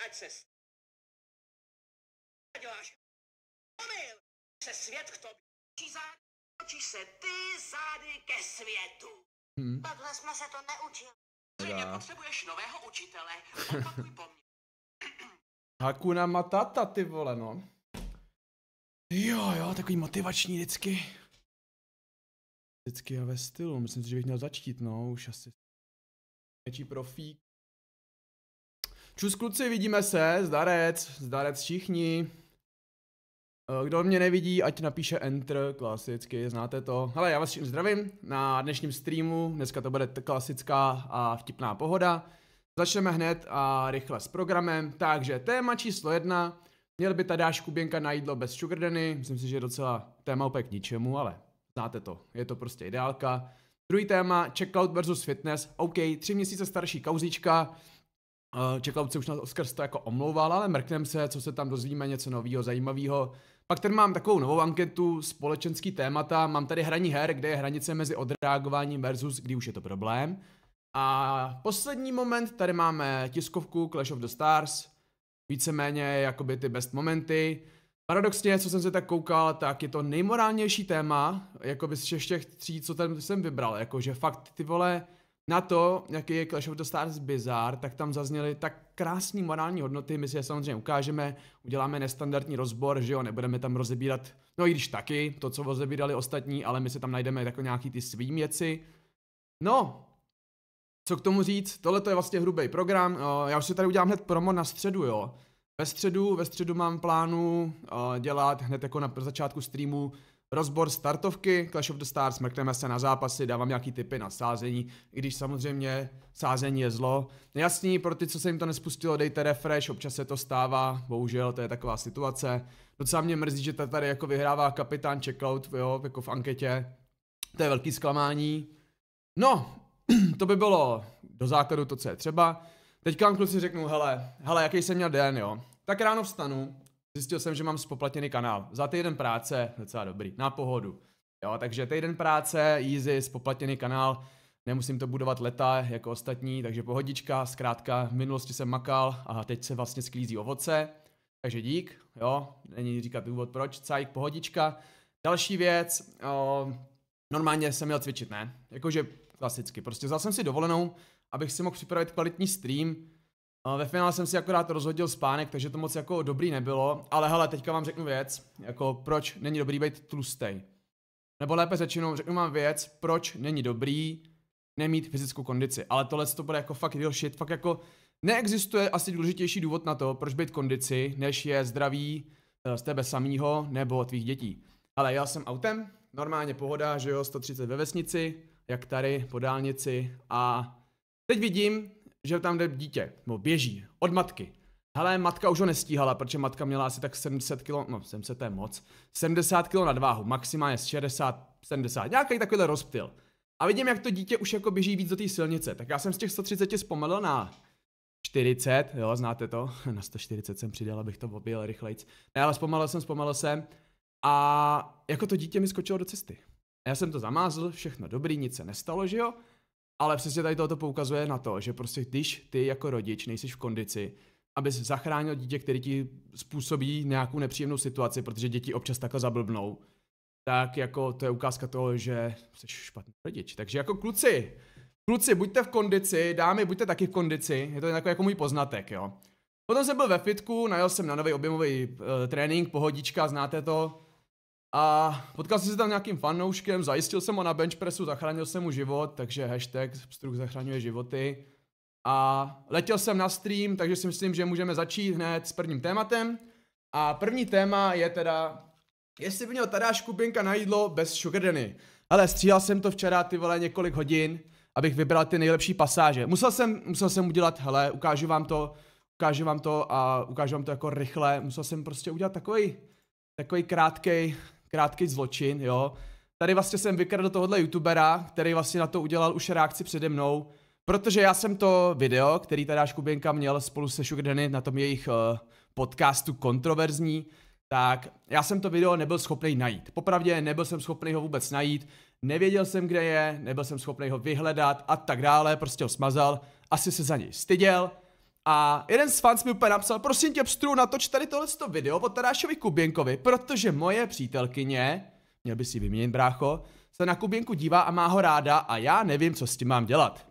ať se děláš omyl, se svět k tobě. Očíš se ty zády ke světu. Hmm. Takhle jsme se to neučili. Zřejmě potřebuješ nového učitele. Opakuj po mně. Hakuna Matata, ty vole, no. Jo, jo, takový motivační vždycky. Vždycky a ve stylu, myslím si, že bych měl začít, no, už asi. Větší profík. Čus kluci, vidíme se, zdarec, zdarec všichni. Eh, kdo mě nevidí, ať napíše enter, klasicky, znáte to. Hele, já vás všichni zdravím na dnešním streamu, dneska to bude klasická a vtipná pohoda. Začneme hned a rychle s programem, takže téma číslo jedna, měl by dáš Kuběnka na jídlo bez sugardeny, myslím si, že je docela téma opět k ničemu, ale znáte to, je to prostě ideálka. Druhý téma, checkout versus fitness, OK, tři měsíce starší kauzička, Eh, čekal se už na Oscar to jako omlouval, ale mrkneme se, co se tam dozvíme, něco nového, zajímavého. Pak tady mám takovou novou anketu, společenský témata, mám tady hraní her, kde je hranice mezi odreagováním versus kdy už je to problém. A poslední moment, tady máme tiskovku Clash of the Stars, víceméně jakoby ty best momenty. Paradoxně, co jsem se tak koukal, tak je to nejmorálnější téma, jakoby z všech těch tří, co tam jsem vybral, jakože fakt ty vole, na to, jaký je Clash of the Stars bizar, tak tam zazněly tak krásné morální hodnoty, my si je samozřejmě ukážeme, uděláme nestandardní rozbor, že jo, nebudeme tam rozebírat, no i když taky, to, co rozebírali ostatní, ale my se tam najdeme jako nějaký ty svý věci. No, co k tomu říct, tohle to je vlastně hrubý program, eh, já už si tady udělám hned promo na středu, jo. Ve středu, ve středu mám plánu eh, dělat hned jako na začátku streamu Rozbor startovky Clash of the Stars, mrkneme se na zápasy, dávám nějaký tipy na sázení, i když samozřejmě sázení je zlo. Jasný, pro ty, co se jim to nespustilo, dejte refresh, občas se to stává, bohužel, to je taková situace. Docela mě mrzí, že tady jako vyhrává kapitán Checkout, jo, jako v anketě. To je velký zklamání. No, to by bylo do základu to, co je třeba. Teď vám kluci řeknu, hele, hele, jaký jsem měl den, jo. Tak ráno vstanu, Zjistil jsem, že mám spoplatněný kanál. Za týden práce, docela dobrý, na pohodu. Jo, takže týden práce, easy, spoplatněný kanál, nemusím to budovat leta jako ostatní, takže pohodička, zkrátka v minulosti jsem makal a teď se vlastně sklízí ovoce, takže dík, jo, není říkat důvod proč, cajk, pohodička. Další věc, o, normálně jsem měl cvičit, ne, jakože klasicky, prostě vzal jsem si dovolenou, abych si mohl připravit kvalitní stream, ve finále jsem si akorát rozhodil spánek, takže to moc jako dobrý nebylo, ale hele, teďka vám řeknu věc, jako proč není dobrý být tlustej. Nebo lépe řečeno, řeknu vám věc, proč není dobrý nemít fyzickou kondici, ale tohle to bude jako fakt real shit, fakt jako neexistuje asi důležitější důvod na to, proč být kondici, než je zdraví eh, z tebe samýho nebo tvých dětí. Ale já jsem autem, normálně pohoda, že jo, 130 ve vesnici, jak tady, po dálnici a teď vidím, že tam jde dítě, no běží, od matky. Hele, matka už ho nestíhala, protože matka měla asi tak 70 kg, no 70 to je moc, 70 kg na váhu, maximálně 60, 70, nějaký takovýhle rozptyl. A vidím, jak to dítě už jako běží víc do té silnice, tak já jsem z těch 130 zpomalil na 40, jo, znáte to, na 140 jsem přidal, abych to objel rychlejc. Ne, ale zpomalil jsem, zpomalil jsem a jako to dítě mi skočilo do cesty. Já jsem to zamázl, všechno dobrý, nic se nestalo, že jo? Ale přesně tady toto poukazuje na to, že prostě když ty jako rodič nejsi v kondici, abys zachránil dítě, který ti způsobí nějakou nepříjemnou situaci, protože děti občas takhle zablbnou, tak jako to je ukázka toho, že jsi špatný rodič. Takže jako kluci, kluci, buďte v kondici, dámy, buďte taky v kondici, je to jako, jako můj poznatek, jo. Potom jsem byl ve fitku, najel jsem na nový objemový uh, trénink, pohodička, znáte to, a potkal jsem se tam nějakým fanouškem, zajistil jsem ho na benchpressu, zachránil jsem mu život, takže hashtag Struk zachraňuje životy. A letěl jsem na stream, takže si myslím, že můžeme začít hned s prvním tématem. A první téma je teda, jestli by měl Tadáš Kubinka na jídlo bez sugardeny. Ale stříhal jsem to včera ty vole několik hodin, abych vybral ty nejlepší pasáže. Musel jsem, musel jsem udělat, hele, ukážu vám to, ukážu vám to a ukážu vám to jako rychle. Musel jsem prostě udělat takový, takový krátkej, krátký zločin, jo. Tady vlastně jsem vykradl tohohle youtubera, který vlastně na to udělal už reakci přede mnou, protože já jsem to video, který tady Škubenka měl spolu se Sugardany na tom jejich uh, podcastu kontroverzní, tak já jsem to video nebyl schopný najít. Popravdě nebyl jsem schopný ho vůbec najít, nevěděl jsem, kde je, nebyl jsem schopný ho vyhledat a tak dále, prostě ho smazal, asi se za něj styděl, a jeden z fans mi úplně napsal, prosím tě pstru, natoč tady tohleto video o Tadášovi Kuběnkovi, protože moje přítelkyně, měl by si vyměnit brácho, se na Kuběnku dívá a má ho ráda a já nevím, co s tím mám dělat.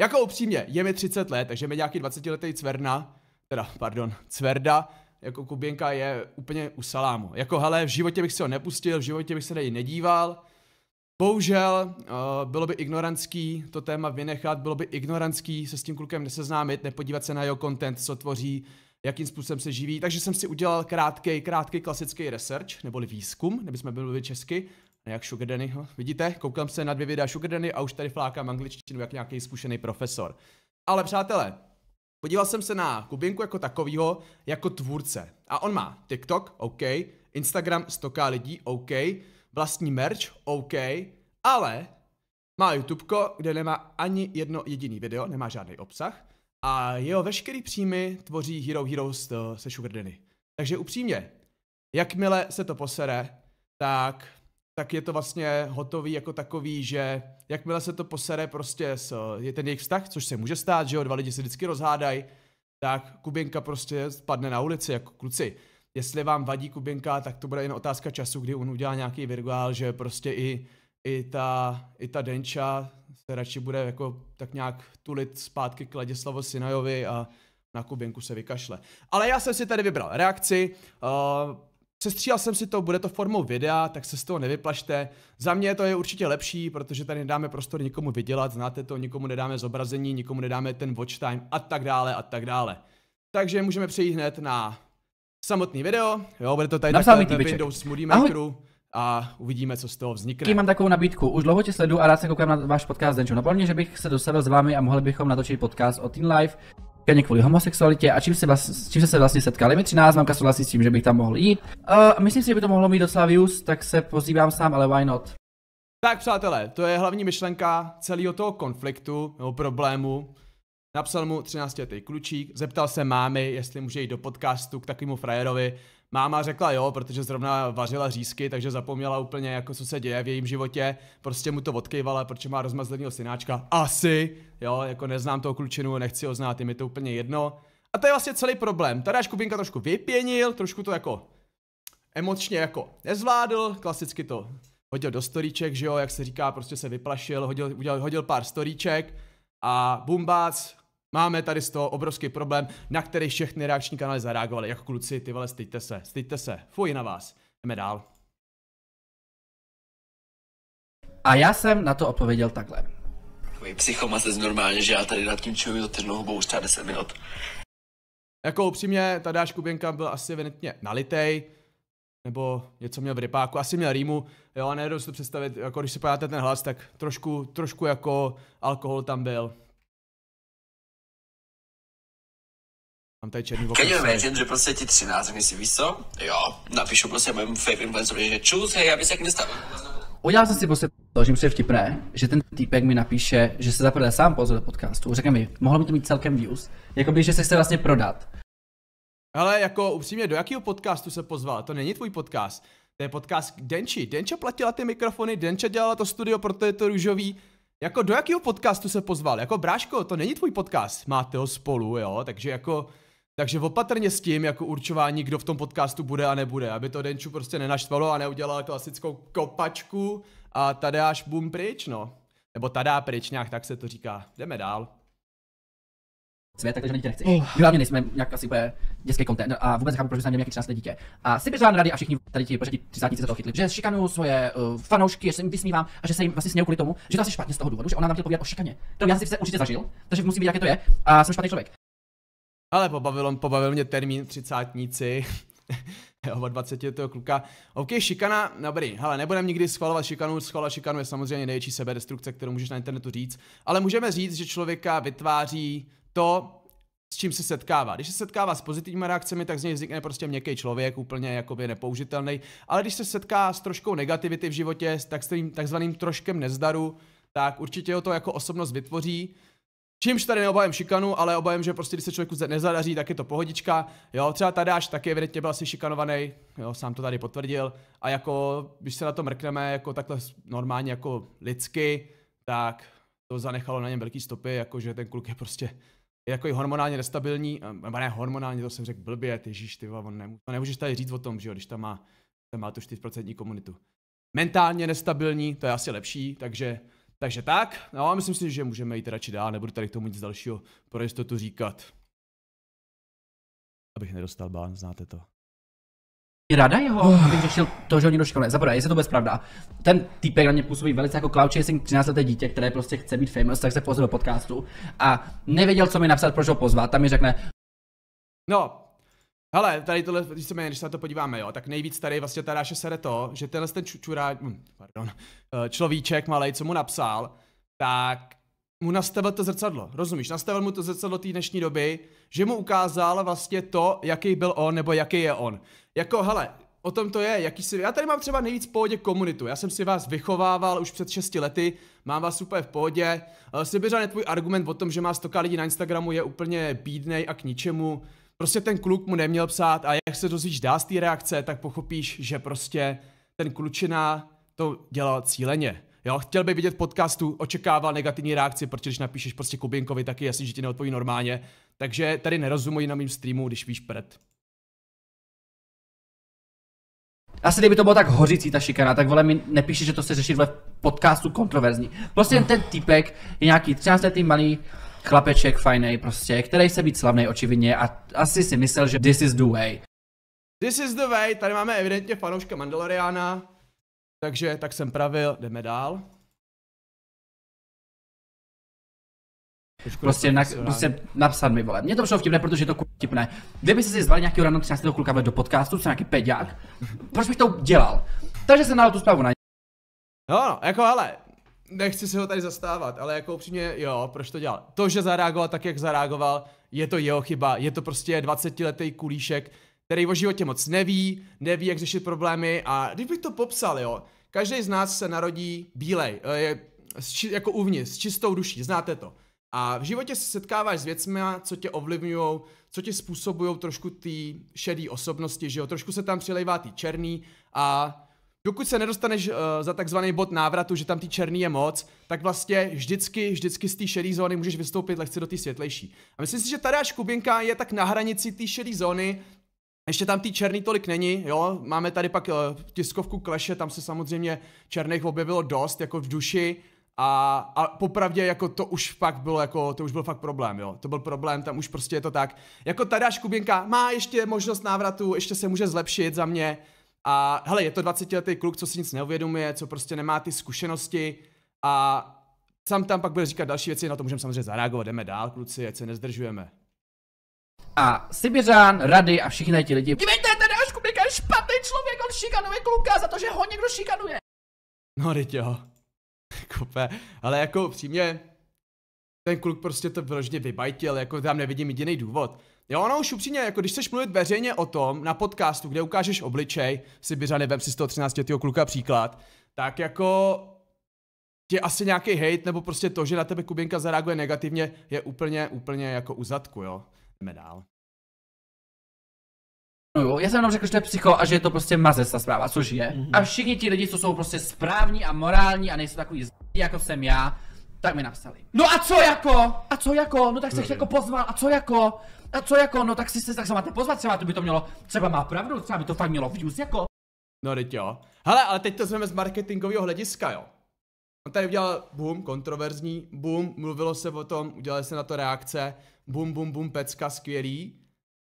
Jako upřímně, je mi 30 let, takže mi nějaký 20 letý cverna, teda pardon, cverda, jako Kuběnka je úplně u salámu. Jako hele, v životě bych si ho nepustil, v životě bych se na něj nedíval, Bohužel uh, bylo by ignorantský to téma vynechat, bylo by ignorantský se s tím klukem neseznámit, nepodívat se na jeho content, co tvoří, jakým způsobem se živí. Takže jsem si udělal krátký, krátký klasický research, neboli výzkum, neby jsme byli česky, ne jak Sugar Danny, ho. No, vidíte, koukám se na dvě videa Sugar Danny a už tady flákám angličtinu jak nějaký zkušený profesor. Ale přátelé, podíval jsem se na Kubinku jako takovýho, jako tvůrce. A on má TikTok, OK, Instagram 100 lidí, OK, vlastní merch, OK, ale má YouTubeko, kde nemá ani jedno jediný video, nemá žádný obsah a jeho veškerý příjmy tvoří Hero Heroes eh, se Sugar Danny. Takže upřímně, jakmile se to posere, tak, tak je to vlastně hotový jako takový, že jakmile se to posere prostě s, je ten jejich vztah, což se může stát, že jo, dva lidi se vždycky rozhádají, tak Kubinka prostě spadne na ulici jako kluci jestli vám vadí Kubinka, tak to bude jen otázka času, kdy on udělá nějaký virguál, že prostě i, i, ta, i ta Denča se radši bude jako tak nějak tulit zpátky k Ladislavu Sinajovi a na Kubinku se vykašle. Ale já jsem si tady vybral reakci, uh, Sestříhal jsem si to, bude to formou videa, tak se z toho nevyplašte. Za mě to je určitě lepší, protože tady nedáme prostor nikomu vydělat, znáte to, nikomu nedáme zobrazení, nikomu nedáme ten watch time a tak dále a tak dále. Takže můžeme přejít hned na samotný video, jo, bude to tady Napsal takhle Windows Moody Makeru a uvidíme, co z toho vznikne. Kým mám takovou nabídku, už dlouho tě sledu a rád se koukám na váš podcast Denčo. Napadlo že bych se dosadil s vámi a mohli bychom natočit podcast o Teen Life, Kaně kvůli homosexualitě a čím se, vlast, čím se, se vlastně setkali. Mi 13, mamka souhlasí s tím, že bych tam mohl jít. Uh, myslím si, že by to mohlo mít docela views, tak se pozývám sám, ale why not? Tak přátelé, to je hlavní myšlenka celého toho konfliktu nebo problému, Napsal mu 13-letý klučík, zeptal se mámy, jestli může jít do podcastu k takovému frajerovi. Máma řekla jo, protože zrovna vařila řízky, takže zapomněla úplně, jako co se děje v jejím životě. Prostě mu to odkejvala, protože má rozmazlenýho synáčka. Asi, jo, jako neznám toho klučinu, nechci ho znát, je mi to úplně jedno. A to je vlastně celý problém. Tady až Kubinka trošku vypěnil, trošku to jako emočně jako nezvládl, klasicky to hodil do storíček, že jo, jak se říká, prostě se vyplašil, hodil, udělal, hodil pár storíček a bumbác, Máme tady z toho obrovský problém, na který všechny reakční kanály zareagovaly. Jako kluci, ty vole, styďte se, styďte se, fuj na vás. Jdeme dál. A já jsem na to odpověděl takhle. Vy psychoma se normálně, že já tady nad tím čuju za trnou hubou už třeba 10 minut. Jako upřímně, Tadáš Kuběnka byl asi evidentně nalitej, nebo něco měl v rypáku, asi měl rýmu, jo, a nedovedu si to představit, jako když si pojádáte ten hlas, tak trošku, trošku jako alkohol tam byl, Tam tady černý vokal. Can you imagine, že prostě ti 13 myslí, víš co? Jo, napíšu prostě mému fake influencerovi, že čus, hej, aby se k nestavil. Udělal jsem si prostě to, že mi je vtipné, že ten týpek mi napíše, že se zaprvé sám pozor do podcastu. Řekne mi, mohlo by to mít celkem views, jako by, že se chce vlastně prodat. Ale jako upřímně, do jakého podcastu se pozval? To není tvůj podcast. To je podcast Denči. Denča platila ty mikrofony, Denča dělala to studio, proto je to růžový. Jako do jakého podcastu se pozval? Jako Bráško, to není tvůj podcast, máte ho spolu, jo, takže jako takže opatrně s tím, jako určování, kdo v tom podcastu bude a nebude, aby to Denču prostě nenaštvalo a neudělal klasickou kopačku a tady až bum pryč, no. Nebo tada pryč, nějak tak se to říká. Jdeme dál. Svět, takže na dítě nechci. Oh. My hlavně nejsme nějak asi úplně dětský content a vůbec nechápu, proč jsem měl nějaký 13 dítě. A si běžela rady a všichni tady ti pořadí třicátníci se toho chytli, že šikanu svoje uh, fanoušky, že se jim vysmívám a že se jim vlastně směju kvůli tomu, že to asi špatně z toho důvodu, že ona nám chtěla povídat o šikaně. To já si se určitě zažil, takže musím být, jaké to je a jsem špatný člověk. Ale pobavil, pobavil mě termín třicátníci. o 20 toho kluka. OK, šikana, no dobrý, hele, nebudeme nikdy schvalovat šikanu, schvala šikanu je samozřejmě největší sebedestrukce, kterou můžeš na internetu říct, ale můžeme říct, že člověka vytváří to, s čím se setkává. Když se setkává s pozitivními reakcemi, tak z něj vznikne prostě měkký člověk, úplně jakoby nepoužitelný, ale když se setká s troškou negativity v životě, s takzvaným, takzvaným troškem nezdaru, tak určitě ho to jako osobnost vytvoří Čímž tady neobávám šikanu, ale obávám, že prostě když se člověku nezadaří, tak je to pohodička. Jo, třeba až taky evidentně byl asi šikanovaný, jo, sám to tady potvrdil. A jako, když se na to mrkneme jako takhle normálně jako lidsky, tak to zanechalo na něm velký stopy, jako že ten kluk je prostě je jako hormonálně nestabilní, eh, nebo ne hormonálně, to jsem řekl blbě, žíš, ty on nemů- to nemůžeš tady říct o tom, že jo, když tam má, tam má tu 4% komunitu. Mentálně nestabilní, to je asi lepší, takže takže tak, no a myslím si, že můžeme jít radši dál, nebudu tady k tomu nic dalšího pro jistotu říkat. Abych nedostal bán, znáte to. Rada jeho, oh. abych řešil to, že oni do školy. Zaprvé, jestli to vůbec pravda. Ten týpek na mě působí velice jako cloud chasing 13 leté dítě, které prostě chce být famous, tak se pozve do podcastu a nevěděl, co mi napsat, proč ho pozvat. Tam mi řekne, No, Hele, tady tohle, když se, mě, když se na to podíváme, jo, tak nejvíc tady vlastně tady naše sere to, že tenhle ten čurá, hm, pardon, eh, človíček malej, co mu napsal, tak mu nastavil to zrcadlo, rozumíš? Nastavil mu to zrcadlo té dnešní doby, že mu ukázal vlastně to, jaký byl on, nebo jaký je on. Jako, hele, o tom to je, jaký si... Já tady mám třeba nejvíc v pohodě komunitu, já jsem si vás vychovával už před 6 lety, mám vás úplně v pohodě. Eh, Sibiřan je tvůj argument o tom, že má 100 lidí na Instagramu, je úplně bídnej a k ničemu. Prostě ten kluk mu neměl psát a jak se dozvíš dá z té reakce, tak pochopíš, že prostě ten klučina to dělal cíleně. Jo, chtěl by vidět podcastu, očekával negativní reakci, protože když napíšeš prostě Kubinkovi, taky jasně, že ti neodpoví normálně. Takže tady nerozumují na mým streamu, když víš pred. Asi kdyby to bylo tak hořící ta šikana, tak vole mi nepíše, že to se řešit v podcastu kontroverzní. Prostě ten hm. typek je nějaký 13 malý chlapeček fajnej prostě, který se být slavný očividně a asi si myslel, že this is the way. This is the way, tady máme evidentně fanouška Mandaloriana, takže tak jsem pravil, jdeme dál. Prostě, na, prostě napsat mi, vole. Mně to přišlo vtipné, protože je to vtipné. Kdyby si zvali nějakého random 13. kluka do podcastu, co nějaký peďák, proč bych to dělal? Takže jsem dal tu zprávu na ně. No, no, jako ale, nechci se ho tady zastávat, ale jako upřímně, jo, proč to dělal? To, že zareagoval tak, jak zareagoval, je to jeho chyba, je to prostě 20-letý kulíšek, který o životě moc neví, neví, jak řešit problémy a když bych to popsal, jo, každý z nás se narodí bílej, eh, je, jako uvnitř, s čistou duší, znáte to. A v životě se setkáváš s věcmi, co tě ovlivňují, co ti způsobují trošku ty šedé osobnosti, že jo, trošku se tam přilejvá ty černý a Dokud se nedostaneš uh, za takzvaný bod návratu, že tam ty černý je moc, tak vlastně vždycky, vždycky z té šedé zóny můžeš vystoupit lehce do té světlejší. A myslím si, že až Kubinka je tak na hranici té šedé zóny, ještě tam ty černý tolik není, jo, máme tady pak uh, tiskovku Kleše, tam se samozřejmě černých objevilo dost, jako v duši, a, a popravdě jako to už fakt bylo jako, to už byl fakt problém, jo. To byl problém, tam už prostě je to tak. Jako Tadáš Kubinka má ještě možnost návratu, ještě se může zlepšit za mě, a hele, je to 20-letý kluk, co si nic neuvědomuje, co prostě nemá ty zkušenosti a sam tam pak bude říkat další věci, na to můžeme samozřejmě zareagovat, jdeme dál, kluci, ať se nezdržujeme. A Sibiřán, Rady a všichni ti lidi. Dívejte, ten náš je špatný člověk, on šikanuje kluka za to, že ho někdo šikanuje. No, teď jo. Kupe, ale jako přímě, ten kluk prostě to vyloženě vybajtil, jako tam nevidím jediný důvod. Jo, ono už upřímně, jako když chceš mluvit veřejně o tom na podcastu, kde ukážeš obličej, si Biřany, vem si 113 letého kluka příklad, tak jako ti asi nějaký hate nebo prostě to, že na tebe Kubinka zareaguje negativně, je úplně, úplně jako u zadku, jo. Jdeme dál. Jo, já jsem jenom řekl, že to je psycho a že je to prostě mazec ta zpráva, což je. Mm-hmm. A všichni ti lidi, co jsou prostě správní a morální a nejsou takový z... jako jsem já, tak mi napsali. No a co jako? A co jako? No tak se jako pozval, a co jako? A co jako, no tak si se tak se máte pozvat, třeba to by to mělo, třeba má pravdu, třeba by to fakt mělo views jako. No teď jo. Hele, ale teď to zveme z marketingového hlediska, jo. On tady udělal boom, kontroverzní, boom, mluvilo se o tom, udělali se na to reakce, boom, boom, boom, pecka, skvělý.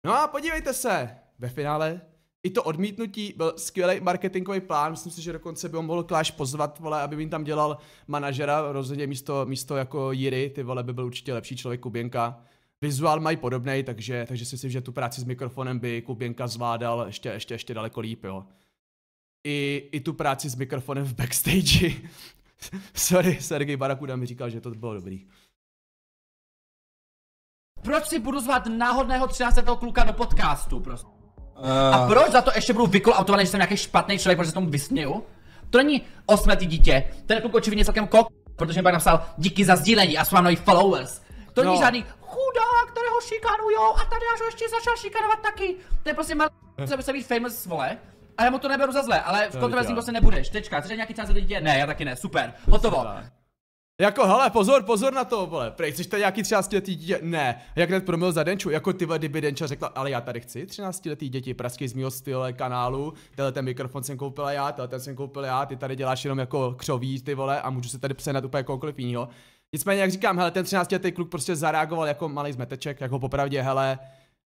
No a podívejte se, ve finále i to odmítnutí byl skvělý marketingový plán, myslím si, že dokonce by on mohl Clash pozvat, vole, aby jim tam dělal manažera, rozhodně místo, místo jako Jiry, ty vole by byl určitě lepší člověk Kuběnka vizuál mají podobný, takže, takže si myslím, že tu práci s mikrofonem by Kuběnka zvládal ještě, ještě, ještě daleko líp, jo. I, i tu práci s mikrofonem v backstage. Sorry, Sergej Barakuda mi říkal, že to bylo dobrý. Proč si budu zvát náhodného 13. kluka do podcastu, prostě? Uh. A eh. proč za to ještě budu vykolautovaný, že jsem nějaký špatný člověk, protože se tomu vysměju? To není osmletý dítě, ten kluk očividně celkem kok, protože mi pak napsal díky za sdílení a jsou mám nový followers. To není no. žádný chudák, kterého šikanujou a tady až ho ještě začal šikanovat taky. To je prostě mal, eh. co by se být famous vole. A já mu to neberu za zlé, ale v kontroverzním prostě nebudeš. Tečka, chceš nějaký čas dítě? Ne, já taky ne, super, hotovo. Jako, hele, pozor, pozor na to, vole, prej, chceš tady nějaký 13 letý dítě, ne, jak hned promil za Denču, jako ty kdyby Denča řekla, ale já tady chci 13 letý děti, prasky z mýho style kanálu, tenhle ten mikrofon jsem koupil já, tenhle ten jsem koupil já, ty tady děláš jenom jako křoví, ty vole, a můžu se tady psenat úplně kohokoliv jinýho. Nicméně, jak říkám, hele, ten 13 letý kluk prostě zareagoval jako malý zmeteček, jako popravdě, hele,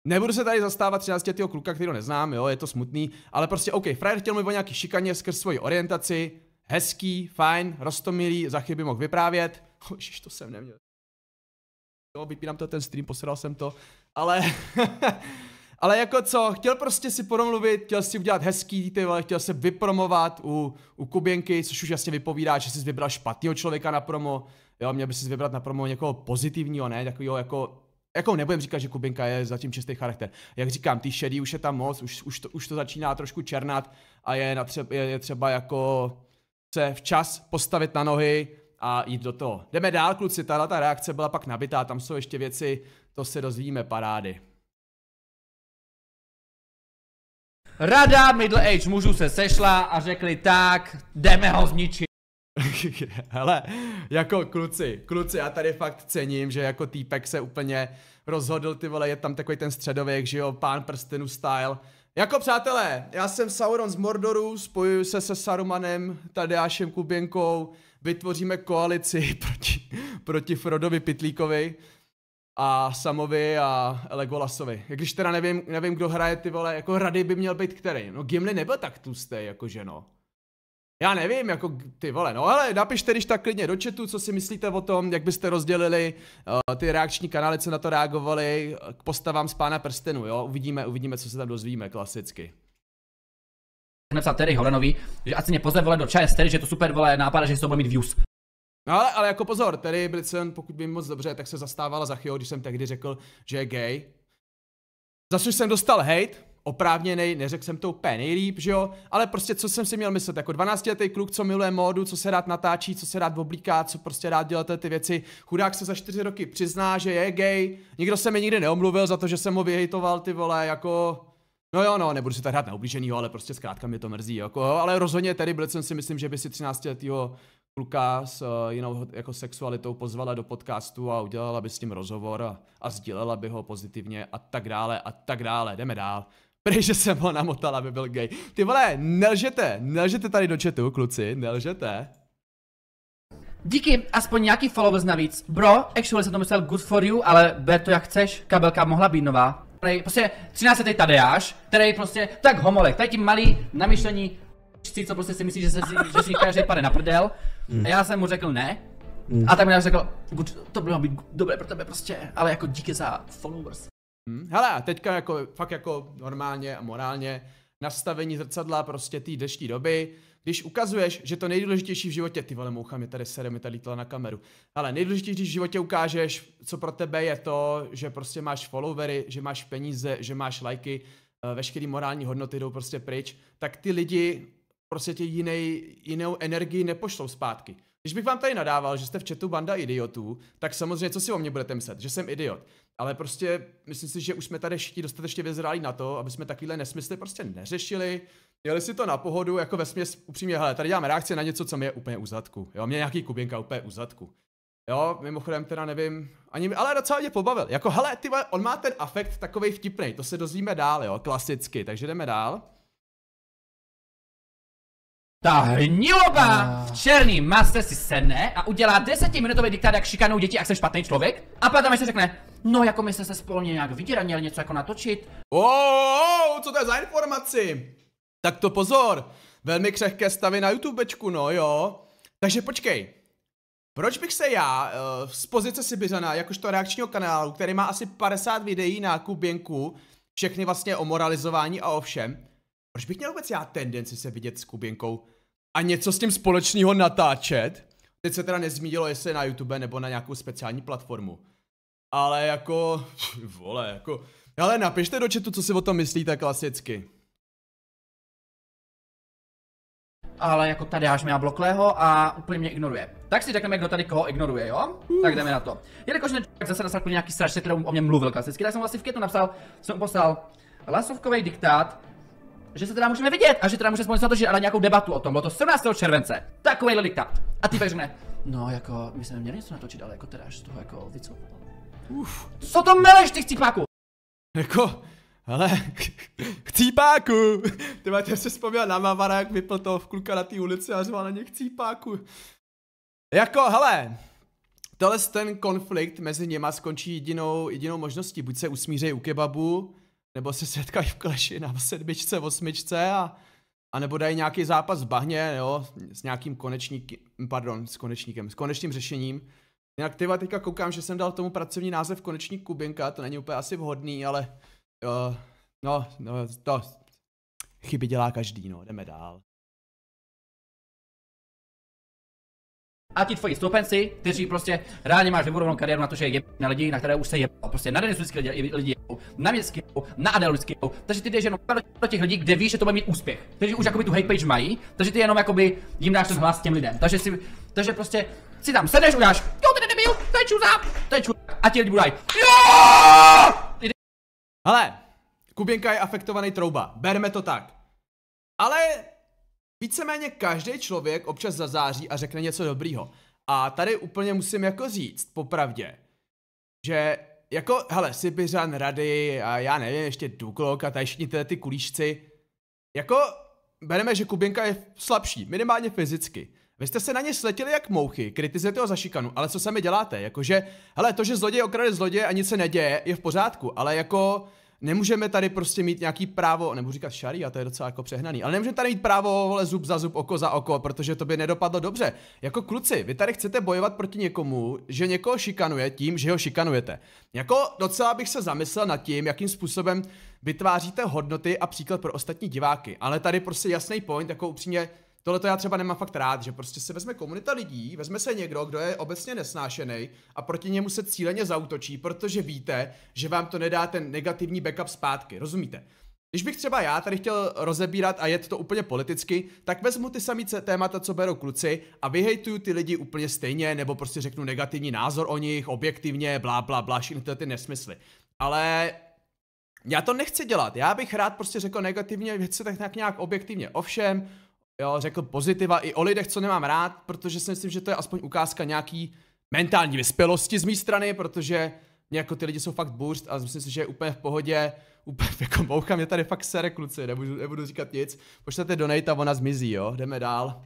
Nebudu se tady zastávat 13 letého kluka, který ho neznám, jo, je to smutný, ale prostě OK, frajer chtěl mi o nějaký šikaně skrz svoji orientaci, hezký, fajn, rostomilý, za chyby mohl vyprávět. Ježiš, to jsem neměl. Jo, vypínám to ten stream, posedal jsem to, ale... ale jako co, chtěl prostě si promluvit, chtěl si udělat hezký, ty vole, chtěl se vypromovat u, u Kuběnky, což už jasně vypovídá, že jsi vybral špatného člověka na promo jo, měl by si vybrat na promo někoho pozitivního, ne takového jako jako nebudem říkat, že Kubinka je zatím čistý charakter. Jak říkám, ty šedý už je tam moc, už, už, to, už to začíná trošku černat a je, natřeba, je, je třeba jako se včas postavit na nohy a jít do toho. Jdeme dál, kluci, tahle ta reakce byla pak nabitá, tam jsou ještě věci, to se dozvíme, parády. Rada middle age mužů se sešla a řekli tak, jdeme ho zničit. Hele, jako kluci, kluci, já tady fakt cením, že jako týpek se úplně rozhodl, ty vole, je tam takový ten středověk, že jo, pán prstenu style. Jako přátelé, já jsem Sauron z Mordoru, spojuju se se Sarumanem, Tadeášem Kuběnkou, vytvoříme koalici proti, proti Frodovi Pitlíkovi a Samovi a Legolasovi. Jak když teda nevím, nevím, kdo hraje ty vole, jako rady by měl být který. No Gimli nebyl tak tlustý, jakože no. Já nevím, jako ty vole, no ale napište když tak klidně do chatu, co si myslíte o tom, jak byste rozdělili uh, ty reakční kanály, co na to reagovali eh, k postavám z Pána prstenu, jo? Uvidíme, uvidíme, co se tam dozvíme, klasicky napsal Terry Holenovi, že ať se mě pozve vole do ČS, Terry, že je to super vole nápad, že to bude mít views. No ale, ale jako pozor, Terry Blitzen, pokud vím moc dobře, tak se zastávala za chyho, když jsem tehdy řekl, že je gay. Zase jsem dostal hate, oprávněný, neřekl jsem to úplně nejlíp, že jo, ale prostě co jsem si měl myslet, jako 12 letý kluk, co miluje módu, co se rád natáčí, co se rád oblíká, co prostě rád dělat ty věci, chudák se za 4 roky přizná, že je gay, nikdo se mi nikdy neomluvil za to, že jsem ho vyhejtoval, ty vole, jako... No jo, no, nebudu si tak hrát na oblíženýho, ale prostě zkrátka mě to mrzí, jako, ale rozhodně tady byl jsem si myslím, že by si 13 letýho kluka s uh, jinou jako sexualitou pozvala do podcastu a udělala by s tím rozhovor a, a sdílela by ho pozitivně a tak dále a tak dále. Jdeme dál. Prej, že jsem ho namotal, aby byl gay. Ty vole, nelžete, nelžete tady do chatu, kluci, nelžete. Díky, aspoň nějaký followers navíc. Bro, actually jsem to myslel good for you, ale ber to jak chceš, kabelka mohla být nová. Prostě 13 je Tadeáš, který prostě tak homolek, tady ti malý namyšlení si, co prostě si myslí, že, se, že si každý pade na prdel. Mm. A já jsem mu řekl ne. Hmm. A tak mi řekl, to bylo být dobré pro tebe prostě, ale jako díky za followers. Hmm. Hele, a teďka jako, fakt jako normálně a morálně nastavení zrcadla prostě té deští doby, když ukazuješ, že to nejdůležitější v životě, ty vole moucha mi tady sere, mi tady na kameru, ale nejdůležitější v životě ukážeš, co pro tebe je to, že prostě máš followery, že máš peníze, že máš lajky, eh, veškeré morální hodnoty jdou prostě pryč, tak ty lidi prostě tě jinej, jinou energii nepošlou zpátky. Když bych vám tady nadával, že jste v chatu banda idiotů, tak samozřejmě co si o mě budete myslet, že jsem idiot. Ale prostě myslím si, že už jsme tady všichni dostatečně vyzráli na to, aby jsme takovýhle nesmysly prostě neřešili. Měli si to na pohodu, jako ve směs upřímně, hele, tady dělám reakce na něco, co mi je úplně u zadku. Jo, mě nějaký Kubinka úplně u zadku. Jo, mimochodem teda nevím, ani, ale docela mě pobavil. Jako hele, ty on má ten afekt takovej vtipný. to se dozvíme dál, jo, klasicky, takže jdeme dál. Ta hniloba a... v černý master si sedne a udělá desetiminutový diktát, jak šikanou děti, jak jsem špatný člověk. A pak tam ještě řekne, no jako my jsme se spolu nějak vydíraněli něco jako natočit. Wow, co to je za informaci? Tak to pozor, velmi křehké stavy na YouTubečku, no jo. Takže počkej, proč bych se já uh, z pozice Sibiřana, jakožto reakčního kanálu, který má asi 50 videí na Kuběnku, všechny vlastně o moralizování a o všem, proč bych měl vůbec já tendenci se vidět s Kubinkou a něco s tím společného natáčet? Teď se teda nezmínilo, jestli na YouTube nebo na nějakou speciální platformu. Ale jako, vole, jako, ale napište do chatu, co si o tom myslíte klasicky. ale jako tady až má bloklého a úplně mě ignoruje. Tak si řekneme, kdo tady koho ignoruje, jo? Uf. Tak jdeme na to. Jelikož ten člověk zase nasadl nějaký strašně, který o mě mluvil klasicky, tak jsem vlastně v květu napsal, jsem poslal Lasovkový diktát, že se teda můžeme vidět a že teda můžeme společně natočit ale nějakou debatu o tom, bylo to 17. července. Takový diktat. A ty řekne, no jako, my jsme měli něco natočit, ale jako teda až z toho jako vycouval. Uf. Co to meleš ty chcípáku? Jako, ale, chcípáku, ty máte se vzpomněl na Mavara, jak vypl toho v kluka na té ulici a řval na ně chcípáku. Jako, hele, tohle ten konflikt mezi něma skončí jedinou, jedinou možností, buď se usmířejí u kebabu, nebo se setkají v kleši na sedmičce, osmičce a, a nebo dají nějaký zápas v bahně, jo, s nějakým konečníkem, pardon, s konečníkem, s konečným řešením. Jinak ty teďka koukám, že jsem dal tomu pracovní název konečník Kubinka, to není úplně asi vhodný, ale uh, no, no, to chyby dělá každý, no, jdeme dál. a ti tvoji stoupenci, kteří prostě reálně máš vybudovanou kariéru na to, že je na lidi, na které už se je prostě na Denisu vždycky lidi, lidi na mě na Adelu takže ty jdeš jenom do těch lidí, kde víš, že to bude mít úspěch, kteří už jakoby tu page mají, takže ty jenom jakoby jim dáš ten hlas těm lidem, takže si, takže prostě si tam sedneš, uděláš, jo ten nebyl, to je čuza, to je čuza, a ti lidi budou jo! Hele, Kubinka je afektovaný trouba, berme to tak. Ale Víceméně každý člověk občas zazáří a řekne něco dobrýho. A tady úplně musím jako říct, popravdě, že jako, hele, Sibiřan, Rady a já nevím, ještě Duklok a tady všichni tyhle ty kulíšci, jako bereme, že Kubinka je slabší, minimálně fyzicky. Vy jste se na ně sletili jak mouchy, kritizujete ho za šikanu, ale co sami děláte? Jakože, hele, to, že zloděj okrade zloděje a nic se neděje, je v pořádku, ale jako Nemůžeme tady prostě mít nějaký právo, nebo říkat a to je docela jako přehnaný, ale nemůžeme tady mít právo vole zub za zub, oko za oko, protože to by nedopadlo dobře. Jako kluci, vy tady chcete bojovat proti někomu, že někoho šikanuje tím, že ho šikanujete. Jako docela bych se zamyslel nad tím, jakým způsobem vytváříte hodnoty a příklad pro ostatní diváky, ale tady prostě jasný point, jako upřímně, tohle to já třeba nemám fakt rád, že prostě se vezme komunita lidí, vezme se někdo, kdo je obecně nesnášený a proti němu se cíleně zautočí, protože víte, že vám to nedá ten negativní backup zpátky, rozumíte? Když bych třeba já tady chtěl rozebírat a jet to úplně politicky, tak vezmu ty samý témata, co berou kluci a vyhejtuju ty lidi úplně stejně, nebo prostě řeknu negativní názor o nich, objektivně, blá, blá, blá, všechny ty nesmysly. Ale já to nechci dělat, já bych rád prostě řekl negativně věci tak nějak objektivně. Ovšem, jo, řekl pozitiva i o lidech, co nemám rád, protože si myslím, že to je aspoň ukázka nějaký mentální vyspělosti z mé strany, protože mě jako ty lidi jsou fakt burst a myslím si, že je úplně v pohodě, úplně jako boucha mě tady fakt sere kluci, nebudu, nebudu říkat nic, pošlete donate a ona zmizí, jo, jdeme dál.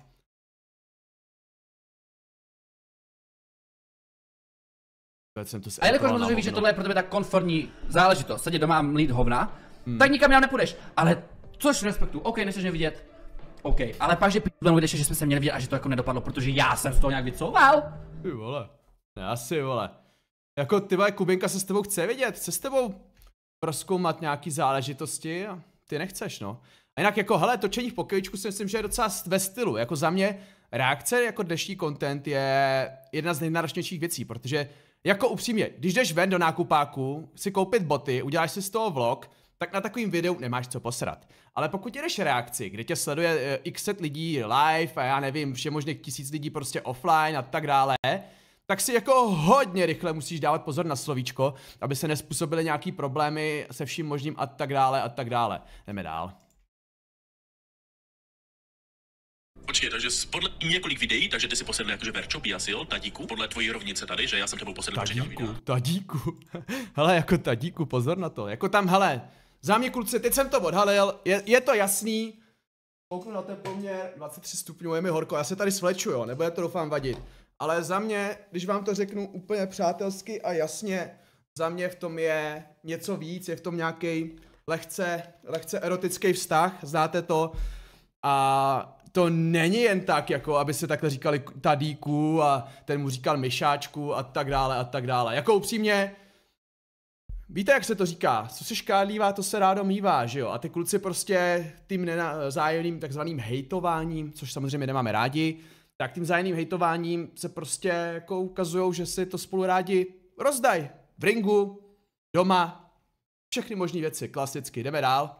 jsem to a jelikož možná víš, že tohle je pro tebe tak konformní záležitost, sedět doma a mlít hovna, hmm. tak nikam jinam nepůjdeš. Ale což respektu, OK, nechceš mě vidět, OK, ale pak, že píču že jsme se měli vidět a že to jako nedopadlo, protože já jsem z toho nějak vycouval. Ty vole, ne asi vole. Jako ty vole, Kubinka se s tebou chce vidět, chce s tebou proskoumat nějaký záležitosti a ty nechceš, no. A jinak jako, hele, točení v pokojičku si myslím, že je docela ve stylu, jako za mě reakce jako dnešní content je jedna z nejnáročnějších věcí, protože jako upřímně, když jdeš ven do nákupáku, si koupit boty, uděláš si z toho vlog, tak na takovým videu nemáš co posrat. Ale pokud jedeš reakci, kde tě sleduje eh, x set lidí live a já nevím, vše možných tisíc lidí prostě offline a tak dále, tak si jako hodně rychle musíš dávat pozor na slovíčko, aby se nespůsobily nějaký problémy se vším možným a tak dále a tak dále. Jdeme dál. Počkej, takže podle několik videí, takže ty si posedl jakože Verčo, Biasil, Tadíku, podle tvojí rovnice tady, že já jsem tebou posedl Tadíku, no. Tadíku, hele jako Tadíku, pozor na to, jako tam, hele, za mě kluci, teď jsem to odhalil, je, je to jasný. Pokud na ten poměr, 23 stupňů, je mi horko, já se tady sleču, jo, nebude to doufám vadit. Ale za mě, když vám to řeknu úplně přátelsky a jasně, za mě v tom je něco víc, je v tom nějaký lehce, lehce erotický vztah, znáte to. A to není jen tak, jako aby se takhle říkali tadíku a ten mu říkal myšáčku a tak dále a tak dále. Jako upřímně, Víte, jak se to říká? Co se škádlívá, to se rádo mývá, že jo? A ty kluci prostě tím zájemným takzvaným hejtováním, což samozřejmě nemáme rádi, tak tím zájemným hejtováním se prostě jako ukazujou, že si to spolu rádi rozdaj, V ringu, doma, všechny možné věci, klasicky, jdeme dál.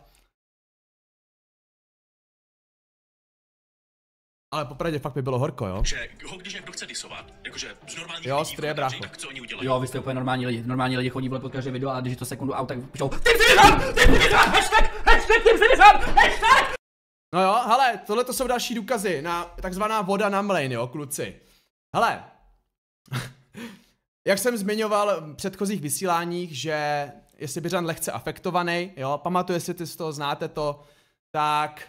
Ale popravdě fakt by bylo horko, jo? Že ho když někdo chce disovat, jakože z normálních jo, lidí, strie, brácho. tak co oni udělají? Jo, vy jste úplně normální lidi, normální lidi chodí vole pod každé video a když je to sekundu out, tak píšou TIM SEDISAN! TIM SEDISAN! Hashtag! Hashtag TIM SEDISAN! Hashtag! No jo, hele, tohle to jsou další důkazy na takzvaná voda na mlejn, jo, kluci. Hele, jak jsem zmiňoval v předchozích vysíláních, že je Sibiřan lehce afektovaný, jo, pamatuje si, ty z toho znáte to, tak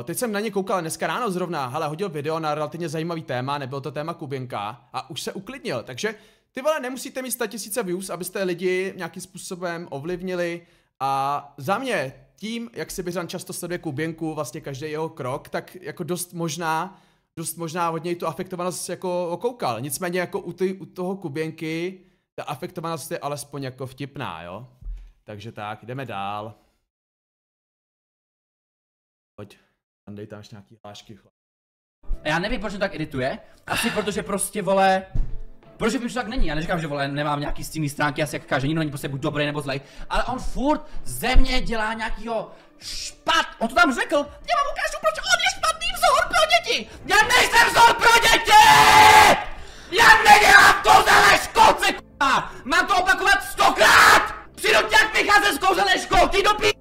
Eh, teď jsem na ně koukal dneska ráno zrovna, ale hodil video na relativně zajímavý téma, nebylo to téma Kubinka a už se uklidnil, takže ty vole nemusíte mít 100 tisíce views, abyste lidi nějakým způsobem ovlivnili a za mě tím, jak si Byřan často sleduje Kubinku, vlastně každý jeho krok, tak jako dost možná, dost možná od něj tu afektovanost jako okoukal. Nicméně jako u, ty, u toho Kubinky ta afektovanost je alespoň jako vtipná, jo? Takže tak, jdeme dál. Pojď tam dejtáš nějaký hlášky. Já nevím, proč to tak edituje, Asi protože prostě, vole, proč to tak není? Já neříkám, že vole, nemám nějaký stínný stránky, asi jak každý, no, nikdo není prostě buď dobrý nebo zlej, ale on furt ze mě dělá nějakýho špat. On to tam řekl, já vám ukážu, proč on je špatný vzor pro děti. Já nejsem vzor pro děti! Já nedělám to zelé školce, Mám to opakovat stokrát! Přijdu tě, jak vycházet z kouzelné školky do pí...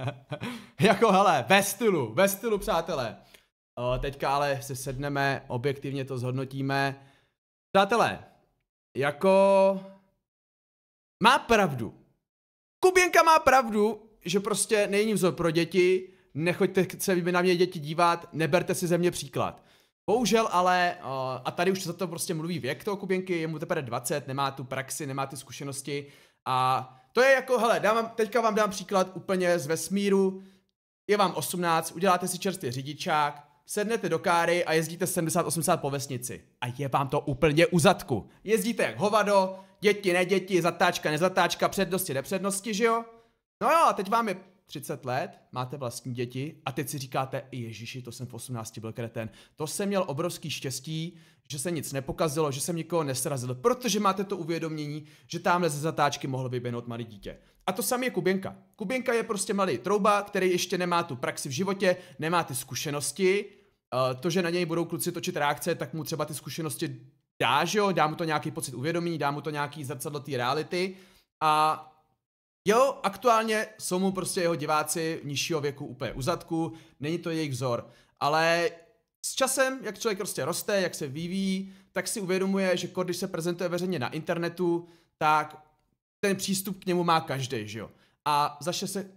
jako hele, ve stylu, ve stylu přátelé. O, teďka ale se sedneme, objektivně to zhodnotíme. Přátelé, jako... Má pravdu. Kuběnka má pravdu, že prostě není vzor pro děti, nechoďte se na mě děti dívat, neberte si ze mě příklad. Bohužel ale, o, a tady už za to prostě mluví věk toho Kuběnky, Mu teprve 20, nemá tu praxi, nemá ty zkušenosti a to je jako, hele, dám, teďka vám dám příklad úplně z vesmíru, je vám 18, uděláte si čerstvý řidičák, sednete do káry a jezdíte 70-80 po vesnici. A je vám to úplně u zadku. Jezdíte jak hovado, děti, ne děti, zatáčka, nezatáčka, přednosti, nepřednosti, že jo? No jo, a teď vám je 30 let, máte vlastní děti a teď si říkáte, ježiši, to jsem v 18 byl kreten. To jsem měl obrovský štěstí, že se nic nepokazilo, že jsem nikoho nesrazil, protože máte to uvědomění, že tamhle ze zatáčky mohl vyběhnout malý dítě. A to samé je Kubenka. Kubenka je prostě malý trouba, který ještě nemá tu praxi v životě, nemá ty zkušenosti. Eh, to, že na něj budou kluci točit reakce, tak mu třeba ty zkušenosti dá, že jo, dá mu to nějaký pocit uvědomí, dá mu to nějaký zrcadlo té reality. A jo, aktuálně jsou mu prostě jeho diváci nižšího věku úplně uzadku, není to jejich vzor. Ale s časem, jak člověk prostě roste, jak se vyvíjí, tak si uvědomuje, že když se prezentuje veřejně na internetu, tak ten přístup k němu má každý, že jo. A začne se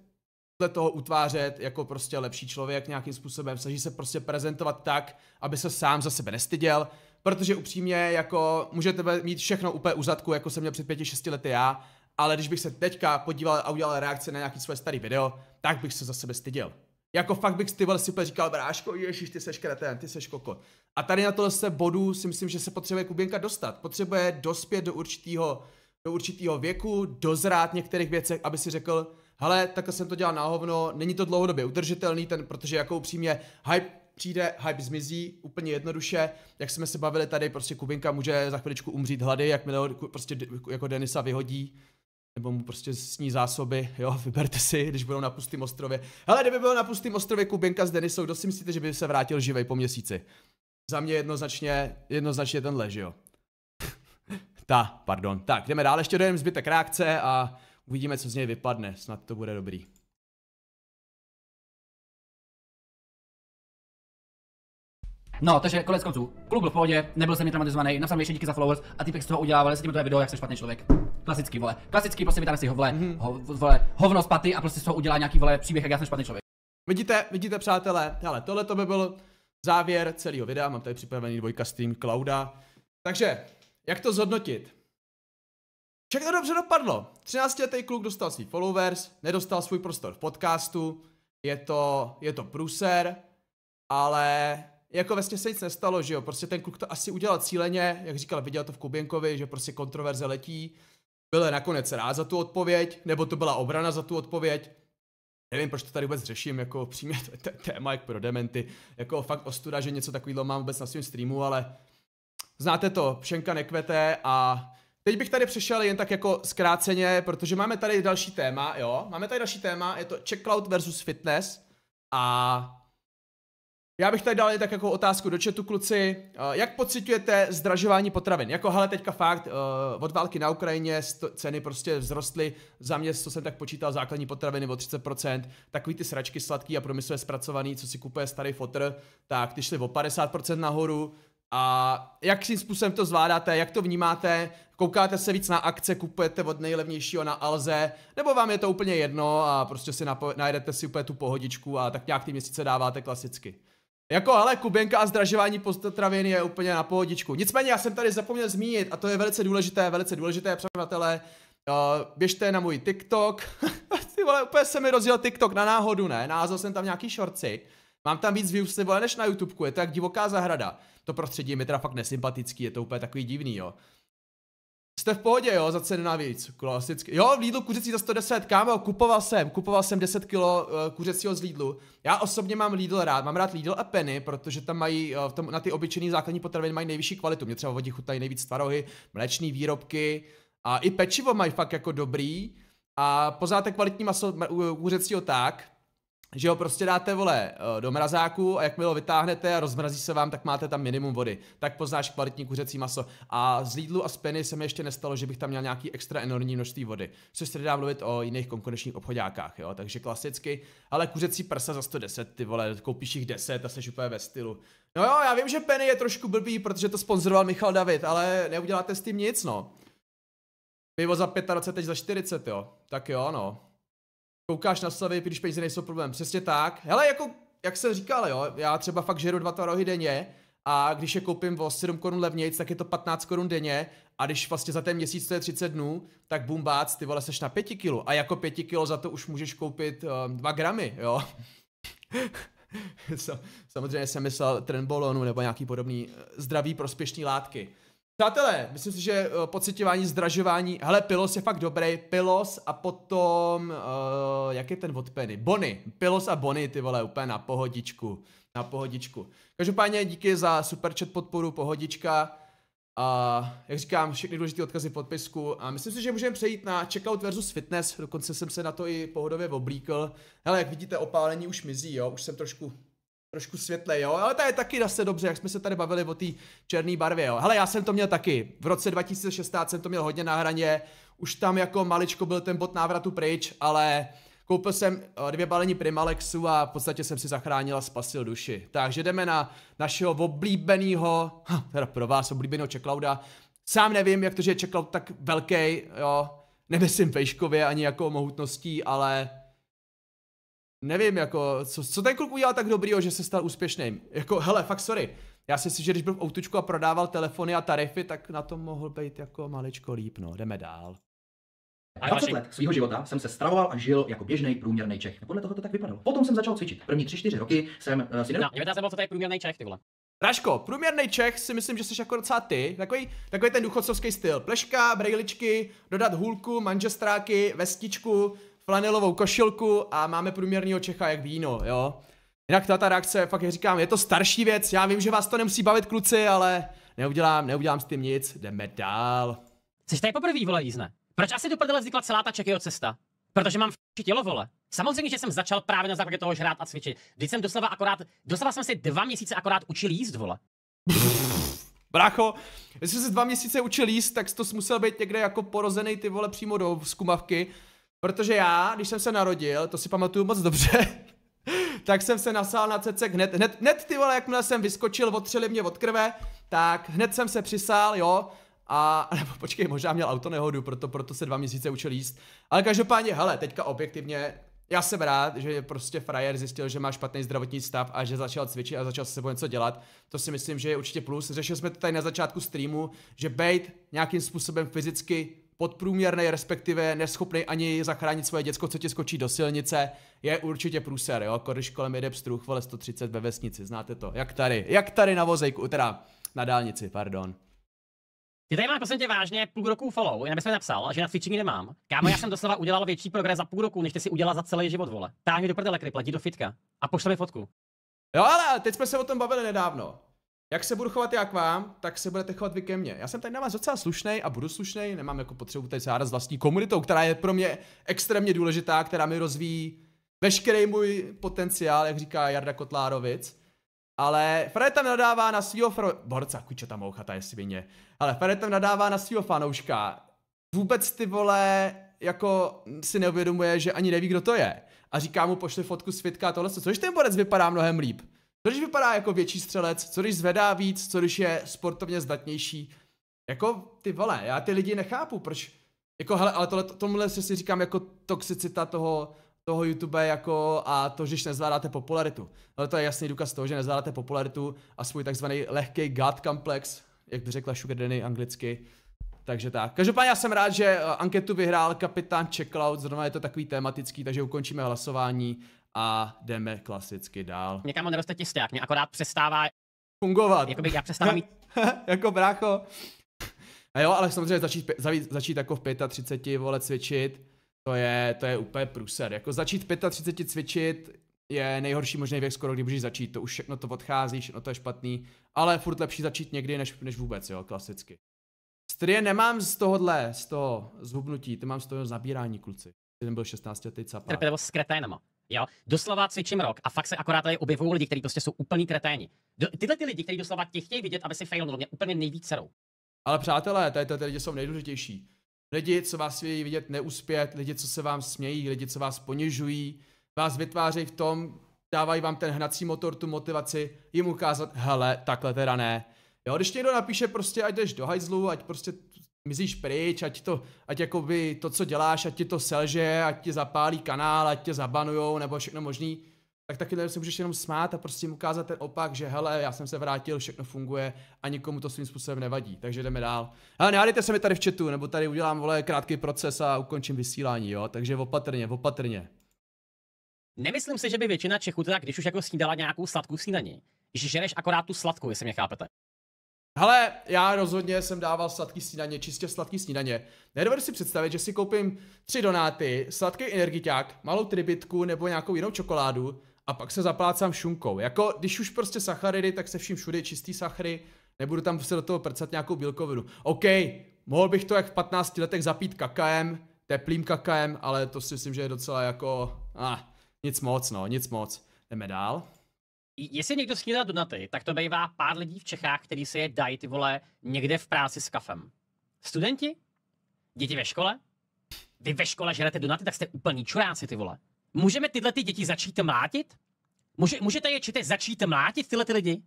podle toho utvářet jako prostě lepší člověk nějakým způsobem, snaží se prostě prezentovat tak, aby se sám za sebe nestyděl, protože upřímně jako můžete mít všechno úplně u zadku, jako jsem měl před pěti, šesti lety já, ale když bych se teďka podíval a udělal reakci na nějaký své starý video, tak bych se za sebe styděl. Jako fakt bych Stivel si říkal, bráško, ježiš, ty seš kretén, ty seš koko. A tady na tohle se bodu si myslím, že se potřebuje Kuběnka dostat. Potřebuje dospět do určitého do určitého věku, dozrát některých věcech, aby si řekl, hele, tak jsem to dělal na hovno, není to dlouhodobě udržitelný, ten, protože jako upřímně, hype přijde, hype zmizí, úplně jednoduše, jak jsme se bavili tady, prostě Kubinka může za chviličku umřít hlady, jak ho prostě jako Denisa vyhodí, nebo mu prostě sní zásoby, jo, vyberte si, když budou na pustém ostrově. Hele, kdyby byl na pustém ostrově Kubinka s Denisou, kdo si myslíte, že by se vrátil živej po měsíci? Za mě jednoznačně, jednoznačně tenhle, že jo? Ta, pardon. Tak, jdeme dál, ještě dojem zbytek reakce a uvidíme, co z něj vypadne. Snad to bude dobrý. No, takže konec konců, klub byl v pohodě, nebyl jsem traumatizovaný, napsal mi díky za followers a ty z toho udělal, ale tím to je video, jak jsem špatný člověk. Klasický vole, klasický, prostě vytáhne si hovle, mm-hmm. ho, vole, hovno z paty a prostě z toho udělá nějaký vole příběh, jak já jsem špatný člověk. Vidíte, vidíte přátelé, ale tohle to by byl závěr celého videa, mám tady připravený dvojka s tým Klauda. Takže, jak to zhodnotit? Všechno dobře dopadlo. 13-letý kluk dostal svý followers, nedostal svůj prostor v podcastu, je to, je to pruser, ale jako vlastně se nic nestalo, že jo, prostě ten kluk to asi udělal cíleně, jak říkal, viděl to v Kuběnkovi, že prostě kontroverze letí, byl nakonec rád za tu odpověď, nebo to byla obrana za tu odpověď, nevím, proč to tady vůbec řeším, jako přímě téma jak pro dementy, jako fakt ostuda, že něco takového mám vůbec na svém streamu, ale znáte to, pšenka nekvete a teď bych tady přešel jen tak jako zkráceně, protože máme tady další téma, jo, máme tady další téma, je to checkout versus fitness a já bych tady dal tak jako otázku do chatu, kluci. Eh, jak pocitujete zdražování potravin? Jako, hele, teďka fakt, eh, od války na Ukrajině ceny prostě vzrostly. Za mě, co jsem tak počítal, základní potraviny o 30%. Takový ty sračky sladký a promyslové zpracovaný, co si kupuje starý fotr, tak ty šly o 50% nahoru. A jakým způsobem to zvládáte, jak to vnímáte, koukáte se víc na akce, kupujete od nejlevnějšího na Alze, nebo vám je to úplně jedno a prostě si najdete si úplně tu pohodičku a tak nějak ty měsíce dáváte klasicky. Jako ale Kubenka a zdražování potravin je úplně na pohodičku. Nicméně já jsem tady zapomněl zmínit a to je velice důležité, velice důležité, přátelé. Uh, běžte na můj TikTok. ty vole, úplně se mi rozjel TikTok na náhodu, ne? Názal jsem tam nějaký šorci. Mám tam víc views, vole, než na YouTube je to jak divoká zahrada. To prostředí je mi teda fakt nesympatický, je to úplně takový divný, jo. Jste v pohodě, jo, za cenu navíc, klasicky. Jo, v Lidlu kuřecí za 110, kámo, kupoval jsem, kupoval jsem 10 kilo uh, kuřecího z Lidlu. Já osobně mám Lidl rád, mám rád Lidl a Penny, protože tam mají, uh, tom, na ty obyčejné základní potraviny mají nejvyšší kvalitu. Mě třeba vodí chutají nejvíc tvarohy, mléčné výrobky a i pečivo mají fakt jako dobrý. A poznáte kvalitní maso kuřecího tak, že ho prostě dáte, vole, eh, do mrazáku a jakmile ho vytáhnete a rozmrazí se vám, tak máte tam minimum vody. Tak poznáš kvalitní kuřecí maso. A z Lidlu a z Penny se mi ještě nestalo, že bych tam měl nějaký extra enormní množství vody. Což se dá mluvit o jiných konkurenčních obchodákách, jo, takže klasicky. Ale kuřecí prsa za 110, ty vole, koupíš jich 10 a seš úplně ve stylu. No jo, já vím, že Penny je trošku blbý, protože to sponzoroval Michal David, ale neuděláte s tím nic, no. Pivo za 25, teď za 40, jo. Tak jo, no koukáš na stavy, když peníze nejsou problém. Přesně tak. Hele, jako, jak jsem říkal, jo, já třeba fakt žeru dva tvarohy denně a když je koupím o 7 korun levněji, tak je to 15 korun denně a když vlastně za ten měsíc to je 30 dnů, tak bumbác, ty vole, seš na 5 kilo a jako 5 kilo za to už můžeš koupit um, 2 gramy, jo. Samozřejmě jsem myslel trenbolonu nebo nějaký podobný eh, zdravý prospěšný látky. Přátelé, myslím si, že uh, pocitování, zdražování, hele, Pilos je fakt dobrý, Pilos a potom, uh, jak je ten od Penny? Bony, Pilos a Bony, ty vole, úplně na pohodičku, na pohodičku. Každopádně díky za super chat podporu, pohodička, a uh, jak říkám, všechny důležité odkazy v podpisku a myslím si, že můžeme přejít na checkout versus fitness, dokonce jsem se na to i pohodově oblíkl. Hele, jak vidíte, opálení už mizí, jo, už jsem trošku trošku světlej, jo, ale ta je taky zase dobře, jak jsme se tady bavili o té černé barvě, jo. Hele, já jsem to měl taky, v roce 2016 jsem to měl hodně na hraně, už tam jako maličko byl ten bod návratu pryč, ale koupil jsem eh, dvě balení Primalexu a v podstatě jsem si zachránil a spasil duši. Takže jdeme na našeho oblíbeného, hm, teda pro vás oblíbeného Čeklauda, sám nevím, jak to, že je Čeklaud tak velký, jo, nemyslím vejškově ani jako mohutností, ale nevím, jako, co, co ten kluk udělal tak dobrýho, že se stal úspěšným. Jako, hele, fakt sorry. Já si myslím, že když byl v autučku a prodával telefony a tarify, tak na tom mohl být jako maličko líp, no. Jdeme dál. 20 let svého života jsem se stravoval a žil jako běžný průměrný Čech. Podle toho to tak vypadalo. Potom jsem začal cvičit. První 3-4 roky jsem uh, si nedal... No, jsem co to je průměrný Čech, ty vole. Raško, průměrný Čech si myslím, že jsi jako docela ty, takový, takový ten důchodcovský styl. Pleška, brejličky, dodat hůlku, manžestráky, vestičku, flanelovou košilku a máme průměrného Čecha jak víno, jo. Jinak ta reakce, fakt jak říkám, je to starší věc, já vím, že vás to nemusí bavit kluci, ale neudělám, neudělám s tím nic, jdeme dál. Jsi tady poprvé, vole, jízne. Proč asi do prdele vznikla celá ta Čekyho cesta? Protože mám v tělo, vole. Samozřejmě, že jsem začal právě na základě toho žrát a cvičit. Vždyť jsem doslova akorát, doslova jsem si dva měsíce akorát učil jíst, vole. Bracho, jestli jsi se dva měsíce učil jíst, tak jsi to musel být někde jako porozený ty vole přímo do zkumavky. Protože já, když jsem se narodil, to si pamatuju moc dobře, tak jsem se nasál na cecek hned, hned, hned ty vole, jakmile jsem vyskočil, otřeli mě od krve, tak hned jsem se přisál, jo, a nebo počkej, možná měl auto nehodu, proto, proto se dva měsíce učil jíst. Ale každopádně, hele, teďka objektivně, já jsem rád, že prostě frajer zjistil, že má špatný zdravotní stav a že začal cvičit a začal se sebou něco dělat. To si myslím, že je určitě plus. Řešili jsme to tady na začátku streamu, že bejt nějakým způsobem fyzicky podprůměrný, respektive neschopný ani zachránit svoje děcko, co ti skočí do silnice, je určitě průser, jo, jako když kolem jede pstruh, vole 130 ve vesnici, znáte to, jak tady, jak tady na vozejku, teda na dálnici, pardon. Ty tady máš prosím tě vážně půl roku follow, jinak bys mi napsal, že na cvičení nemám. Kámo, já jsem doslova udělal větší progres za půl roku, než ty si udělal za celý život, vole. Táhni do prdele, kdy platí do fitka. A pošle mi fotku. Jo, ale teď jsme se o tom bavili nedávno. Jak se budu chovat já k vám, tak se budete chovat vy ke mně. Já jsem tady na vás docela slušný a budu slušný, nemám jako potřebu tady se s vlastní komunitou, která je pro mě extrémně důležitá, která mi rozvíjí veškerý můj potenciál, jak říká Jarda Kotlárovic. Ale Fred tam nadává na svého fro... Borca, kuče tam moucha, ta je svině. Ale Fred tam nadává na svého fanouška. Vůbec ty vole, jako si neuvědomuje, že ani neví, kdo to je. A říká mu, pošli fotku svitka a tohle, což ten borec vypadá mnohem líp. Co když vypadá jako větší střelec, co když zvedá víc, co když je sportovně zdatnější. Jako ty vole, já ty lidi nechápu, proč. Jako hele, ale tohle, tomhle si říkám jako toxicita toho, toho YouTube jako a to, že nezvládáte popularitu. Ale to je jasný důkaz toho, že nezvládáte popularitu a svůj takzvaný lehký god complex, jak by řekla Sugar Danny anglicky. Takže tak. Každopádně já jsem rád, že eh, anketu vyhrál kapitán Checkloud, zrovna je to takový tematický, takže ukončíme hlasování a jdeme klasicky dál. Mě kámo neroste tisták, mě akorát přestává fungovat. Jakoby já přestávám mít... jako brácho. A jo, ale samozřejmě začít, začít, začít jako v 35 vole cvičit, to je, to je úplně pruser. Jako začít v 35 cvičit je nejhorší možný věk skoro, kdy můžeš začít, to už všechno to odchází, všechno to je špatný, ale furt lepší začít někdy než, než vůbec, jo, klasicky. Strie nemám z tohohle, z toho zhubnutí, ty mám z toho z nabírání, kluci. Ten byl 16 letý capák. Trpělivost s kreténama. No. Jo? Doslova cvičím rok a fakt se akorát tady objevují lidi, kteří prostě jsou úplní kreténi. Do, tyhle ty lidi, kteří doslova tě chtějí vidět, aby si failnul, mě úplně nejvíc serou. Ale přátelé, tady ty lidi jsou nejdůležitější. Lidi, co vás chtějí vidět neuspět, lidi, co se vám smějí, lidi, co vás ponižují, vás vytvářejí v tom, dávají vám ten hnací motor, tu motivaci, jim ukázat, hele, takhle teda ne. Jo, když někdo napíše prostě, ať jdeš do hajzlu, ať prostě mizíš pryč, ať to, ať jakoby to, co děláš, ať ti to selže, ať ti zapálí kanál, ať tě zabanujou, nebo všechno možný, tak taky se můžeš jenom smát a prostě jim ukázat ten opak, že hele, já jsem se vrátil, všechno funguje a nikomu to svým způsobem nevadí, takže jdeme dál. Hele, nehádejte se mi tady v chatu, nebo tady udělám, vole, krátký proces a ukončím vysílání, jo, takže opatrně, opatrně. Nemyslím si, že by většina Čechů teda, když už jako snídala nějakou sladkou snídaní, že žereš akorát tu sladkou, jestli mě chápete. Hele, já rozhodně jsem dával sladký snídaně, čistě sladký snídaně. Nedovedu si představit, že si koupím tři donáty, sladký energiťák, malou tribitku nebo nějakou jinou čokoládu a pak se zaplácám šunkou. Jako, když už prostě sacharidy, tak se vším všude čistý sachary, nebudu tam se do toho prcat nějakou bílkovinu. OK, mohl bych to jak v 15 letech zapít kakaem, teplým kakaem, ale to si myslím, že je docela jako, ah, nic moc no, nic moc. Jdeme dál jestli někdo snídá donaty, tak to bývá pár lidí v Čechách, který se je dají ty vole někde v práci s kafem. Studenti? Děti ve škole? Vy ve škole žerete donaty, tak jste úplní čuráci ty vole. Můžeme tyhle ty děti začít mlátit? Může, můžete je čete začít mlátit tyhle ty lidi?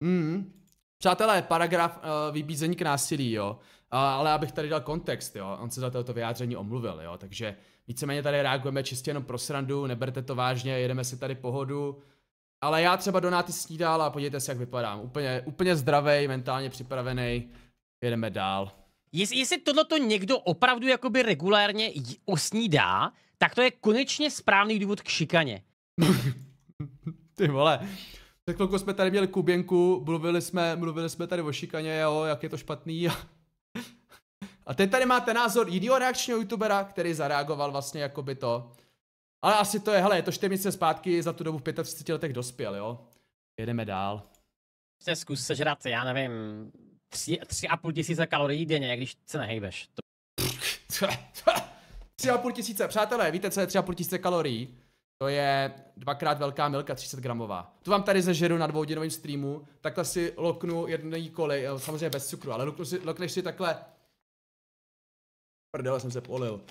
Mm. Přátelé, paragraf uh, vybízení k násilí, jo. Uh, ale abych tady dal kontext, jo. On se za toto vyjádření omluvil, jo. Takže víceméně tady reagujeme čistě jenom pro srandu, neberte to vážně, jedeme si tady pohodu. Ale já třeba donáty snídal a podívejte se, jak vypadám. Úplně, úplně zdravý, mentálně připravený. Jedeme dál. Jestli, jestli to někdo opravdu jakoby regulárně osnídá, tak to je konečně správný důvod k šikaně. Ty vole. Před chvilkou jsme tady měli Kuběnku, mluvili jsme, mluvili jsme tady o šikaně, jo, jak je to špatný. A teď tady máte názor jiného reakčního youtubera, který zareagoval vlastně jakoby to. Ale asi to je, hele, je to 4 zpátky za tu dobu v 35 letech dospěl, jo. Jedeme dál. se prostě zkus sežrat, já nevím, tři, tři a půl tisíce kalorií denně, když se nehejbeš. To... tři a půl tisíce, přátelé, víte, co je tři a půl tisíce kalorií? To je dvakrát velká milka, 30 gramová. To vám tady zežeru na dvouhodinovém streamu, takhle si loknu jedno koli, samozřejmě bez cukru, ale loknu si, lokneš si takhle... Prdele, jsem se polil.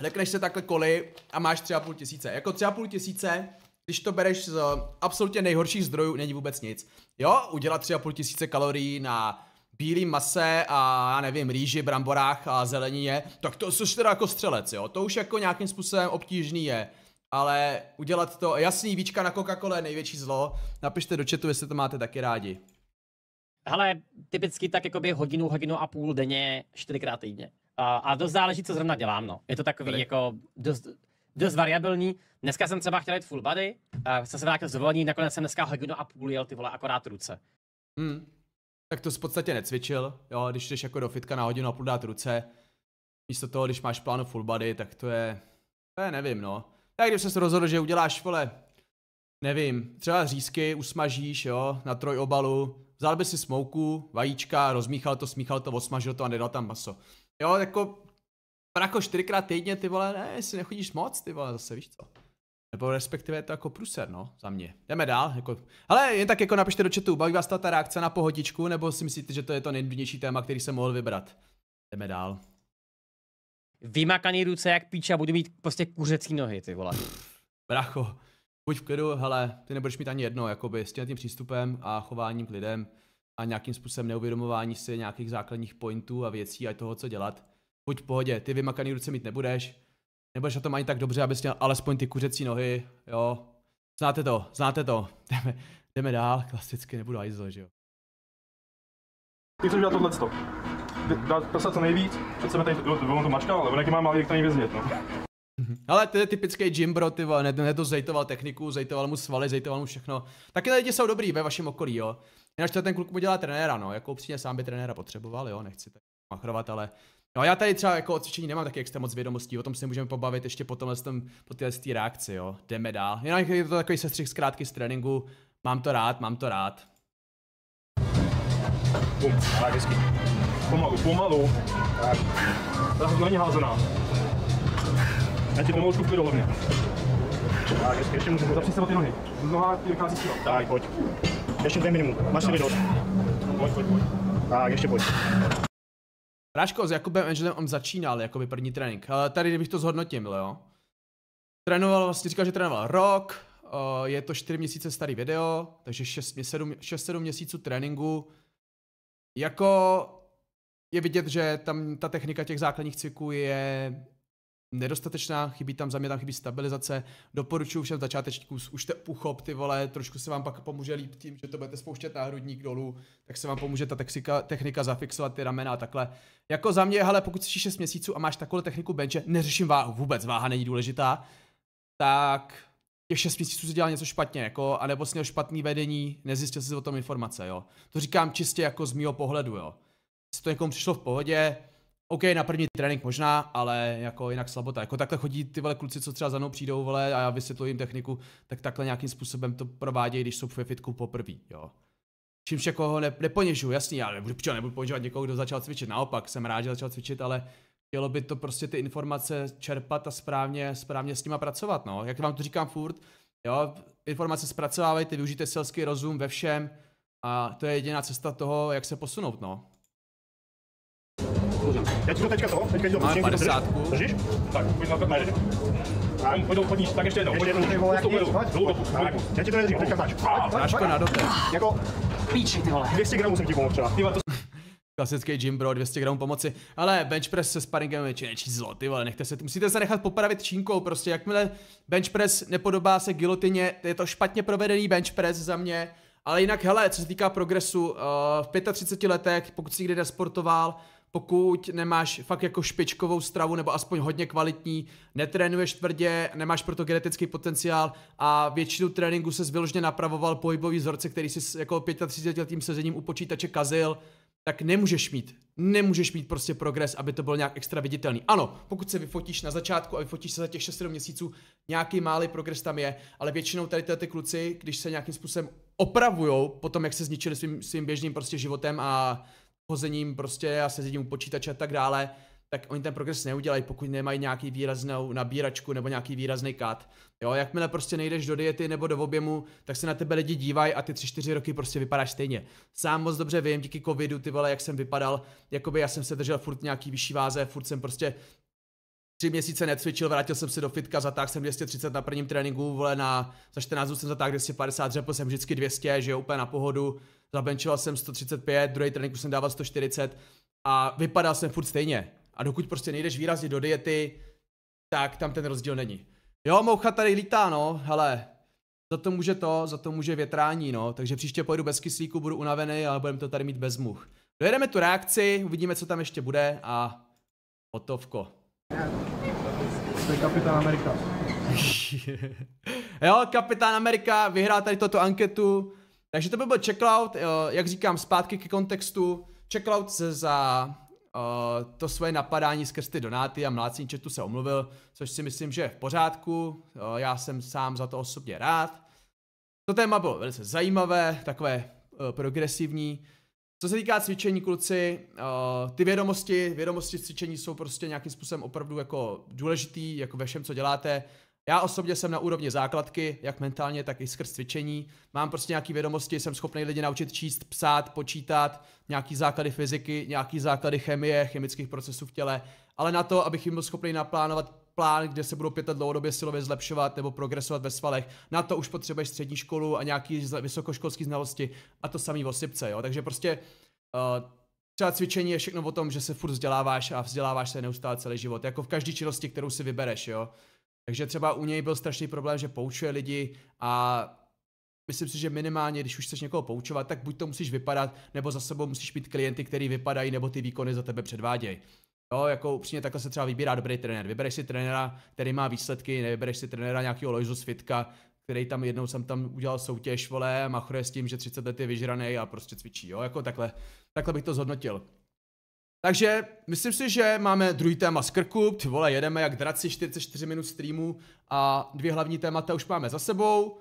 Lekneš se takhle koli a máš půl tisíce. Jako půl tisíce, když to bereš z eh, absolutně nejhorších zdrojů, není vůbec nic. Jo, udělat půl tisíce kalorií na bílý mase a já nevím, rýži, bramborách a zelenině, tak to jsi teda jako střelec, jo. To už jako nějakým způsobem obtížný je. Ale udělat to, jasný, víčka na Coca-Cola největší zlo. Napište do chatu, jestli to máte taky rádi. Hele, typicky tak jakoby hodinu, hodinu a půl denně, čtyřikrát týdně a dost záleží, co zrovna dělám, no. Je to takový Tady. jako dost, dost variabilní. Dneska jsem třeba chtěl jít full body, uh, jsem se vrátil zvolení, nakonec jsem dneska hodinu a půl jel ty vole akorát ruce. Hmm. Tak to jsi v podstatě necvičil, jo, když jdeš jako do fitka na hodinu a půl dát ruce, místo toho, když máš plánu full body, tak to je, to je nevím, no. Tak když jsem se rozhodl, že uděláš, vole, nevím, třeba řízky usmažíš, jo, na trojobalu, vzal by si smouku, vajíčka, rozmíchal to, smíchal to, osmažil to a nedal tam maso. Jo, jako prako čtyřikrát týdně, ty vole, ne, jestli nechodíš moc, ty vole, zase víš co. Nebo respektive je to jako pruser, no, za mě. Jdeme dál, jako. Ale jen tak jako napište do chatu, baví vás ta, ta reakce na pohodičku, nebo si myslíte, že to je to nejdůležitější téma, který jsem mohl vybrat. Jdeme dál. Vymakaný ruce jak píče a budu mít prostě kuřecí nohy, ty vole. Pff, bracho, buď v klidu, hele, ty nebudeš mít ani jedno, jakoby, s tím přístupem a chováním k lidem a nějakým způsobem neuvědomování si nějakých základních pointů a věcí a toho, co dělat. Buď v pohodě, ty vymakaný ruce mít nebudeš, nebudeš na tom ani tak dobře, abys měl alespoň ty kuřecí nohy, jo. Znáte to, znáte to. Jdeme, jdeme dál, klasicky nebudu ajzl, že jo. Ty chceš dělat tohleto. Dát prsa co nejvíc, ať mi tady Bylo to mačka, ale on má malý, jak to nevězdět, no. Mhm. Ale to je typický gym bro, ty vole, ne, ne to zejtoval techniku, zejtoval mu svaly, zejtoval mu všechno. Taky lidi jsou dobrý ve vašem okolí, jo. Jinak to ten kluk udělá trenéra, no, jako upřímně sám by trenéra potřeboval, jo, nechci tak machrovat, ale No já tady třeba jako cvičení nemám taky extra moc vědomostí, o tom se můžeme pobavit ještě po tomhle tom, po té reakci, jo. Jdeme dál. Jinak je to takový sestřih zkrátky z tréninku. Mám to rád, mám to rád. Bum, tak hezky. Pomalu, pomalu. Tak. Ta není házená. Já ti pomalu škupli do hlavně. Tak hezky, ještě můžu. Zapři se o ty nohy. Z noha ti vychází Tak, pojď. Ještě dvě minimum. Máš si vidět. Tak, ještě pojď. Ráško s Jakubem Angelem on začínal jako první trénink. Ale tady, bych to zhodnotil, jo. Trénoval, vlastně říkal, že trénoval rok, je to 4 měsíce starý video, takže 6-7 měsíců tréninku. Jako je vidět, že tam ta technika těch základních cviků je nedostatečná, chybí tam, za mě tam chybí stabilizace. Doporučuji všem začátečníkům, už te uchop, ty vole, trošku se vám pak pomůže líp tím, že to budete spouštět na hrudník dolů, tak se vám pomůže ta texika, technika zafixovat ty ramena a takhle. Jako za mě, ale pokud jsi 6 měsíců a máš takovou techniku benče, neřeším váhu vůbec, váha není důležitá, tak těch 6 měsíců se dělal něco špatně, jako, anebo jsi měl špatný vedení, nezjistil jsi o tom informace, jo. To říkám čistě jako z mého pohledu, jo. Jestli to někomu přišlo v pohodě, OK, na první trénink možná, ale jako jinak slabota. Jako takhle chodí ty vole kluci, co třeba za mnou přijdou, vole, a já vysvětluji jim techniku, tak takhle nějakým způsobem to provádějí, když jsou ve fitku poprvé, jo. Čímž jako ho ne, neponěžuju, jasně, já nebudu, čo, nebudu ponižovat někoho, kdo začal cvičit, naopak, jsem rád, že začal cvičit, ale chtělo by to prostě ty informace čerpat a správně, správně s nima pracovat, no. Jak vám to říkám furt, jo, informace zpracovávejte, využijte selský rozum ve všem a to je jediná cesta toho, jak se posunout, no zkusím. Já ti to teďka to, teďka ti to pustím. Držíš? Tak, pojď na to. Ne, Pojď chodní, tak ještě jednou. Ještě jednou, vole, jak nic, pojď. Já ti to neříkám, teďka tač. Tačko na dotaz. Jako, píči, ty vole. 200 gramů jsem ti pomohl třeba. Klasický gym bro, 200 gramů pomoci, ale bench press se sparingem je činečí zlo, ty vole, nechte se, musíte se nechat popravit čínkou, prostě jakmile bench press nepodobá se gilotině, je to špatně provedený bench press za mě, ale jinak hele, co se týká progresu, uh, v 35 letech, pokud si kdy nesportoval, pokud nemáš fakt jako špičkovou stravu nebo aspoň hodně kvalitní, netrénuješ tvrdě, nemáš proto genetický potenciál a většinu tréninku se vyloženě napravoval pohybový vzorce, který si jako 35 letým sezením u počítače kazil, tak nemůžeš mít, nemůžeš mít prostě progres, aby to byl nějak extra viditelný. Ano, pokud se vyfotíš na začátku a vyfotíš se za těch 6-7 měsíců, nějaký malý progres tam je, ale většinou tady ty kluci, když se nějakým způsobem opravujou po tom, jak se zničili svým, svým běžným prostě životem a hozením, prostě a se u počítače a tak dále, tak oni ten progres neudělají, pokud nemají nějaký výraznou nabíračku nebo nějaký výrazný kat. Jo, jakmile prostě nejdeš do diety nebo do objemu, tak se na tebe lidi dívají a ty 3-4 roky prostě vypadáš stejně. Sám moc dobře vím, díky covidu, ty vole, jak jsem vypadal, jakoby já jsem se držel furt nějaký vyšší váze, furt jsem prostě tři měsíce necvičil, vrátil jsem se do fitka, zatáhl jsem 230 na prvním tréninku, vole, na, za 14 jsem zatáhl 250, řepl jsem vždycky 200, že jo, úplně na pohodu, zabenčoval jsem 135, druhý trénink už jsem dával 140 a vypadal jsem furt stejně. A dokud prostě nejdeš výrazně do diety, tak tam ten rozdíl není. Jo, moucha tady lítá, no, hele, za to může to, za to může větrání, no, takže příště pojedu bez kyslíku, budu unavený a budeme to tady mít bez much. Dojedeme tu reakci, uvidíme, co tam ještě bude a hotovko. To je kapitán Amerika. jo, kapitán Amerika vyhrá tady toto anketu, takže to by byl checkout, eh, jak říkám, zpátky ke kontextu. Checkout se za eh, to svoje napadání skrz ty donáty a mlácení četu se omluvil, což si myslím, že je v pořádku. Eh, já jsem sám za to osobně rád. To téma bylo velice zajímavé, takové progresivní. Co se týká cvičení, kluci, ty vědomosti, vědomosti cvičení jsou prostě nějakým způsobem opravdu jako důležitý, jako ve všem, co děláte. Já osobně jsem na úrovni základky, jak mentálně, tak i skrz cvičení. Mám prostě nějaké vědomosti, jsem schopný lidi naučit číst, psát, počítat, nějaký základy fyziky, nějaký základy chemie, chemických procesů v těle, ale na to, abych jim byl schopný naplánovat plán, kde se budou pět let dlouhodobě silově zlepšovat nebo progresovat ve svalech. Na to už potřebuješ střední školu a nějaký vysokoškolské znalosti a to samý v osypce, jo. Takže prostě uh, třeba cvičení je všechno o tom, že se furt vzděláváš a vzděláváš se neustále celý život, jako v každé činnosti, kterou si vybereš, jo. Takže třeba u něj byl strašný problém, že poučuje lidi a myslím si, že minimálně, když už chceš někoho poučovat, tak buď to musíš vypadat, nebo za sebou musíš mít klienty, který vypadají, nebo ty výkony za tebe předvádějí. Jo, jako upřímně takhle se třeba vybírá dobrý trenér. Vybereš si trenéra, který má výsledky, nevybereš si trenéra nějakého Lojzu Svitka, který tam jednou jsem tam udělal soutěž, vole, machruje s tím, že 30 let je vyžraný a prostě cvičí, jo, jako takhle, takhle bych to zhodnotil. Takže myslím si, že máme druhý téma z krku, ty vole, jedeme jak draci, 44 minut streamu a dvě hlavní témata už máme za sebou.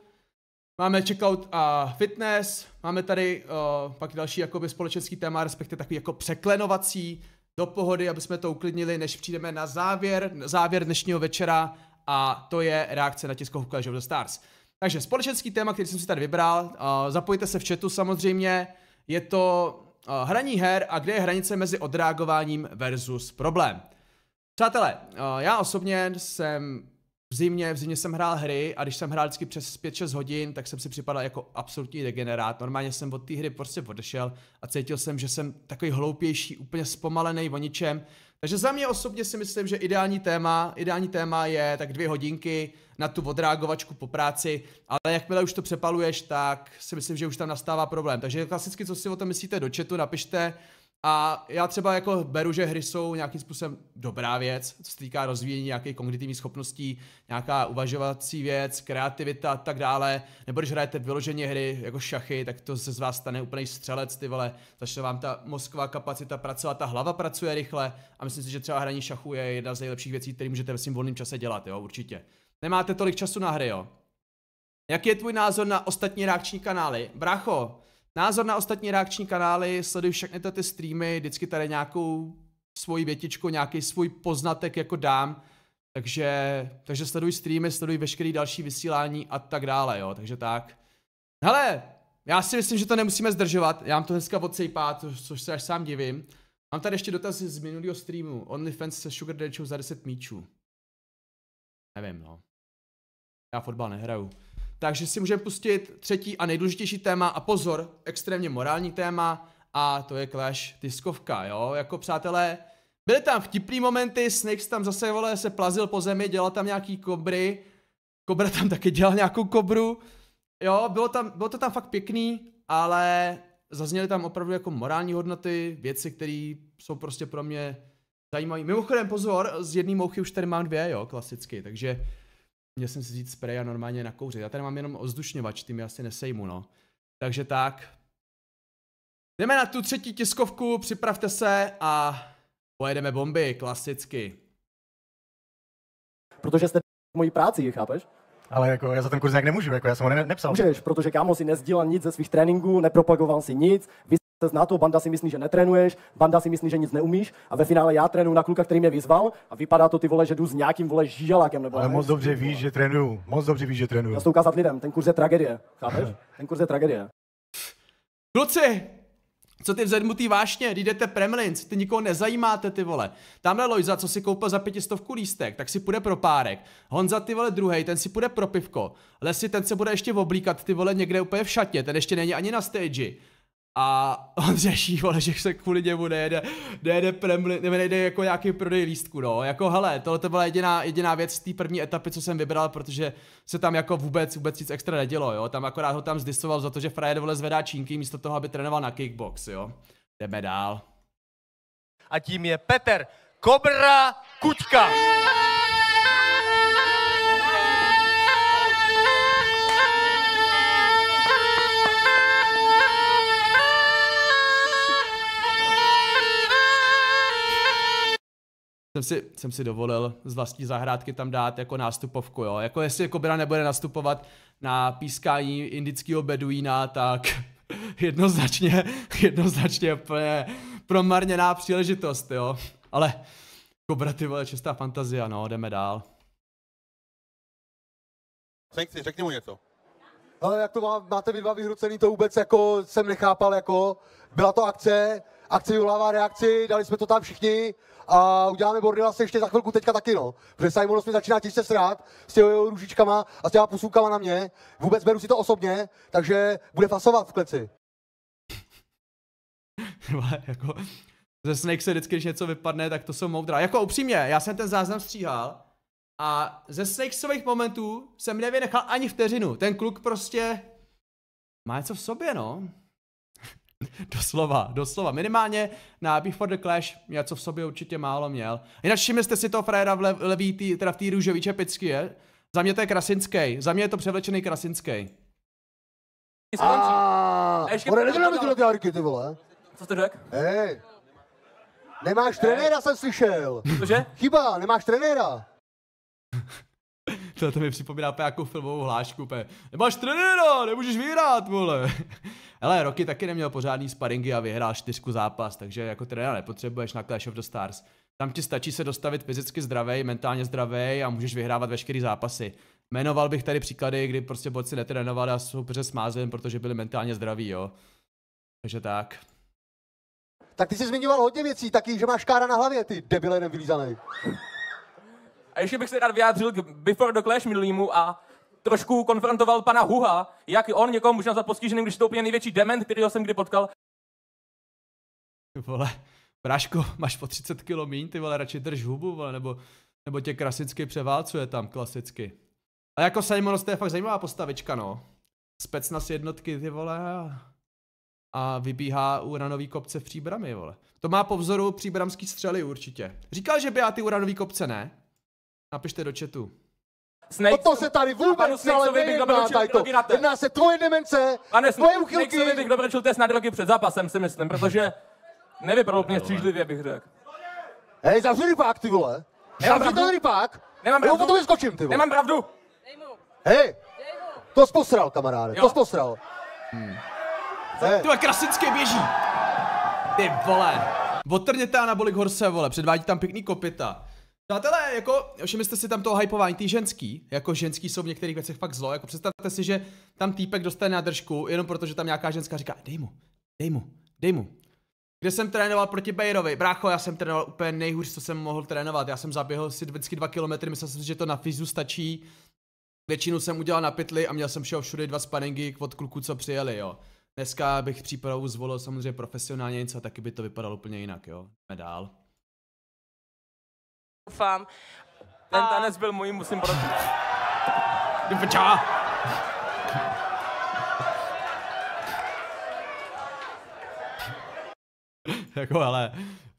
Máme checkout a fitness, máme tady uh, pak další jakoby společenský téma, respektive takový jako překlenovací do pohody, aby jsme to uklidnili, než přijdeme na závěr, na závěr dnešního večera a to je reakce na tiskovku Clash of the Stars. Takže společenský téma, který jsem si tady vybral, uh, zapojte se v chatu samozřejmě, je to Eh, hraní her a kde je hranice mezi odreagováním versus problém. Přátelé, eh, já osobně jsem v zimě, v zimě jsem hrál hry a když jsem hrál vždycky přes 5-6 hodin, tak jsem si připadal jako absolutní degenerát. Normálně jsem od té hry prostě odešel a cítil jsem, že jsem takový hloupější, úplně zpomalený o ničem takže za mě osobně si myslím, že ideální téma, ideální téma je tak dvě hodinky na tu odreagovačku po práci, ale jakmile už to přepaluješ, tak si myslím, že už tam nastává problém. Takže klasicky, co si o tom myslíte do chatu, napište, a já třeba jako beru, že hry jsou nějakým způsobem dobrá věc, co se týká rozvíjení nějakých kognitivních schopností, nějaká uvažovací věc, kreativita a tak dále. Nebo když hrajete vyloženě hry jako šachy, tak to se z vás stane úplný střelec, ty vole. Začne vám ta mozková kapacita pracovat, ta hlava pracuje rychle a myslím si, že třeba hraní šachu je jedna z nejlepších věcí, které můžete ve svým volném čase dělat, jo, určitě. Nemáte tolik času na hry, jo. Jaký je tvůj názor na ostatní reakční kanály? Bracho, Názor na ostatní reakční kanály, sleduji všechny ty streamy, vždycky tady nějakou svoji větičku, nějaký svůj poznatek jako dám, takže, takže sleduj streamy, sleduj veškerý další vysílání a tak dále, jo, takže tak. Hele, já si myslím, že to nemusíme zdržovat, já mám to dneska odsejpá, což se až sám divím. Mám tady ještě dotaz z minulého streamu, OnlyFans se Sugar Daddy za 10 míčů. Nevím, no. Já fotbal nehraju. Takže si můžeme pustit třetí a nejdůležitější téma a pozor, extrémně morální téma a to je Clash tiskovka, jo, jako přátelé, byly tam vtipný momenty, Snakes tam zase, vole, se plazil po zemi, dělal tam nějaký kobry, Kobra tam taky dělal nějakou kobru, jo, bylo, tam, bylo to tam fakt pěkný, ale zazněly tam opravdu jako morální hodnoty, věci, které jsou prostě pro mě zajímavé. Mimochodem pozor, z jedné mouchy už tady mám dvě, jo, klasicky, takže měl jsem si vzít sprej a normálně nakouřit. Já tady mám jenom ozdušňovač, tím asi nesejmu, no. Takže tak. Jdeme na tu třetí tiskovku, připravte se a pojedeme bomby, klasicky. Protože jste mojí práci, chápeš? Ale jako já za ten kurz nějak nemůžu, jako já jsem ho ne- nepsal. Můžeš, protože kámo si nezdílel nic ze svých tréninků, nepropagoval si nic, vy se zná to, banda si myslí, že netrénuješ, banda si myslí, že nic neumíš a ve finále já trénuju na kluka, který mě vyzval a vypadá to ty vole, že jdu s nějakým vole žížalákem. Nebo Ale ne, moc ne, dobře víš, že trénuju, moc dobře víš, že trénuju. Já to ukázat lidem, ten kurz je tragedie, chápeš? Ten kurz je tragedie. Kluci, co ty vzedmutý vášně, když jdete Premlins, ty nikoho nezajímáte ty vole. Tamhle Lojza, co si koupil za pětistovku lístek, tak si půjde pro párek. Honza ty vole druhý, ten si půjde pro pivko. Lesy ten se bude ještě oblíkat ty vole někde úplně v šatě, ten ještě není ani na stage a on řeší, vole, že se kvůli němu nejede, nejede, premli, nejede jako nějaký prodej lístku, no. Jako hele, tohle to byla jediná, jediná věc z té první etapy, co jsem vybral, protože se tam jako vůbec, vůbec nic extra nedělo, jo. Tam akorát ho tam zdisoval za to, že Fred vole zvedá čínky místo toho, aby trénoval na kickbox, jo. Jdeme dál. A tím je Petr Kobra Kučka. Yeah! jsem si, jsem si dovolil z vlastní zahrádky tam dát jako nástupovku, jo. Jako jestli Kobra jako nebude nastupovat na pískání indického beduína, tak jednoznačně, jednoznačně úplně promarněná příležitost, jo. Ale Kobra, ty vole, čistá fantazia, no, jdeme dál. Sankci, řekni mu něco. Ale jak to má, máte vy dva vyhrucený, to vůbec jako jsem nechápal, jako byla to akce, akce vyvolává reakci, dali jsme to tam všichni a uděláme bordela se ještě za chvilku teďka taky, no. Protože Simonos mi začíná těžce srát s těho jeho ružičkama a s těma pusůkama na mě. Vůbec beru si to osobně, takže bude fasovat v kleci. jako, ze Snake se vždycky, když něco vypadne, tak to jsou moudra. Jako upřímně, já jsem ten záznam stříhal a ze Snakesových momentů jsem nevynechal ani vteřinu. Ten kluk prostě má něco v sobě, no. Doslova, doslova. Minimálně na Before the Clash něco v sobě určitě málo měl. Jinak všimli jste si toho frajera v lev, levý, tý, teda v té růžový čepický, je? Za mě to je Krasinský, za mě je to převlečený Krasinský. A ty vole. Co jste řekl? Hej. Nemáš trenéra, jsem slyšel. Cože? Chyba, nemáš trenéra. Tohle to mi připomíná jako filmovou hlášku, pe. Nemáš trenéra, nemůžeš vyhrát, vole. Ale Rocky taky neměl pořádný sparingy a vyhrál čtyřku zápas, takže jako trenéra nepotřebuješ na Clash of the Stars. Tam ti stačí se dostavit fyzicky zdravej, mentálně zdravej a můžeš vyhrávat veškerý zápasy. Jmenoval bych tady příklady, kdy prostě borci netrénovali a přes smázen, protože byli mentálně zdraví, jo. Takže tak. Tak ty jsi zmiňoval hodně věcí, taky, že máš kára na hlavě, ty debile nevylízanej. A ještě bych se rád vyjádřil k Before the Clash minulýmu a trošku konfrontoval pana Huha, jak on někoho může nazvat postiženým, když to úplně největší dement, který jsem kdy potkal. Vole, bráško, máš po 30 kg míň, ty vole, radši drž hubu, vole, nebo, nebo tě klasicky převálcuje tam, klasicky. A jako Simon, to je fakt zajímavá postavička, no. Specnas jednotky, ty vole, a vybíhá uranový kopce v příbrami, vole. To má po vzoru příbramský střely určitě. Říkal, že by ty uranový kopce ne, napište do chatu. Snake, o to se tady vůbec ale to. Jedná se tvoje demence, Pane tvoje uchylky. Snake, bych dobročil test na drogy před zápasem, si myslím, protože nevypadal úplně střížlivě, bych řekl. Hej, zavři rypák, ty vole. Nemám zavři ten rypák. Nemám pravdu. potom vyskočím, ty vole. Nemám pravdu. Hej, to jsi posral, kamaráde, jo. to jsi posral. Hmm. Hey. Ty klasické běží. Ty vole. Otrněte anabolik horse, vole, předvádí tam pěkný kopita. Přátelé, jako, všimli jste si tam toho hypování, ty ženský, jako ženský jsou v některých věcech fakt zlo, jako představte si, že tam týpek dostane na držku, jenom protože tam nějaká ženská říká, dej mu, dej mu, dej mu. Kde jsem trénoval proti Bejrovi? Brácho, já jsem trénoval úplně nejhůř, co jsem mohl trénovat. Já jsem zaběhl si vždycky dva kilometry, myslel jsem si, že to na fyzu stačí. Většinu jsem udělal na pytli a měl jsem všeho všude dva sparingy od kluků, co přijeli, jo. Dneska bych přípravu zvolil samozřejmě profesionálně něco, taky by to vypadalo úplně jinak, jo. Jdeme dál. Doufám. Ten a... tanec byl můj, musím prodat. Čau. jako ale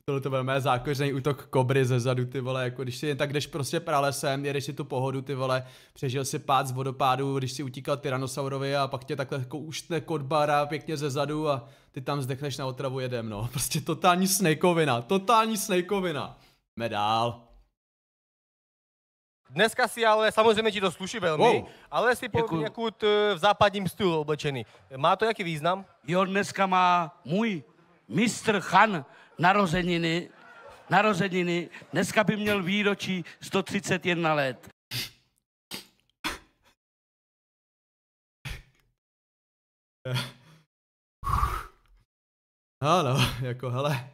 tohle to byl mé zákořený útok kobry ze zadu, ty vole, jako když si jen tak jdeš prostě pralesem, jedeš si tu pohodu, ty vole, přežil si pád z vodopádu, když si utíkal tyranosaurovi a pak tě takhle jako uštne kodbara pěkně ze zadu a ty tam zdechneš na otravu jedem, no, prostě totální snakeovina, totální snakeovina. Medál. Dneska si ale, samozřejmě ti to sluší velmi, wow. ale si po, Děkuju. někud eh, v západním stylu oblečený. Má to jaký význam? Jo, dneska má můj mistr Han narozeniny, narozeniny. Dneska by měl výročí 131 let. Ano, no, jako hele,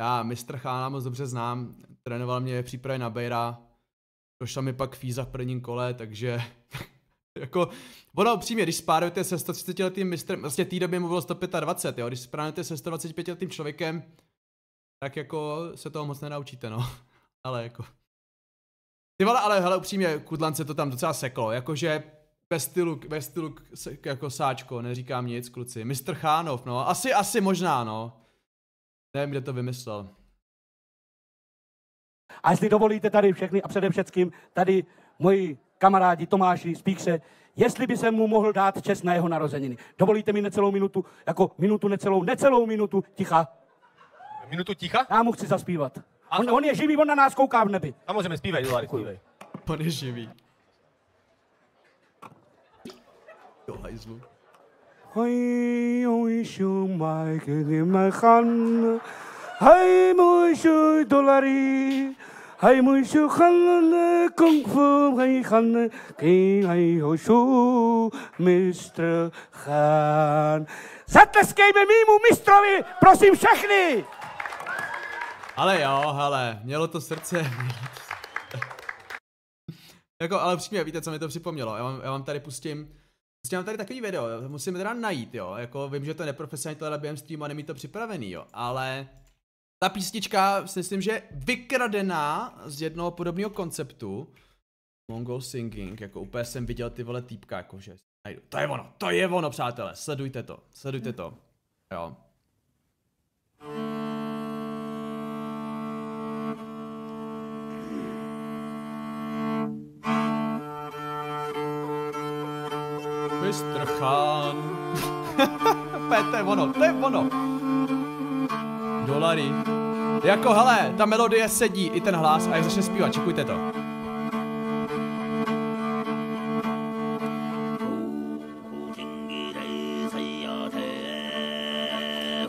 já mistr Chána moc dobře znám, trénoval mě přípravy na Bejra, došla mi pak fíza v prvním kole, takže jako, ono upřímně, když spárujete se 130 letým mistrem, vlastně té době mu bylo 125, jo, když spárujete se 125 letým člověkem, tak jako se toho moc nenaučíte, no. Ale jako. Ty vole, ale hele, upřímně, Kudlan se to tam docela seklo, jakože ve stylu, ve stylu jako sáčko, neříkám nic, kluci. Mistr Chánov, no, asi, asi možná, no. Nevím, kde to vymyslel. A jestli dovolíte tady všechny a především tady moji kamarádi Tomáši, Spíkse, jestli by se mu mohl dát čest na jeho narozeniny. Dovolíte mi necelou minutu, jako minutu necelou, necelou minutu ticha. Minutu ticha? Já mu chci zaspívat. A... On, on, je živý, on na nás kouká v nebi. Samozřejmě, zpívej, Dolary, zpívej. On je živý. Jo, hajzlu. Hoj, jo, išum, majke, Hai mui shu dolari, hai mui shu khan kung fu hai khan king hai ho shu mistr khan. Zatleskejme mýmu mistrovi, prosím všechny! Ale jo, hele, mělo to srdce. jako, ale přímě, víte, co mi to připomnělo? Já vám, já vám tady pustím pustím vám tady takový video, musím teda najít, jo, jako vím, že to je neprofesionální tohle během streamu a nemí to připravený, jo, ale ta písnička myslím, že vykradená z jednoho podobného konceptu. Mongol Singing, jako úplně jsem viděl ty vole týpka, jakože najdu. To je ono, to je ono, přátelé, sledujte to, sledujte to, jo. Mr. Khan. to je ono, to je ono dolary. Jako hele, ta melodie sedí, i ten hlas a jak začne zpívat, čekujte to.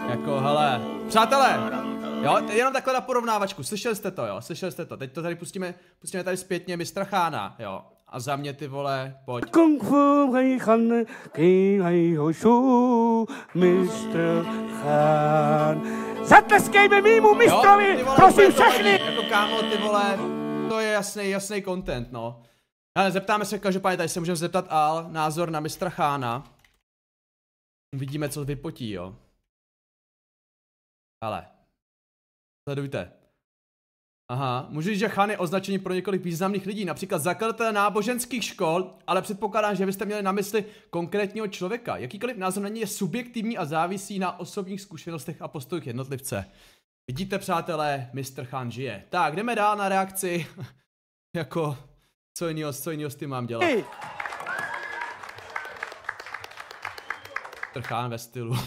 Jako hele, přátelé, jo, jenom takhle na porovnávačku, slyšeli jste to jo, slyšeli jste to, teď to tady pustíme, pustíme tady zpětně mistra Chána, jo, a za mě ty vole, pojď. Kung fu hej chan, ký hej ho mistr Khan. Zatleskejme mýmu mistrovi, jo, prosím všechny! Jako kámo, ty vole, to je jasný, jasný content, no. Ale zeptáme se, každopádně tady se můžeme zeptat Al, názor na mistra Chána. Uvidíme, co vypotí, jo. Ale. Sledujte. Aha, že Žachan je označení pro několik významných lidí, například zakladatel náboženských škol, ale předpokládám, že byste měli na mysli konkrétního člověka. Jakýkoliv názor na něj je subjektivní a závisí na osobních zkušenostech a postojích jednotlivce. Vidíte, přátelé, Mr. Khan žije. Tak, jdeme dál na reakci. jako, co jiného, co jiného s tím mám dělat? Hey. Mr. Khan ve stylu.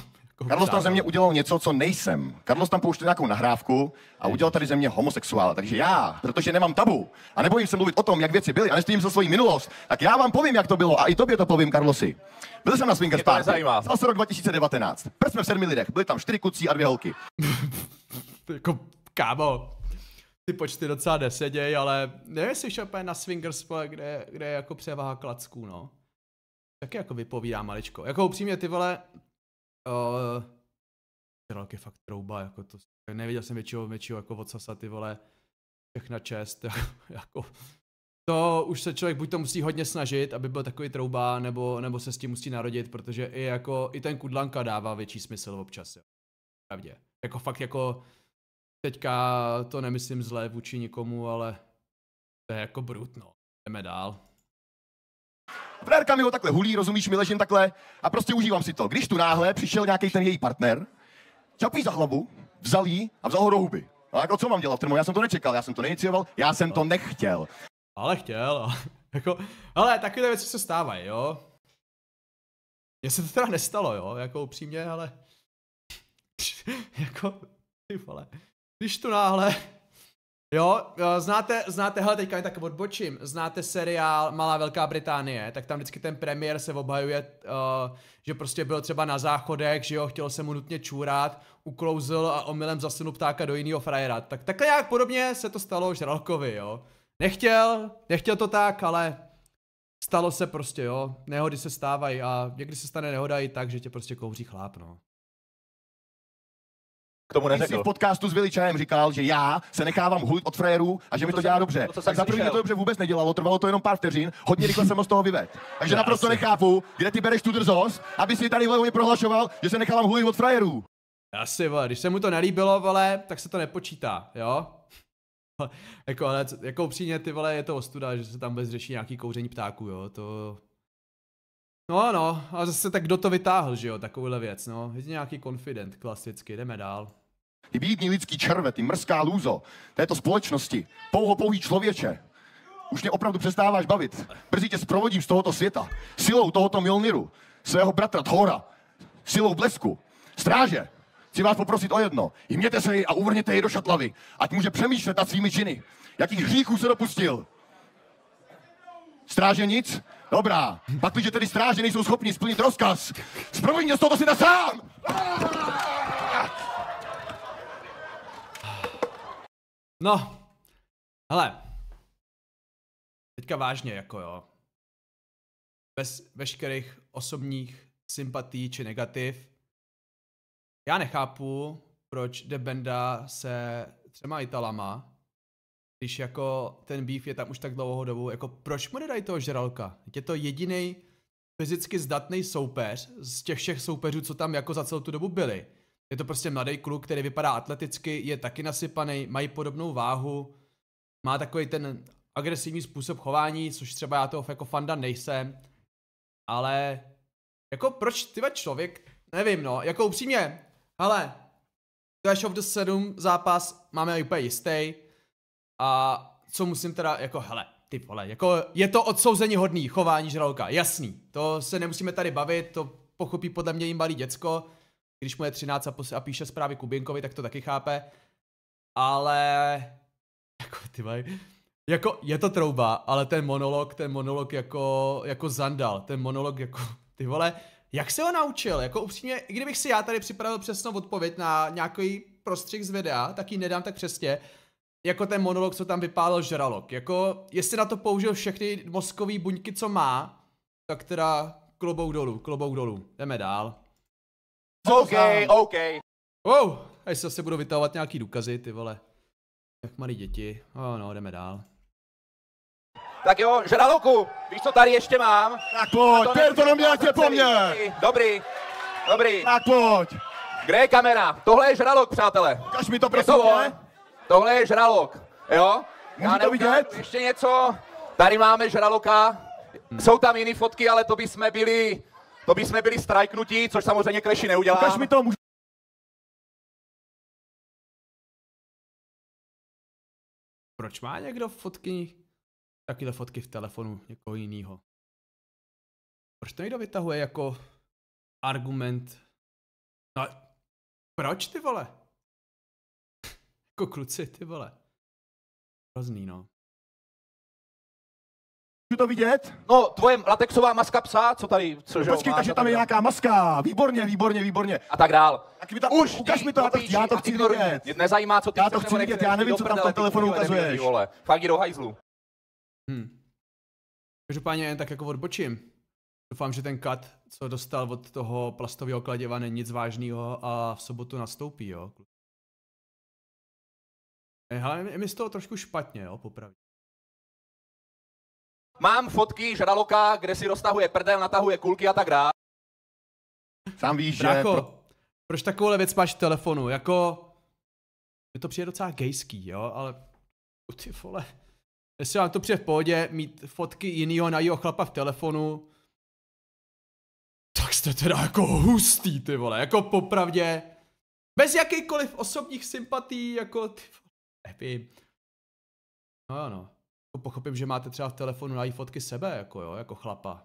Jako Carlos tam ze mě udělal něco, co nejsem. Carlos tam pouštěl nějakou nahrávku a udělal tady ze mě homosexuál. Takže já, protože nemám tabu a nebojím se mluvit o tom, jak věci byly a nestým za svoji minulost, tak já vám povím, jak to bylo a i tobě to povím, Carlosi. Byl jsem na Swingers Party. Stal rok 2019. Prv jsme v sedmi lidech. Byli tam čtyři kucí a dvě holky. jako, kámo, ty počty docela nesedějí, ale nevím, jestli šel na Swingers, kde, kde je jako převaha klacků, no. Taky jako vypovídá maličko. Jako upřímně, ty vole, Uh, ten je fakt trouba, jako to, neviděl jsem většího, většího jako Sasa, ty vole, všechna čest, jako, to už se člověk buď to musí hodně snažit, aby byl takový trouba, nebo, nebo se s tím musí narodit, protože i jako, i ten kudlanka dává větší smysl občas, jo. Pravdě. Jako fakt jako, teďka to nemyslím zlé vůči nikomu, ale to je jako brutno. Jdeme dál. Frérka mi ho takhle hulí, rozumíš, mi ležím takhle a prostě užívám si to. Když tu náhle přišel nějaký ten její partner, čapí za hlavu, vzal jí a vzal ho do huby. A jako co mám dělat, trmo? Já jsem to nečekal, já jsem to neinicioval, já jsem to nechtěl. Ale chtěl, jako, ale takové věci se stávají, jo. Mně se to teda nestalo, jo, jako upřímně, ale jako, ty vole, když tu náhle Jo, eh, znáte, znáte, hele, teďka tak odbočím, znáte seriál Malá Velká Británie, tak tam vždycky ten premiér se obhajuje, uh, že prostě byl třeba na záchodech, že jo, chtěl se mu nutně čůrat, uklouzl a omylem zasunul ptáka do jiného frajera. Tak takhle nějak podobně se to stalo Žralkovi, jo. Nechtěl, nechtěl to tak, ale stalo se prostě, jo. Nehody se stávají a někdy se stane nehoda i tak, že tě prostě kouří chláp, no tomu neřekl. jsi v podcastu s Viličajem říkal, že já se nechávám hulit od frajerů a že to mi to dělá jsem, dobře. To, tak za první to dobře vůbec nedělalo, trvalo to jenom pár vteřin, hodně rychle jsem ho z toho vyvedl. Takže já naprosto asi. nechápu, kde ty bereš tu drzost, aby si tady velmi prohlašoval, že se nechávám hulit od frajerů. Asi, vole, když se mu to nelíbilo, vole, tak se to nepočítá, jo? jako, ale jako upřímně, ty vole, je to ostuda, že se tam bez řeší nějaký kouření ptáků, jo, to... No, no, a zase tak kdo to vytáhl, že jo, takovouhle věc, no. Je nějaký confident, klasicky, jdeme dál. Ty bídný lidský červe, ty mrzká lůzo této společnosti, pouhopouhý člověče, už mě opravdu přestáváš bavit. Brzy tě zprovodím z tohoto světa, silou tohoto Milniru, svého bratra Thora, silou blesku, stráže, chci vás poprosit o jedno. Jměte se jej a uvrněte jej do šatlavy, ať může přemýšlet nad svými činy. Jakých hříchů se dopustil? Stráže nic? Dobrá. Pak, když tedy stráže nejsou schopni splnit rozkaz, zprovodím tě z si na sám! No, hele, teďka vážně jako jo, bez veškerých osobních sympatí či negativ, já nechápu, proč Debenda se třema Italama, když jako ten beef je tam už tak dlouhou dobu, jako proč mu nedají toho žralka? Je to jediný fyzicky zdatný soupeř z těch všech soupeřů, co tam jako za celou tu dobu byli. Je to prostě mladý kluk, který vypadá atleticky, je taky nasypaný, mají podobnou váhu, má takový ten agresivní způsob chování, což třeba já toho jako fanda nejsem, ale jako proč tyhle člověk, nevím no, jako upřímně, ale Clash of the 7 zápas máme úplně jistý a co musím teda, jako hele, ty vole, jako je to odsouzení hodný chování žraloka, jasný, to se nemusíme tady bavit, to pochopí podle mě jim malý děcko, když mu je 13 a, pos- a píše zprávy Kubinkovi, tak to taky chápe. Ale jako ty maj, jako je to trouba, ale ten monolog, ten monolog jako, jako zandal, ten monolog jako, ty vole, jak se ho naučil? Jako upřímně, i kdybych si já tady připravil přesnou odpověď na nějaký prostřih z videa, tak ji nedám tak přesně, jako ten monolog, co tam vypálil žralok. Jako, jestli na to použil všechny mozkové buňky, co má, tak teda klobouk dolů, klobouk dolů. Jdeme dál. OK, OK. Wow, až se zase budu vytahovat nějaký důkazy, ty vole. Jak malí děti. Oh, no, jdeme dál. Tak jo, žraloku, víš, co tady ještě mám? Tak pojď, pěr to na mě, tě po mně. Dobrý, dobrý. Tak pojď. Kde je kamera? Tohle je žralok, přátelé. Ukaž mi to, prosím to, Tohle je žralok, jo? Můžu to vidět? Ještě něco. Tady máme žraloka. Hmm. Jsou tam jiné fotky, ale to by jsme byli to by jsme byli strajknutí, což samozřejmě Kleši neudělá. Ukaž mi to, můžu... Proč má někdo fotky, takyhle fotky v telefonu někoho jiného? Proč to někdo vytahuje jako argument? No, proč ty vole? jako kluci, ty vole. Hrozný, no. Můžu to vidět? No, tvoje latexová maska psa, co tady? Co, no, počkej, takže tam je nějaká maska. Výborně, výborně, výborně. A tak dál. Tak mi ta, Už ukaž mi to, dopíči, já to chci vidět. Mě nezajímá, co ty Já to chci vidět, já nevím, co tam v telefonu ukazuješ. Fakt do hajzlu. Hmm. Každopádně jen tak jako odbočím. Doufám, že ten kat, co dostal od toho plastového kladěva, není nic vážného a v sobotu nastoupí, jo. Hele, je mi z toho trošku špatně, jo, popravdě. Mám fotky žraloka, kde si roztahuje prdel, natahuje kulky a tak dále. Sám víš, že... Pro... proč takovouhle věc máš v telefonu? Jako... Mi to přijde docela gejský, jo, ale... Ty vole. Jestli vám to přijde v pohodě, mít fotky jinýho na jeho chlapa v telefonu, tak jste teda jako hustý, ty vole, jako popravdě. Bez jakýkoliv osobních sympatí, jako ty vole, No jo, no pochopím, že máte třeba v telefonu na fotky sebe, jako jo, jako chlapa.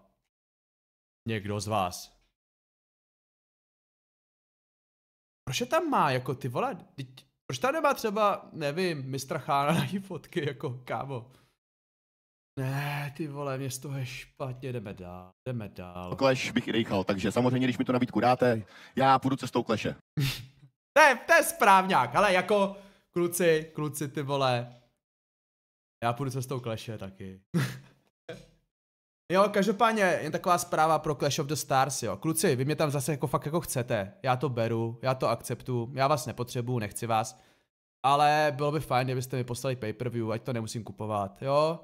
Někdo z vás. Proč je tam má, jako ty vole, proč tam nemá třeba, nevím, mistra Chána na fotky, jako kámo. Ne, ty vole, mě z toho je špatně, jdeme dál, jdeme dál. Kleš bych i dejchal, takže samozřejmě, když mi to nabídku dáte, já půjdu cestou kleše. to, je, to je správňák, ale jako kluci, kluci ty vole, já půjdu cestou Clashe taky. jo, každopádně, jen taková zpráva pro Clash of the Stars, jo. Kluci, vy mě tam zase jako fakt jako chcete. Já to beru, já to akceptu, já vás nepotřebuju, nechci vás. Ale bylo by fajn, kdybyste mi poslali pay-per-view, ať to nemusím kupovat, jo.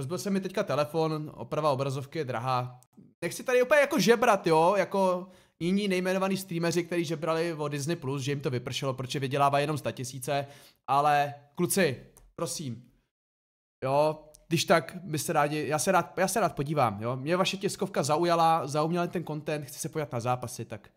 Rozbil se mi teďka telefon, oprava obrazovky je drahá. Nechci tady úplně jako žebrat, jo, jako jiní nejmenovaní streameři, kteří žebrali o Disney+, Plus, že jim to vypršelo, protože vydělává jenom 100 tisíce, ale kluci, prosím, Jo, když tak by se rádi, já se rád, já se rád podívám, jo. Mě vaše tiskovka zaujala, zaujměl ten content, chci se podívat na zápasy, tak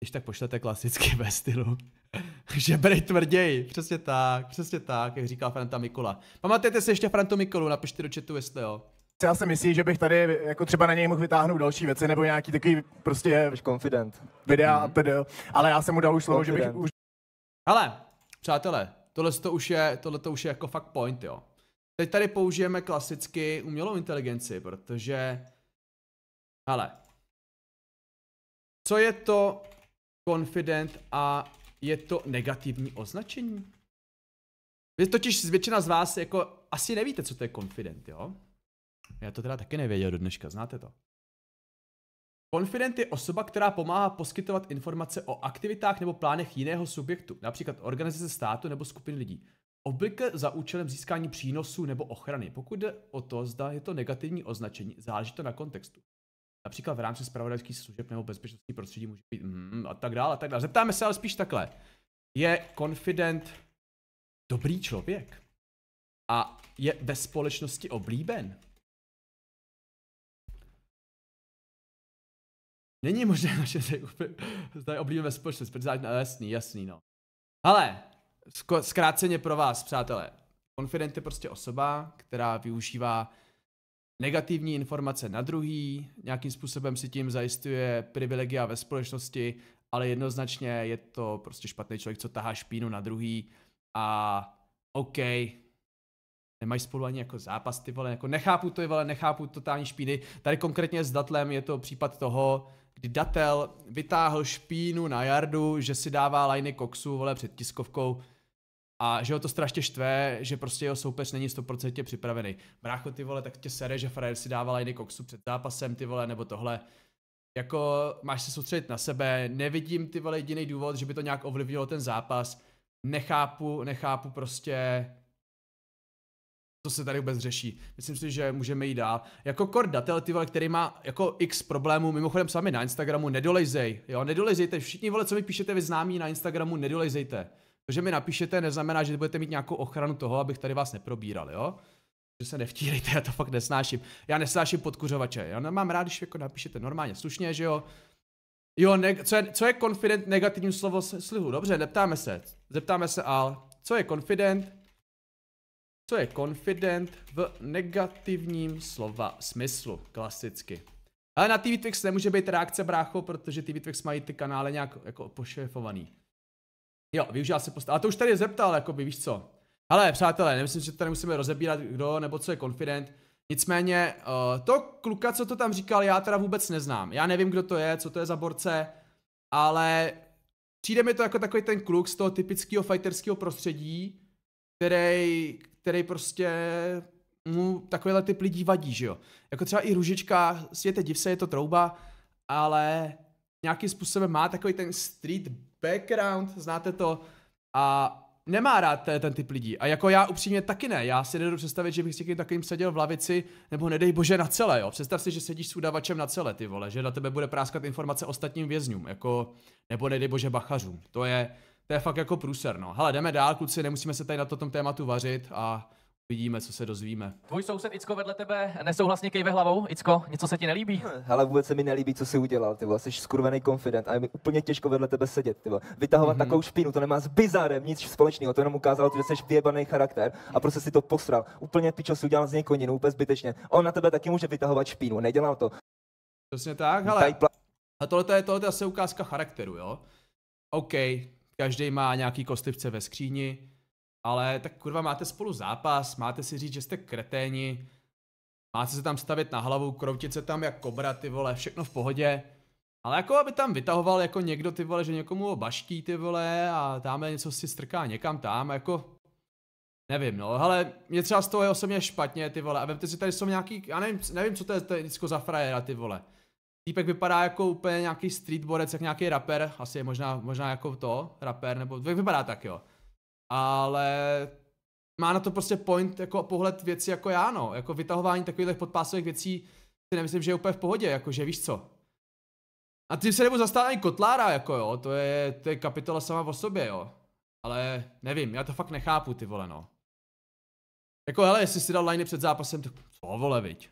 když tak pošlete klasicky ve stylu. Žebrej tvrději, přesně tak, přesně tak, jak říkal Franta Mikula. Pamatujete si ještě Franta Mikulu, napište do chatu, jestli jo. Já si myslím, že bych tady jako třeba na něj mohl vytáhnout další věci nebo nějaký takový prostě... confident. Videa mhm. a tedy, ale já jsem mu dal už slovo, že bych už... Hele, přátelé, tohle to už je, tohle to už je jako fakt point, jo. Teď tady použijeme klasicky umělou inteligenci, protože... Hele. Co je to confident a je to negativní označení? Vy totiž většina z vás jako asi nevíte, co to je confident, jo? Já to teda taky nevěděl do dneška, znáte to? Confident je osoba, která pomáhá poskytovat informace o aktivitách nebo plánech jiného subjektu, například organizace státu nebo skupin lidí. Obvykle za účelem získání přínosu nebo ochrany. Pokud jde o to, zda je to negativní označení, záleží to na kontextu. Například v rámci spravodajských služeb nebo bezpečnostní prostředí může být mm, a tak dále a tak dále. Zeptáme se ale spíš takhle. Je confident dobrý člověk? A je ve společnosti oblíben? Není možné že zda je oblíben ve společnosti, protože jasný, jasný, no. Ale Zkráceně pro vás, přátelé. Konfident je prostě osoba, která využívá negativní informace na druhý, nějakým způsobem si tím zajistuje privilegia ve společnosti, ale jednoznačně je to prostě špatný člověk, co tahá špínu na druhý a OK, nemají spolu ani jako zápas, ty vole, jako nechápu to, vole, nechápu totální špíny. Tady konkrétně s Datlem je to případ toho, kdy Datel vytáhl špínu na jardu, že si dává lajny koksu, vole, před tiskovkou, a že ho to strašně štve, že prostě jeho soupeř není 100% připravený. Brácho, ty vole, tak tě sere, že frajer si dával jiný koksu před zápasem, ty vole, nebo tohle. Jako máš se soustředit na sebe, nevidím ty vole jediný důvod, že by to nějak ovlivnilo ten zápas. Nechápu, nechápu prostě, co se tady vůbec řeší. Myslím si, že můžeme jít dál. Jako Kordatel, ty vole, který má jako x problémů, mimochodem sami na Instagramu, nedolejzej, jo, nedolejzejte, všichni vole, co mi píšete vy známí na Instagramu, nedolejzejte. To, že mi napíšete, neznamená, že budete mít nějakou ochranu toho, abych tady vás neprobíral, jo? Že se nevtírejte, já to fakt nesnáším. Já nesnáším podkuřovače, já no, mám rád, když jako napíšete normálně, slušně, že jo? Jo, ne- co, je, co je confident negativní slovo slihu? Dobře, neptáme se. Zeptáme se al. Co je confident? Co je confident v negativním slova smyslu? Klasicky. Ale na TV Twix nemůže být reakce brácho, protože TV Twix mají ty kanály nějak jako pošefovaný. Jo, využívá se post... A to už tady zeptal, jako by víš co. Ale přátelé, nemyslím, že tady musíme rozebírat, kdo nebo co je konfident. Nicméně, uh, to kluka, co to tam říkal, já teda vůbec neznám. Já nevím, kdo to je, co to je za borce, ale přijde mi to jako takový ten kluk z toho typického fighterského prostředí, který, který prostě mu takovýhle typ lidí vadí, že jo. Jako třeba i Ružička, světe div se, je to trouba, ale nějakým způsobem má takový ten street background, znáte to, a nemá rád ten typ lidí. A jako já upřímně taky ne. Já si nedodu představit, že bych s někým takovým seděl v lavici, nebo nedej bože na celé, jo. Představ si, že sedíš s udavačem na celé, ty vole, že na tebe bude práskat informace ostatním vězňům, jako, nebo nedej bože bachařům. To je, to je fakt jako průser, no. Hele, jdeme dál, kluci, nemusíme se tady na to tom tématu vařit a Vidíme, co se dozvíme. Tvůj soused Icko vedle tebe nesouhlasně kejve hlavou. Icko, něco se ti nelíbí? Ale vůbec se mi nelíbí, co jsi udělal, ty vole. Jsi skurvený konfident a je mi úplně těžko vedle tebe sedět, ty vole. Vytahovat mm-hmm. takovou špínu, to nemá s bizárem nic společného. To jenom ukázalo, že jsi vyjebaný charakter a prostě si to posral. Úplně pičo si udělal z něj koninu, úplně zbytečně. On na tebe taky může vytahovat špínu, nedělal to. Přesně tak, hele. A tohle je, tohle je asi ukázka charakteru, jo? OK, každý má nějaký kostlivce ve skříni, ale tak kurva máte spolu zápas, máte si říct, že jste kreténi, máte se tam stavit na hlavu, kroutit se tam jak kobra, ty vole, všechno v pohodě. Ale jako aby tam vytahoval jako někdo ty vole, že někomu ho baští ty vole a tamhle něco si strká někam tam, jako Nevím, no, ale mě třeba z toho je osobně špatně, ty vole, a vemte si, tady jsou nějaký, já nevím, nevím co to je, to je za frajera, ty vole. Týpek vypadá jako úplně nějaký borec, jak nějaký rapper, asi je možná, možná jako to, rapper, nebo vypadá tak, jo ale má na to prostě point, jako pohled věci jako já, no. Jako vytahování takových podpásových věcí si nemyslím, že je úplně v pohodě, jako že víš co. A ty se nebo zastávat ani Kotlára, jako jo, to je, to je kapitola sama o sobě, jo. Ale nevím, já to fakt nechápu, ty vole, no. Jako hele, jestli si dal liney před zápasem, tak co vole, viď.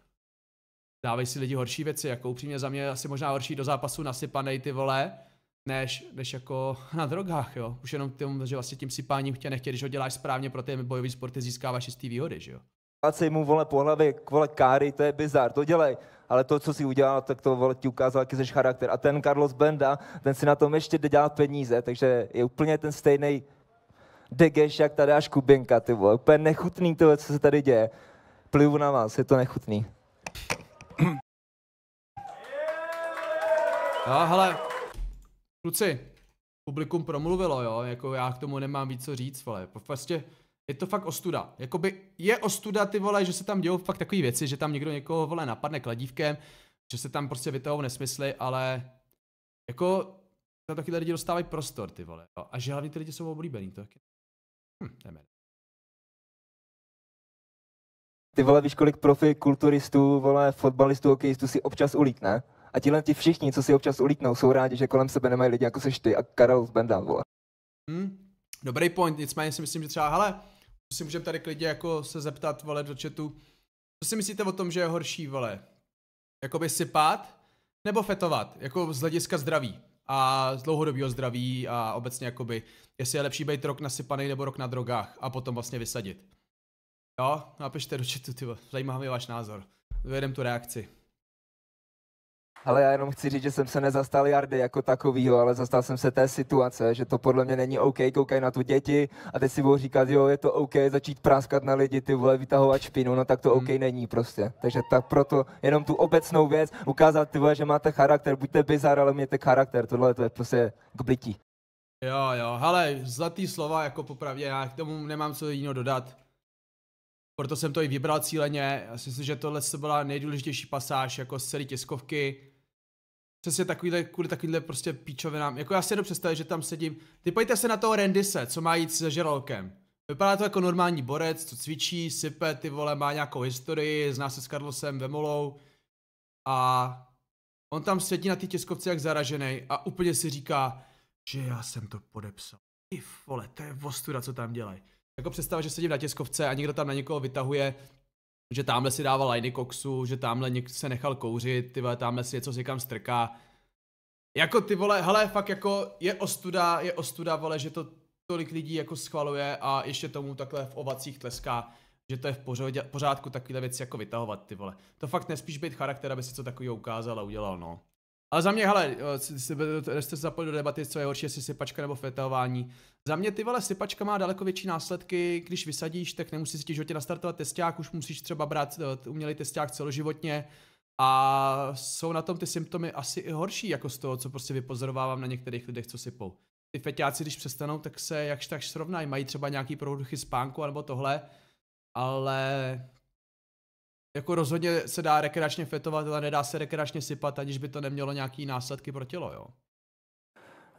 Dávej si lidi horší věci, jako upřímně za mě asi možná horší do zápasu nasypanej, ty vole než, než jako na drogách, jo. Už jenom tím, že vlastně tím sypáním tě nechtě, když ho děláš správně pro ty bojové sporty, získáváš jistý výhody, že jo. Kácej mu vole po hlavě, vole káry, to je bizar, to dělej. Ale to, co si udělal, tak to vole ti ukázal, jaký jsi charakter. A ten Carlos Benda, ten si na tom ještě jde dělat peníze, takže je úplně ten stejný degeš, jak tady až Kubinka, ty vole. Úplně nechutný to, co se tady děje. Plivu na vás, je to nechutný. Jo, no, hele, Kluci, publikum promluvilo, jo, jako já k tomu nemám víc co říct, vole, prostě je to fakt ostuda, jakoby je ostuda ty vole, že se tam dějou fakt takové věci, že tam někdo někoho vole napadne kladívkem, že se tam prostě vytahou nesmysly, ale jako za takovýhle lidi dostávají prostor ty vole, jo, a že hlavně ty lidi jsou oblíbený, to taky. Hm, Ty vole, víš kolik profi kulturistů, vole, fotbalistů, hokejistů si občas ulítne? A tihle ti všichni, co si občas ulítnou, jsou rádi, že kolem sebe nemají lidi jako seš ty a Karel z Benda, vole. Hmm, dobrý point, nicméně si myslím, že třeba, hele, si můžeme tady klidně jako se zeptat, vole, do chatu, co si myslíte o tom, že je horší, vole, jakoby sypat nebo fetovat, jako z hlediska zdraví a z dlouhodobého zdraví a obecně jakoby, jestli je lepší být rok nasypaný nebo rok na drogách a potom vlastně vysadit. Jo, napište do chatu, ty zajímá mi váš názor. Dojedem tu reakci. Ale já jenom chci říct, že jsem se nezastal Jardy jako takovýho, ale zastal jsem se té situace, že to podle mě není OK, koukaj na tu děti a teď si budou říkat, jo, je to OK, začít práskat na lidi, ty vole, vytahovat špinu, no tak to hmm. OK hmm. není prostě. Takže tak proto jenom tu obecnou věc, ukázat ty vole, že máte charakter, buďte bizar, ale mějte charakter, tohle to je prostě k blití. Jo, jo, hele, zlatý slova, jako popravdě, já k tomu nemám co jiného dodat. Proto jsem to i vybral cíleně, já si myslím, že tohle se byla nejdůležitější pasáž jako z celé tiskovky Přesně takovýhle, kvůli takovýhle prostě píčovinám. Jako já si jenom představit, že tam sedím. Typajte se na toho Rendise, co má jít se žerolkem. Vypadá to jako normální borec, co cvičí, sype, ty vole, má nějakou historii, zná se s Carlosem Vemolou. A on tam sedí na té tiskovce jak zaražený a úplně si říká, že já jsem to podepsal. Ty vole, to je vostura, co tam dělají. Jako představa, že sedím na tiskovce a někdo tam na někoho vytahuje že tamhle si dával liney koksu, že tamhle někdo se nechal kouřit, ty vole, tamhle si něco někam strká. Jako ty vole, hele, fakt jako je ostuda, je ostuda, vole, že to tolik lidí jako schvaluje a ještě tomu takhle v ovacích tleská, že to je v pořádku takovýhle věci jako vytahovat, ty vole. To fakt nespíš být charakter, aby si co takového ukázal a udělal, no. Ale za mě, hele, jste se zapojili do debaty, co je horší, jestli sypačka nebo fetování. Za mě ty vole sypačka má daleko větší následky, když vysadíš, tak nemusíš si životě nastartovat testák, už musíš třeba brát eh, umělý testák celoživotně. A jsou na tom ty symptomy asi i horší, jako z toho, co prostě vypozorovávám na některých lidech, co sypou. Ty feťáci, když přestanou, tak se jakž tak srovnají, mají třeba nějaký průduchy spánku nebo tohle, ale jako rozhodně se dá rekreačně fetovat, ale nedá se rekreačně sypat, aniž by to nemělo nějaký následky pro tělo, jo?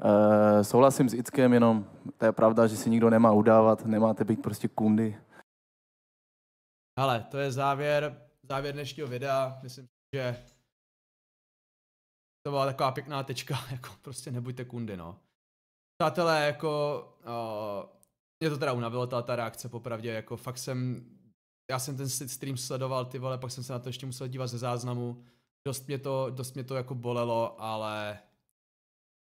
Uh, souhlasím s Ickem, jenom to je pravda, že si nikdo nemá udávat, nemáte být prostě kundy. Ale to je závěr, závěr dnešního videa, myslím, že to byla taková pěkná tečka, jako prostě nebuďte kundy, no. Přátelé, jako, uh, mě to teda unavilo, ta, ta reakce, popravdě, jako fakt jsem já jsem ten stream sledoval, ty vole, pak jsem se na to ještě musel dívat ze záznamu. Dost mě to, dost mě to jako bolelo, ale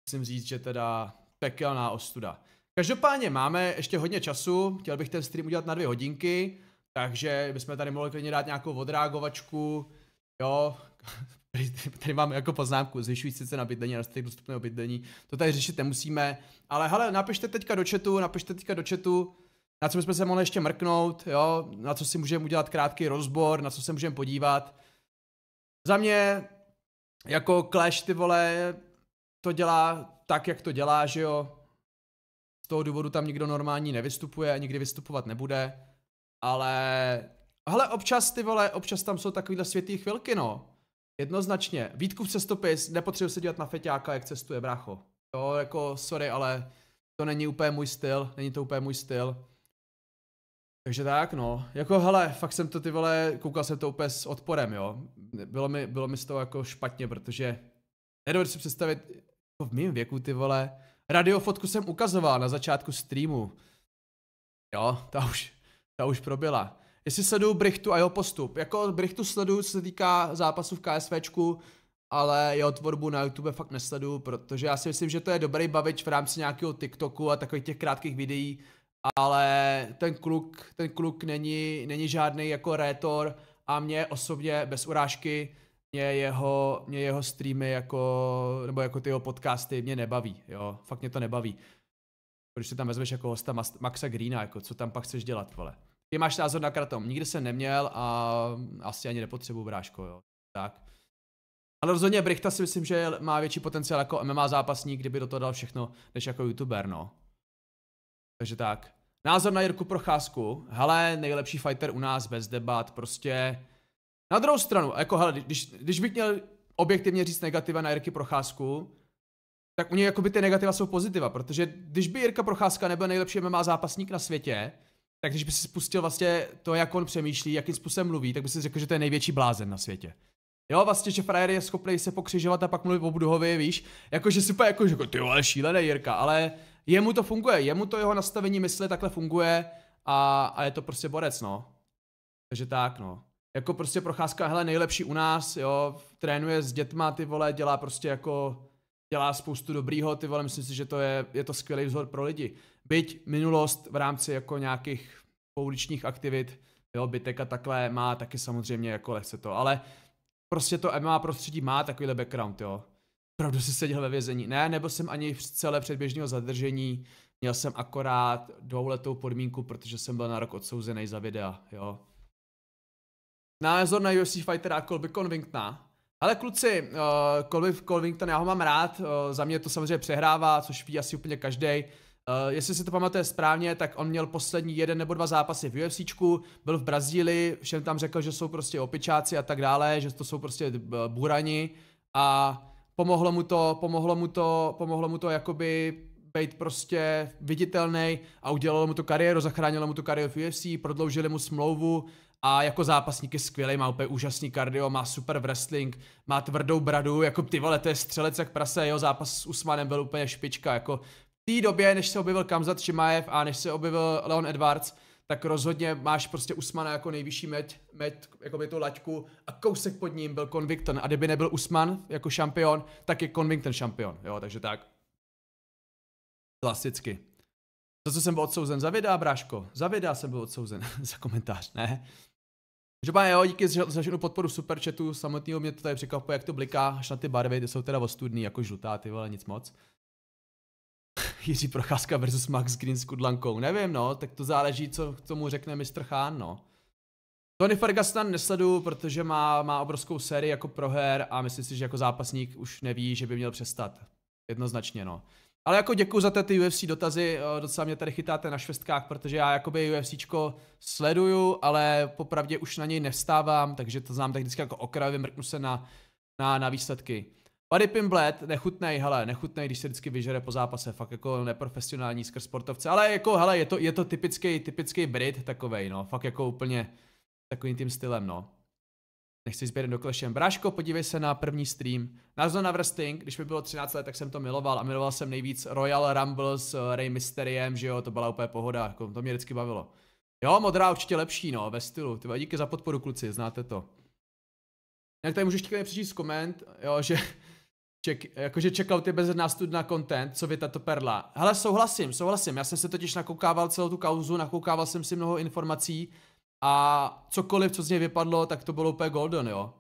musím říct, že teda pekelná ostuda. Každopádně máme ještě hodně času, chtěl bych ten stream udělat na dvě hodinky, takže bychom tady mohli klidně dát nějakou odreagovačku, jo, tady máme jako poznámku, zvyšující se na bydlení, na dostupného bydlení, to tady řešit nemusíme, ale hele, napište teďka do chatu, napište teďka do chatu, na co bychom se mohli ještě mrknout, jo, na co si můžeme udělat krátký rozbor, na co se můžeme podívat. Za mě jako Clash ty vole to dělá tak, jak to dělá, že jo. Z toho důvodu tam nikdo normální nevystupuje a nikdy vystupovat nebude. Ale, hele, občas ty vole, občas tam jsou takovýhle světý chvilky, no. Jednoznačně. v cestopis, nepotřebuji se dívat na feťáka, jak cestuje, brácho. Jo, jako, sorry, ale to není úplně můj styl, není to úplně můj styl. Takže tak, no. Jako, hele, fakt jsem to ty vole, koukal jsem to úplně s odporem, jo. Bylo mi, bylo mi z toho jako špatně, protože nedovedu si představit, jako v mém věku, ty vole. Radiofotku jsem ukazoval na začátku streamu. Jo, ta už, ta už proběla. Jestli sleduju Brichtu a jeho postup. Jako Brichtu sleduju, co se týká zápasu v KSVčku, ale jeho tvorbu na YouTube fakt nesleduju, protože já si myslím, že to je dobrý bavič v rámci nějakého TikToku a takových těch krátkých videí, ale ten kluk, ten kluk není, není žádný jako rétor a mě osobně bez urážky mě jeho, mě jeho streamy jako, nebo jako ty jeho podcasty mě nebaví, jo, fakt mě to nebaví. Když se tam vezmeš jako hosta Maxa Greena, jako co tam pak chceš dělat, vole. Ty máš názor na kratom, nikdy jsem neměl a asi ani nepotřebuji bráško, jo, tak. Ale rozhodně Brichta si myslím, že má větší potenciál jako MMA zápasník, kdyby do toho dal všechno, než jako youtuber, no. Takže tak. Názor na Jirku Procházku. Hele, nejlepší fighter u nás, bez debat, prostě. Na druhou stranu, jako hele, když, když bych měl objektivně říct negativa na Jirky Procházku, tak u něj by ty negativa jsou pozitiva, protože když by Jirka Procházka nebyl nejlepší MMA zápasník na světě, tak když by si spustil vlastně to, jak on přemýšlí, jakým způsobem mluví, tak by si řekl, že to je největší blázen na světě. Jo, vlastně, že frajer je schopný se pokřižovat a pak mluvit o Budhovi, víš, jakože super, jako, že jako, ty vole, šílený Jirka, ale jemu to funguje, jemu to jeho nastavení mysli takhle funguje a, a je to prostě borec, no. Takže tak, no. Jako prostě procházka, hele, nejlepší u nás, jo, trénuje s dětma, ty vole, dělá prostě jako, dělá spoustu dobrýho, ty vole, myslím si, že to je, je to skvělý vzor pro lidi. Byť minulost v rámci jako nějakých pouličních aktivit, jo, bytek a takhle má taky samozřejmě jako lehce to, ale prostě to MMA prostředí má takovýhle background, jo opravdu si seděl ve vězení. Ne, nebyl jsem ani v celé předběžného zadržení, měl jsem akorát dvouletou podmínku, protože jsem byl na rok odsouzený za videa, jo. Názor na UFC fighter a Colby Convingtona. Ale kluci, uh, Colby Convington, já ho mám rád, uh, za mě to samozřejmě přehrává, což ví asi úplně každý. Uh, eh, jestli si to pamatuje správně, tak on měl poslední jeden nebo dva zápasy v UFC, byl v Brazílii, všem tam řekl, že jsou prostě opičáci a tak dále, že to jsou prostě burani a Pomohlo mu to, pomohlo mu to, pomohlo mu to jakoby být prostě viditelný a udělalo mu to kariéru, zachránilo mu to kariéru v UFC, prodloužili mu smlouvu a jako zápasník je skvělý, má úplně úžasný kardio, má super wrestling, má tvrdou bradu, jako ty vole, to je střelec jak prase, jeho zápas s Usmanem byl úplně špička, jako v té době, než se objevil Kamzat Šimájev a než se objevil Leon Edwards, tak rozhodně máš prostě Usmana jako nejvyšší meď, meď jako by tu laťku a kousek pod ním byl Convicton a kdyby nebyl Usman jako šampion, tak je Convicton šampion, jo, takže tak. Klasicky. Za co jsem byl odsouzen? Za videa, bráško. Za videa jsem byl odsouzen. za komentář, ne? Žoba, jo, díky za všechnu podporu superchatu samotného mě to tady překvapuje, jak to bliká až na ty barvy, ty jsou teda ostudný, jako žlutá, ty vole, nic moc. Jiří Procházka versus Max Green s Kudlankou. Nevím, no, tak to záleží, co k tomu řekne Mr. Chán, no. Tony Ferguson nesledu, protože má, má obrovskou sérii jako proher a myslím si, že jako zápasník už neví, že by měl přestat. Jednoznačně, no. Ale jako děkuji za ty UFC dotazy, eh, docela mě tady chytáte na švestkách, protože já jakoby UFCčko sleduju, ale popravdě už na něj nevstávám, takže to znám tak vždycky jako okrajově, mrknu se na, na, na výsledky. Buddy Pimblet, nechutnej, hele, nechutnej, když se vždycky vyžere po zápase, fakt jako neprofesionální skrz sportovce, ale jako, hele, je to, je to typický, typický Brit takovej, no, fakt jako úplně takovým tím stylem, no. Nechci sběrem do klešem. Bráško, podívej se na první stream. Názor na Wrestling, když mi bylo 13 let, tak jsem to miloval a miloval jsem nejvíc Royal Rumble s eh, Rey Mysteriem, že jo, to byla úplně pohoda, jako, to mě vždycky bavilo. Jo, modrá určitě lepší, no, ve stylu. Tyba, díky za podporu, kluci, znáte to. Jak tady můžu ještě přečíst koment, jo, že Check, jakože checkout je bezedná studna content, co vy tato perla. Hele, souhlasím, souhlasím, já jsem se totiž nakoukával celou tu kauzu, nakoukával jsem si mnoho informací a cokoliv, co z něj vypadlo, tak to bylo úplně golden, jo.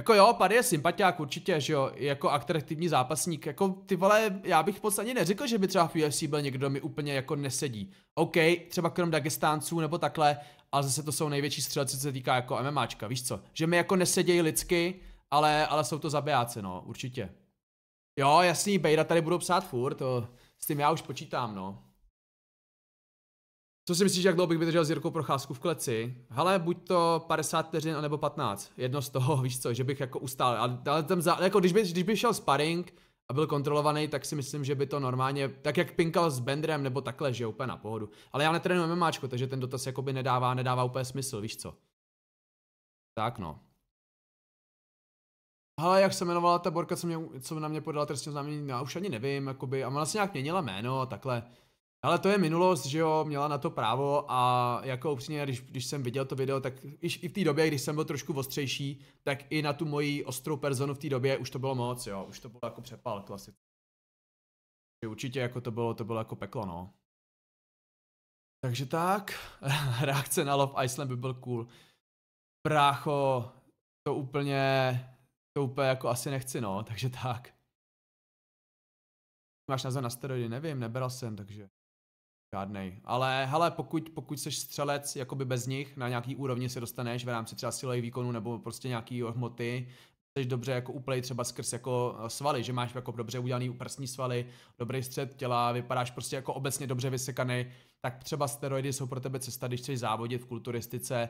Jako jo, Pady je sympatiák určitě, že jo, jako atraktivní zápasník, jako ty vole, já bych v podstatě neřekl, že by třeba v UFC byl někdo, kdo mi úplně jako nesedí. OK, třeba krom Dagestánců nebo takhle, ale zase to jsou největší střelci, co se týká jako MMAčka, víš co, že mi jako nesedějí lidsky, ale, ale jsou to zabijáci, no, určitě. Jo, jasný, Bejda tady budou psát furt, to, s tím já už počítám, no. Co si myslíš, jak dlouho bych vydržel s Jirkou procházku v kleci? Hele, buď to 50 vteřin, nebo 15. Jedno z toho, víš co, že bych jako ustál. Ale, ale tam za, jako když by, když by šel sparring a byl kontrolovaný, tak si myslím, že by to normálně, tak jak pinkal s Bendrem, nebo takhle, že úplně na pohodu. Ale já netrénuji MMAčko, takže ten dotaz jakoby nedává, nedává úplně smysl, víš co. Tak no. Hele, jak se jmenovala ta borka, co, mě, co na mě podala trestní oznámení, já už ani nevím, jakoby, a ona si nějak měnila jméno a takhle. Ale to je minulost, že jo, měla na to právo a jako upřímně, když, když jsem viděl to video, tak iž i v té době, když jsem byl trošku ostřejší, tak i na tu moji ostrou personu v té době už to bylo moc, jo, už to bylo jako přepal klasicky. Určitě jako to bylo, to bylo jako peklo, no. Takže tak, reakce na Love Island by byl cool. Prácho, to úplně, to úplně jako asi nechci, no, takže tak. Máš názor na steroidy? Nevím, neberal jsem, takže žádnej. Ale hele, pokud, pokud seš střelec, jakoby bez nich, na nějaký úrovni se dostaneš v rámci třeba silových výkonu nebo prostě nějaký hmoty, jsi dobře jako úplně třeba skrz jako eh, svaly, že máš jako dobře udělaný prstní svaly, dobrý střed těla, vypadáš prostě jako obecně dobře vysekaný, tak třeba steroidy jsou pro tebe cesta, když chceš závodit v kulturistice,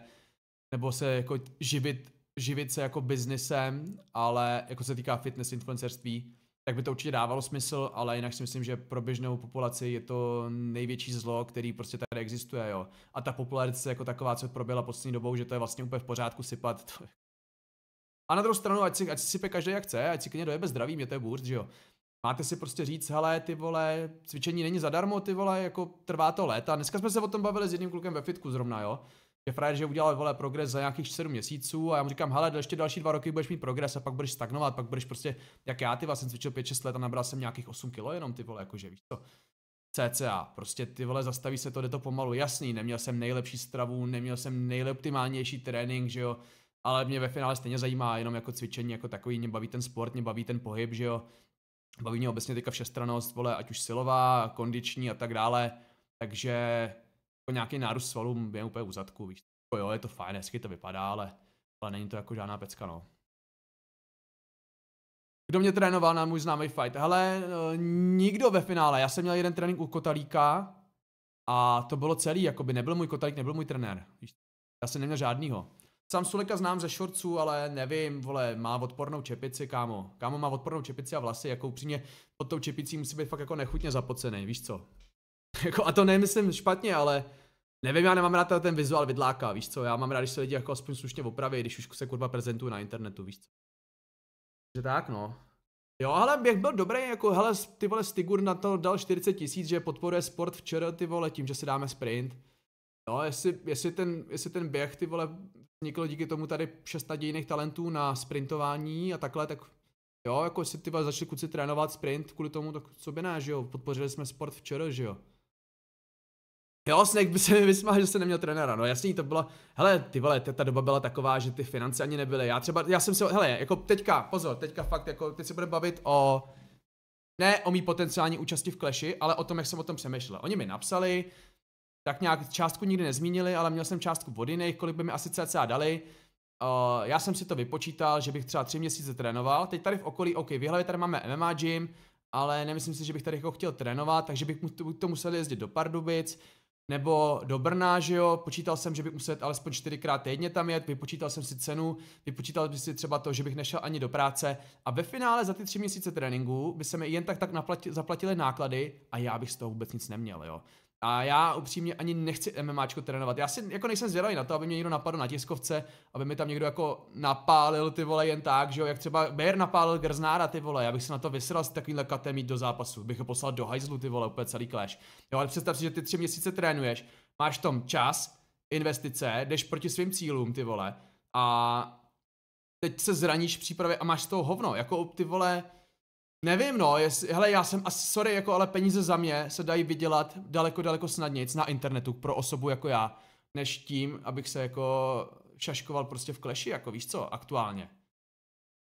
nebo se jako živit živit se jako biznesem, ale jako se týká fitness influencerství, tak by to určitě dávalo smysl, ale jinak si myslím, že pro běžnou populaci je to největší zlo, který prostě tady existuje, jo. A ta se jako taková, co proběhla poslední dobou, že to je vlastně úplně v pořádku sypat. To... A na druhou stranu, ať si, ať si sype každý jak chce, ať si klidně dojebe zdraví, mě to je bůrt, že jo. Máte si prostě říct, hele, ty vole, cvičení není zadarmo, ty vole, jako trvá to léta. Dneska jsme se o tom bavili s jedním klukem ve fitku zrovna, jo že frajer, že udělal vole progres za nějakých 7 měsíců a já mu říkám, hele, ještě další dva roky budeš mít progres a pak budeš stagnovat, pak budeš prostě, jak já ty vlastně cvičil 5-6 let a nabral jsem nějakých 8 kilo jenom ty vole, jakože víš to. CCA, prostě ty vole zastaví se to, jde to pomalu, jasný, neměl jsem nejlepší stravu, neměl jsem nejoptimálnější trénink, že jo, ale mě ve finále stejně zajímá jenom jako cvičení jako takový, mě baví ten sport, mě baví ten pohyb, že jo, baví mě obecně teďka všestranost, vole, ať už silová, kondiční a tak dále, takže jako nějaký nárůst svalů je úplně u zadku, víš. Jako jo, je to fajn, hezky to vypadá, ale, ale není to jako žádná pecka, no. Kdo mě trénoval na můj známý fight? Hele, eh, nikdo ve finále. Já jsem měl jeden trénink u Kotalíka a to bylo celý, jakoby nebyl můj Kotalík, nebyl můj trenér. Já jsem neměl žádnýho. Sam Suleka znám ze šorců, ale nevím, vole, má odpornou čepici, kámo. Kámo má odpornou čepici a vlasy, jako upřímně pod tou čepicí musí být fakt jako nechutně zapocený, víš co? Jako, a to nemyslím špatně, ale nevím, já nemám rád ten vizuál vidláka, víš co, já mám rád, když se lidi jako aspoň slušně opraví, když už se kurva prezentují na internetu, víš co. Že tak, no. Jo, ale jak byl dobrý, jako hele, ty vole Stigur na to dal 40 tisíc, že podporuje sport včera, ty vole, tím, že si dáme sprint. Jo, jestli, jestli, ten, jestli ten běh, ty vole, vznikl díky tomu tady šest nadějných talentů na sprintování a takhle, tak jo, jako si ty vole začali kluci trénovat sprint kvůli tomu, tak co by ne, že jo, podpořili jsme sport včera, že jo. Jo, Snake by se mi vysmál, že jsem neměl trenéra. No jasně, to bylo, hele, ty vole, ta doba byla taková, že ty finance ani nebyly. Já třeba, já jsem se, hele, jako teďka, pozor, teďka fakt, jako, teď se bude bavit o, ne o mý potenciální účasti v kleši, ale o tom, jak jsem o tom přemýšlel. Oni mi napsali, tak nějak částku nikdy nezmínili, ale měl jsem částku od kolik by mi asi cca dali. Uh, já jsem si to vypočítal, že bych třeba tři měsíce trénoval. Teď tady v okolí, OK, v hlavě tady máme MMA gym, ale nemyslím si, že bych tady jako chtěl trénovat, takže bych to, to musel jezdit do Pardubic nebo do Brna, že jo, počítal jsem, že bych musel jet alespoň čtyřikrát týdně tam jet, vypočítal jsem si cenu, vypočítal bych si třeba to, že bych nešel ani do práce a ve finále za ty tři měsíce tréninku by se mi jen tak tak naplati, zaplatili náklady a já bych z toho vůbec nic neměl, jo. A já upřímně ani nechci MMAčko trénovat. Já si jako nejsem zvědavý na to, aby mě někdo napadl na tiskovce, aby mi tam někdo jako napálil ty vole jen tak, že jo, jak třeba Bayer napálil Grznára ty vole, já bych se na to vysral s takovýmhle katem jít do zápasu, bych ho poslal do hajzlu ty vole, úplně celý clash. Jo, ale představ si, že ty tři měsíce trénuješ, máš v tom čas, investice, jdeš proti svým cílům ty vole a teď se zraníš v přípravě a máš z toho hovno, jako ty vole, Nevím, no, jest, hele, já jsem, a sorry, jako, ale peníze za mě se dají vydělat daleko, daleko snadnějc na internetu pro osobu jako já, než tím, abych se jako šaškoval prostě v kleši, jako víš co, aktuálně.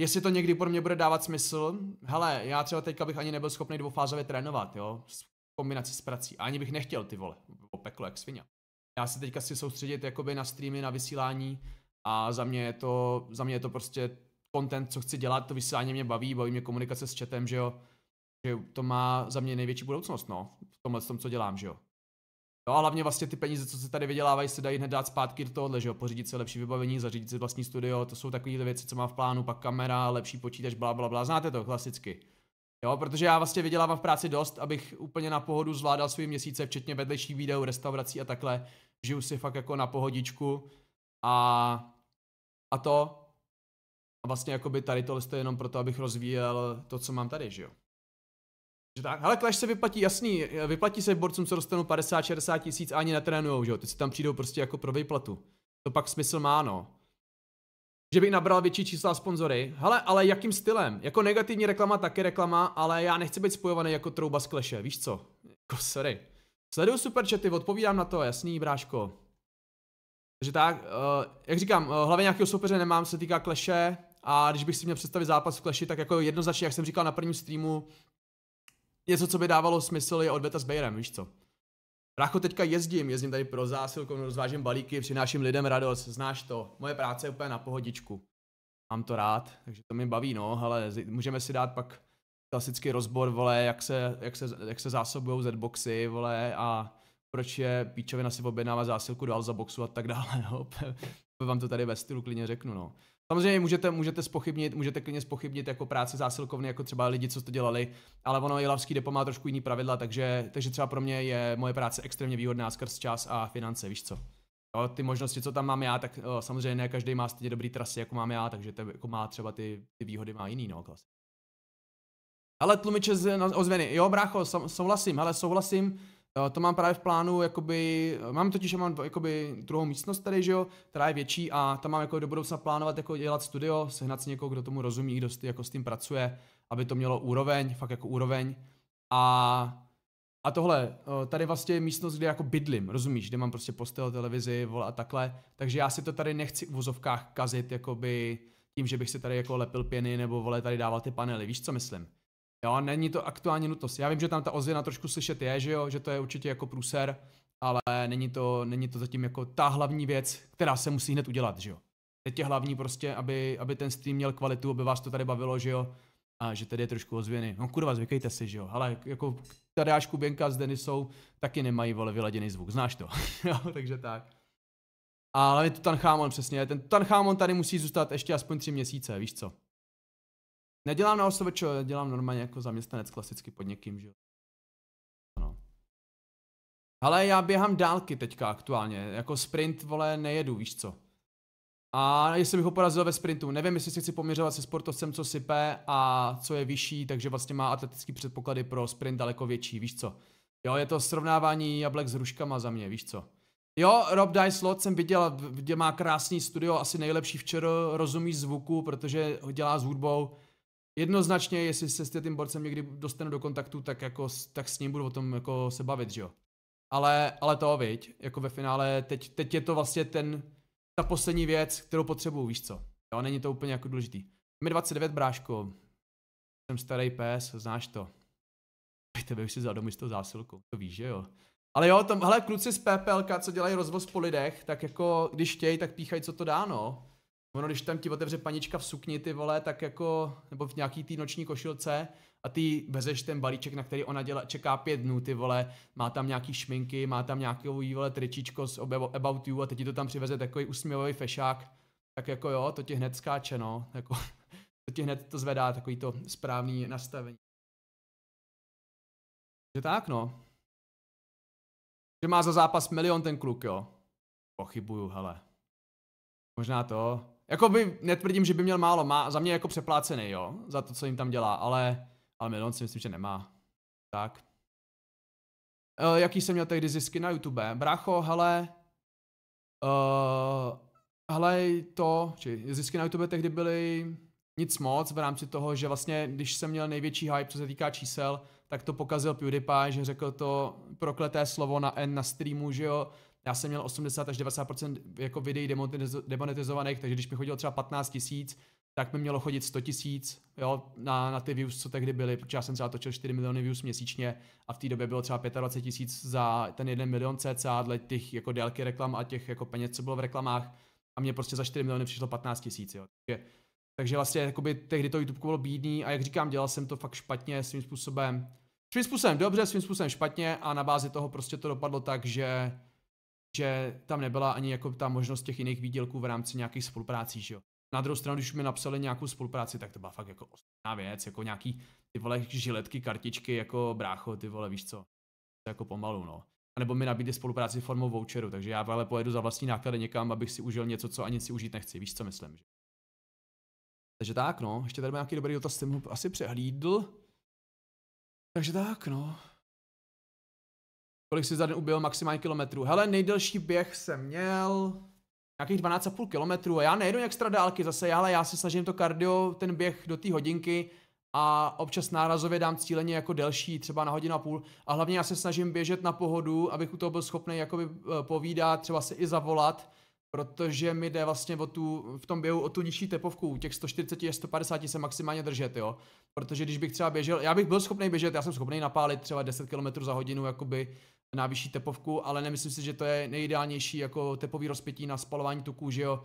Jestli to někdy pro mě bude dávat smysl, hele, já třeba teďka bych ani nebyl schopný dvoufázově trénovat, jo, v kombinaci s prací. A ani bych nechtěl ty vole, o peklo jak svině. Já se teďka si soustředit jakoby na streamy, na vysílání a za mě je to, za mě je to prostě content, co chci dělat, to vysílání mě baví, baví mě komunikace s chatem, že jo, že to má za mě největší budoucnost, no, v tomhle tom, co dělám, že jo. No a hlavně vlastně ty peníze, co se tady vydělávají, se dají hned dát zpátky do tohohle, že jo, pořídit si lepší vybavení, zařídit si vlastní studio, to jsou takové věci, co mám v plánu, pak kamera, lepší počítač, bla, bla, bla, znáte to klasicky. Jo, protože já vlastně vydělávám v práci dost, abych úplně na pohodu zvládal svůj měsíce, včetně vedlejších videů, restaurací a takhle. Žiju si fakt jako na pohodičku a, a to, a vlastně jakoby tady tohle je jenom proto, abych rozvíjel to, co mám tady, že jo. Že tak, ale Clash se vyplatí, jasný, vyplatí se borcům, co dostanou 50-60 tisíc a ani netrénujou, že jo, ty si tam přijdou prostě jako pro vyplatu. To pak smysl má, no. Že bych nabral větší čísla sponzory. Hele, ale jakým stylem? Jako negativní reklama, taky reklama, ale já nechci být spojovaný jako trouba z Clashe, víš co? Jako sorry. Sleduju chaty, odpovídám na to, jasný, bráško. Takže tak, uh, jak říkám, uh, hlavně nějakého soupeře nemám, se týká kleše, a když bych si měl představit zápas v Clashi, tak jako jednoznačně, jak jsem říkal na prvním streamu, něco, co by dávalo smysl, je odveta s Bayerem, víš co? Racho, teďka jezdím, jezdím tady pro zásilku, rozvážím balíky, přináším lidem radost, znáš to. Moje práce je úplně na pohodičku. Mám to rád, takže to mě baví, no, ale můžeme si dát pak klasický rozbor, vole, jak se, jak se, jak se zásobují Z-boxy, vole, a proč je píčovina si objednávat zásilku do Alza boxu a tak dále, no. vám to tady ve stylu klidně řeknu, no. Samozřejmě můžete, můžete spochybnit, můžete klidně spochybnit jako práci zásilkovny, jako třeba lidi, co to dělali, ale ono lavský depo má trošku jiný pravidla, takže, takže třeba pro mě je moje práce extrémně výhodná skrz čas a finance, víš co. Jo, ty možnosti, co tam mám já, tak o, samozřejmě ne každý má stejně dobrý trasy, jako mám já, takže to jako má třeba ty, ty výhody má jiný, no, klasi. Ale tlumiče z ozvěny, jo, brácho, souhlasím, hele, souhlasím, Eh, to mám právě v plánu, jakoby, eh, mám totiž, já mám jakoby druhou místnost tady, že jo, která je větší a tam mám jako do budoucna plánovat jako dělat studio, sehnat si někoho, kdo tomu rozumí, kdo jako s tím pracuje, aby to mělo úroveň, fakt jako úroveň. A, a tohle, eh, tady vlastně je místnost, kde jako bydlím, rozumíš, kde mám prostě postel, televizi, vole a takhle, takže já si to tady nechci v vozovkách kazit, jakoby tím, že bych si tady jako lepil pěny nebo vole tady dával ty panely, víš co myslím? Jo, není to aktuální nutnost. Já vím, že tam ta ozvěna trošku slyšet je, že jo, že to je určitě jako průser, ale není to, není to zatím jako ta hlavní věc, která se musí hned udělat, že jo. Teď je hlavní prostě, aby, aby ten stream měl kvalitu, aby vás to tady bavilo, že jo, a že tady je trošku ozvěny. No kurva, zvykejte si, že jo, ale jako tady až Kubenka s Denisou taky nemají, vole, vyladěný zvuk, znáš to, jo, takže tak. Ale je to Tanchamon přesně, ten Tanchamon tady musí zůstat ještě aspoň tři měsíce, víš co. Nedělám na čo dělám normálně jako zaměstnanec klasicky pod někým, že jo. No. Ale já běhám dálky teďka aktuálně, jako sprint, vole, nejedu, víš co. A jestli bych ho porazil ve sprintu, nevím, jestli si chci poměřovat se sportovcem, co sype a co je vyšší, takže vlastně má atletický předpoklady pro sprint daleko větší, víš co. Jo, je to srovnávání jablek s hruškama za mě, víš co. Jo, Rob Lot jsem viděl, kde má krásný studio, asi nejlepší včera, rozumí zvuku, protože dělá s hudbou jednoznačně, jestli se s tím borcem někdy dostanu do kontaktu, tak jako, tak s ním budu o tom jako se bavit, že jo. Ale, ale to, viď, jako ve finále, teď, teď je to vlastně ten, ta poslední věc, kterou potřebuju, víš co. Jo, není to úplně jako důležitý. Mě 29, bráško. Jsem starý pes, znáš to. Tebe už si domy s tou zásilkou, to víš, že jo. Ale jo, tam, hele, kluci z PPLK, co dělají rozvoz po lidech, tak jako, když chtějí, tak píchají, co to dá, no. Ono, když tam ti otevře panička v sukni, ty vole, tak jako, nebo v nějaký té noční košilce a ty vezeš ten balíček, na který ona děla, čeká pět dnů, ty vole, má tam nějaký šminky, má tam nějaký, vole, tričičko z About You a teď ti to tam přiveze takový usměvavý fešák, tak jako jo, to ti hned skáče, no, jako, to ti hned to zvedá, takový to správný nastavení. Že tak, no. Že má za zápas milion ten kluk, jo. Pochybuju, hele. Možná to, jako by netvrdím, že by měl málo, má za mě jako přeplácený, jo, za to, co jim tam dělá, ale, ale milion si myslím, že nemá. Tak. E, jaký jsem měl tehdy zisky na YouTube? Bracho, hele, e, hele to, či zisky na YouTube tehdy byly nic moc v rámci toho, že vlastně, když jsem měl největší hype, co se týká čísel, tak to pokazil PewDiePie, že řekl to prokleté slovo na N na streamu, že jo, já jsem měl 80 až 90% jako videí demonetizovaných, takže když mi chodilo třeba 15 tisíc, tak mi mělo chodit 100 tisíc na, na, ty views, co tehdy byly, protože já jsem třeba točil 4 miliony views měsíčně a v té době bylo třeba 25 tisíc za ten 1 milion cca dle těch jako délky reklam a těch jako peněz, co bylo v reklamách a mě prostě za 4 miliony přišlo 15 tisíc. Takže, takže vlastně jakoby, tehdy to YouTube bylo bídný a jak říkám, dělal jsem to fakt špatně svým způsobem. Svým způsobem dobře, svým způsobem špatně a na bázi toho prostě to dopadlo tak, že že tam nebyla ani jako ta možnost těch jiných výdělků v rámci nějakých spoluprácí, že jo. Na druhou stranu, když mi napsali nějakou spolupráci, tak to byla fakt jako ostatná věc, jako nějaký ty vole žiletky, kartičky, jako brácho, ty vole, víš co. To jako pomalu, no. A nebo mi nabídli spolupráci formou voucheru, takže já ale pojedu za vlastní náklady někam, abych si užil něco, co ani si užít nechci, víš co myslím, že? Takže tak, no, ještě tady byl nějaký dobrý dotaz, jsem ho asi přehlídl. Takže tak, no. Kolik jsi za den ubil maximálně kilometrů? Hele, nejdelší běh jsem měl nějakých 12,5 kilometrů a já nejedu extra dálky zase, ale já se snažím to kardio, ten běh do té hodinky a občas nárazově dám cíleně jako delší, třeba na hodinu a půl a hlavně já se snažím běžet na pohodu, abych u toho byl schopný jakoby eh, povídat, třeba se i zavolat, protože mi jde vlastně o tu, v tom běhu o tu nižší tepovku, těch 140 až 150 se maximálně držet, jo. Protože když bych třeba běžel, já bych byl schopný běžet, já jsem schopný napálit třeba 10 km za hodinu, jakoby na vyšší tepovku, ale nemyslím si, že to je nejideálnější jako tepový rozpětí na spalování tuků, že jo.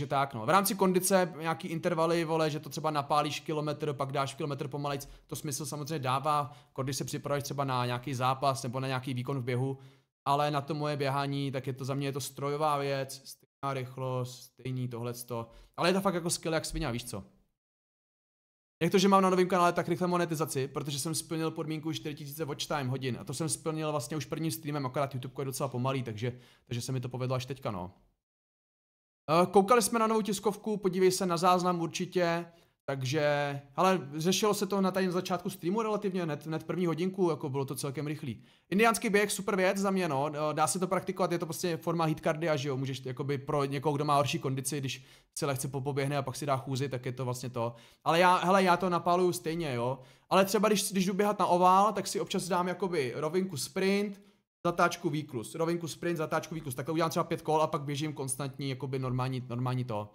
Že tak, no. V rámci kondice nějaký intervaly, vole, že to třeba napálíš kilometr, pak dáš kilometr pomalejc, to smysl samozřejmě dává, když se připravíš třeba na nějaký zápas nebo na nějaký výkon v běhu, ale na to moje běhání, tak je to za mě je to strojová věc, rychlost, stejný tohleto. Ale je to fakt jako skill jak svině, víš co? Jak to, že mám na novém kanále tak rychle monetizaci, protože jsem splnil podmínku 4000 watch time hodin a to jsem splnil vlastně už prvním streamem, akorát YouTube je docela pomalý, takže, takže se mi to povedlo až teďka, no. Eh, koukali jsme na novou tiskovku, podívej se na záznam určitě. Takže, ale řešilo se to na tady začátku streamu relativně, net, net první hodinku, jako bylo to celkem rychlý. Indiánský běh, super věc za mě, no, dá se to praktikovat, je to prostě forma hitkardia, že jo, můžeš jakoby pro někoho, kdo má horší kondici, když se lehce popoběhne a pak si dá chůzi, tak je to vlastně to. Ale já, hele, já to napáluju stejně, jo, ale třeba když, když jdu běhat na ovál, tak si občas dám jakoby rovinku sprint, zatáčku výklus, rovinku sprint, zatáčku výklus, takhle udělám třeba pět kol a pak běžím konstantní, jakoby normální, normální to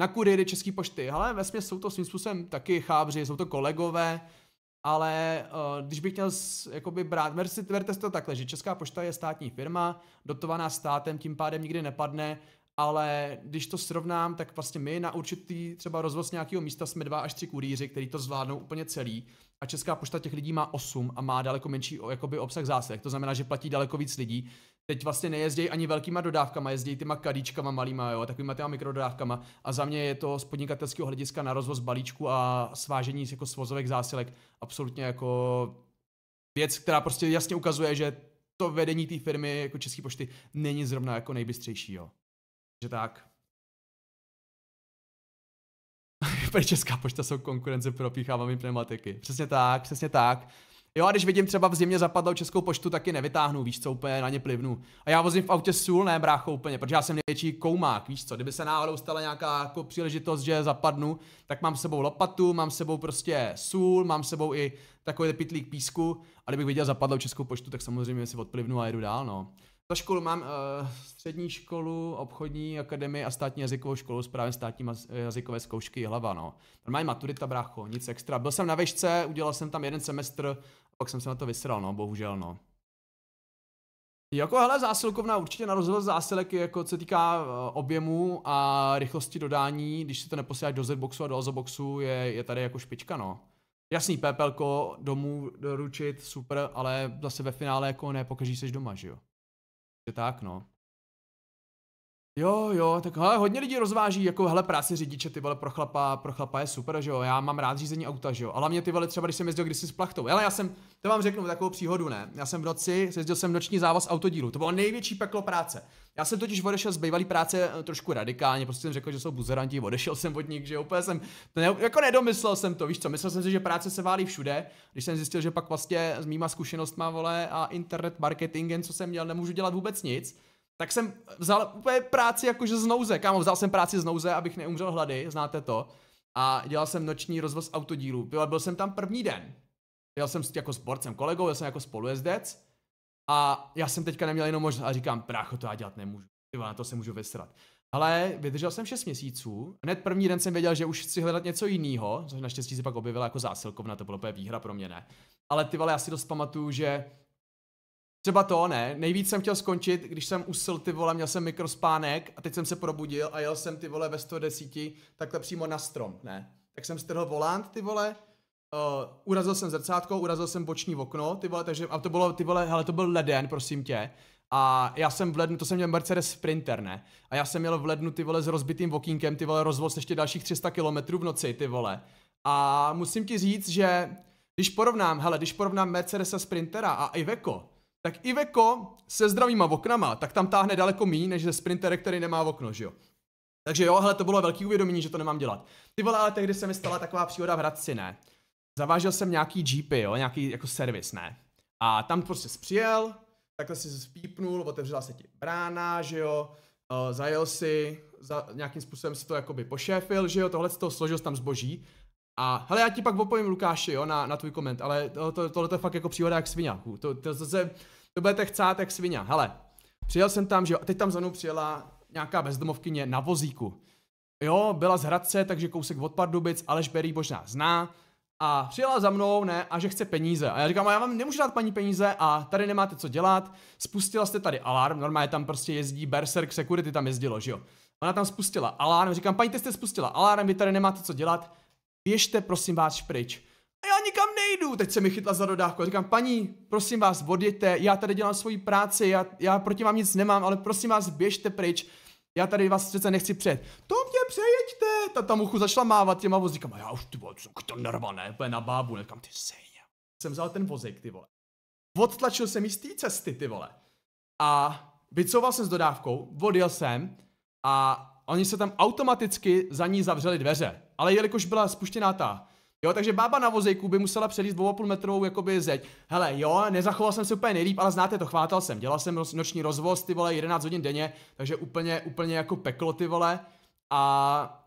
na kurýry České pošty. Ale ve jsou to svým způsobem taky chábři, jsou to kolegové, ale uh, když bych měl z, jakoby brát, verte to takhle, že Česká pošta je státní firma, dotovaná státem, tím pádem nikdy nepadne, ale když to srovnám, tak vlastně my na určitý třeba rozvoz nějakého místa jsme dva až tři kurýři, který to zvládnou úplně celý a Česká pošta těch lidí má 8 a má daleko menší jakoby, obsah zásek, to znamená, že platí daleko víc lidí, teď vlastně nejezdí ani velkýma dodávkama, jezdí těma kadíčkama malýma, jo, takovýma těma mikrododávkama. A za mě je to z podnikatelského hlediska na rozvoz balíčku a svážení jako svozovek zásilek absolutně jako věc, která prostě jasně ukazuje, že to vedení té firmy jako České pošty není zrovna jako nejbystřejší, jo. Že tak. Česká pošta jsou konkurence, pro píchávami pneumatiky. Přesně tak, přesně tak. Jo, a když vidím třeba v zimě zapadlou Českou poštu, taky nevytáhnu, víš co, úplně na ně plivnu. A já vozím v autě sůl, ne brácho úplně, protože já jsem největší koumák, víš co, kdyby se náhodou stala nějaká jako příležitost, že zapadnu, tak mám s sebou lopatu, mám s sebou prostě sůl, mám s sebou i takový pitlík písku a kdybych viděl zapadlou Českou poštu, tak samozřejmě si odplivnu a jedu dál, no. Za školu mám uh, střední školu, obchodní akademii a státní jazykovou školu s právě státní jazykové zkoušky hlava, no. Normální maturita, brácho, nic extra. Byl jsem na vešce, udělal jsem tam jeden semestr, a pak jsem se na to vysral, no, bohužel, no. Jako hele, zásilkovna určitě na rozhled zásilek, jako co týká eh, objemu a rychlosti dodání, když si to neposíláš do Zboxu a do oz je, je tady jako špička, no. Jasný, PPLko domů doručit, super, ale zase ve finále jako ne, pokaží seš doma, že jo že tak, no. Jo, jo, tak hele, hodně lidí rozváží, jako hele, práce řidiče, ty vole, pro chlapa, pro chlapa je super, že jo, já mám rád řízení auta, že jo, ale mě ty vole třeba, když jsem jezdil kdysi s plachtou, ale já jsem, to vám řeknu, takovou příhodu, ne, já jsem v noci, jezdil jsem noční závaz autodílu, to bylo největší peklo práce, já jsem totiž odešel z bývalý práce eh, trošku radikálně, prostě jsem řekl, že jsou buzeranti, odešel jsem od nich, že jo, úplně jsem, to ne, jako nedomyslel jsem to, víš co, myslel jsem si, že práce se válí všude, když jsem zjistil, že pak vlastně s mýma zkušenostma, vole, a internet marketingem, co jsem měl, nemůžu dělat vůbec nic, tak jsem vzal úplně práci jakože z nouze, kámo, vzal jsem práci z nouze, abych neumřel hlady, znáte to. A dělal jsem noční rozvoz autodílu. byl, byl jsem tam první den. Jel jsem jako sportcem kolegou, jel jsem jako spolujezdec. A já jsem teďka neměl jenom možnost a říkám, prácho, to já dělat nemůžu, Tyva, na to se můžu vysrat. Ale vydržel jsem 6 měsíců, hned první den jsem věděl, že už chci hledat něco jiného, což naštěstí se pak objevila jako zásilkovna, to bylo výhra pro mě, ne. Ale ty vole, já si dost pamatuju, že Třeba to ne, nejvíc jsem chtěl skončit, když jsem usil ty vole, měl jsem mikrospánek a teď jsem se probudil a jel jsem ty vole ve 110 takhle přímo na strom, ne. Tak jsem strhl volant ty vole, uh, urazil jsem zrcátko, urazil jsem boční okno, ty vole, takže, a to bylo, ty vole, hele, to byl leden, prosím tě. A já jsem v lednu, to jsem měl Mercedes Sprinter, ne? A já jsem měl v lednu ty vole s rozbitým vokínkem, ty vole rozvoz ještě dalších 300 km v noci, ty vole. A musím ti říct, že když porovnám, hele, když porovnám Mercedesa Sprintera a Iveco, tak Iveco se zdravýma oknama, tak tam táhne daleko míň, než ze sprintere, který nemá okno, že jo. Takže jo, hele, to bylo velký uvědomění, že to nemám dělat. Ty vole, ale tehdy se mi stala taková příhoda v Hradci, ne. Zavážel jsem nějaký jeepy, jo, nějaký jako servis, ne. A tam prostě přijel, takhle si zpípnul, otevřela se ti brána, že jo, eh, zajel si, za, nějakým způsobem si to jakoby pošéfil, že jo, tohle z to složil tam zboží a hele, já ti pak opovím, Lukáši, jo, na, na tvůj koment, ale to, to, tohle je fakt jako příhoda jak svině. To, to, to, se, to budete chcát jak svině. Hele, přijel jsem tam, že jo, a teď tam za mnou přijela nějaká bezdomovkyně na vozíku. Jo, byla z Hradce, takže kousek od Pardubic, Aleš Berý božná zná. A přijela za mnou, ne, a že chce peníze. A já říkám, a já vám nemůžu dát paní peníze a tady nemáte co dělat. Spustila jste tady alarm, normálně tam prostě jezdí Berserk Security, tam jezdilo, že jo. Ona tam spustila alarm, říkám, paní, jste spustila alarm, vy tady nemáte co dělat běžte prosím vás pryč. A já nikam nejdu, teď se mi chytla za dodávku. A říkám, paní, prosím vás, odjeďte, já tady dělám svoji práci, já, já proti vám nic nemám, ale prosím vás, běžte pryč. Já tady vás přece nechci přejet. To mě přejeďte! Ta tam uchu začala mávat těma vozíkama. Já už ty vole, to to je na bábu. Říkám, ty sejně. Jsem vzal ten vozík, ty vole. Odtlačil jsem jí z té cesty, ty vole. A vycouval jsem s dodávkou, odjel jsem a oni se tam automaticky za ní zavřeli dveře ale jelikož byla spuštěná ta Jo, takže bába na vozejku by musela přelít 2,5 metrovou jakoby zeď. Hele, jo, nezachoval jsem se úplně nejlíp, ale znáte to, chvátal jsem. Dělal jsem noční rozvoz, ty vole, 11 hodin denně, takže úplně, úplně jako peklo, ty vole. A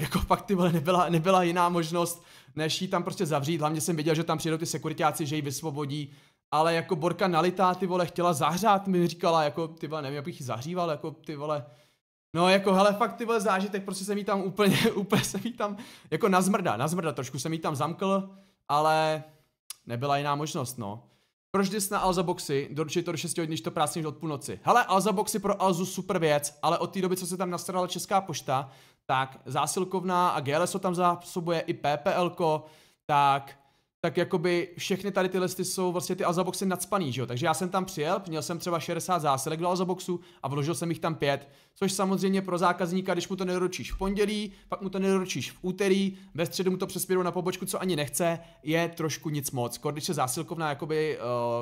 jako fakt ty vole nebyla, nebyla jiná možnost, než ji tam prostě zavřít. Hlavně jsem věděl, že tam přijdou ty sekuritáci, že ji vysvobodí. Ale jako Borka nalitá, ty vole, chtěla zahřát, mi říkala, jako ty vole, nevím, jak bych ji zahříval, jako ty vole, No jako hele, fakt ty zážitek, prostě jsem jí tam úplně, úplně jsem jí tam, jako nazmrda, nazmrda trošku jsem jí tam zamkl, ale nebyla jiná možnost, no. Proč jsi na Alza Boxy? Doručit to do 6 hodin, když to prásníš od půlnoci. Hele, Alza Boxy pro Alzu super věc, ale od té doby, co se tam nastarala Česká pošta, tak zásilkovná a GLSO tam zásobuje i PPLko, tak tak jakoby všechny tady ty listy jsou vlastně ty azaboxy nadspaný, že jo? Takže já jsem tam přijel, měl jsem třeba 60 zásilek do azaboxu a vložil jsem jich tam pět, což samozřejmě pro zákazníka, když mu to nedoručíš v pondělí, pak mu to nedoručíš v úterý, ve středu mu to přespěru na pobočku, co ani nechce, je trošku nic moc. Když se zásilkovna jakoby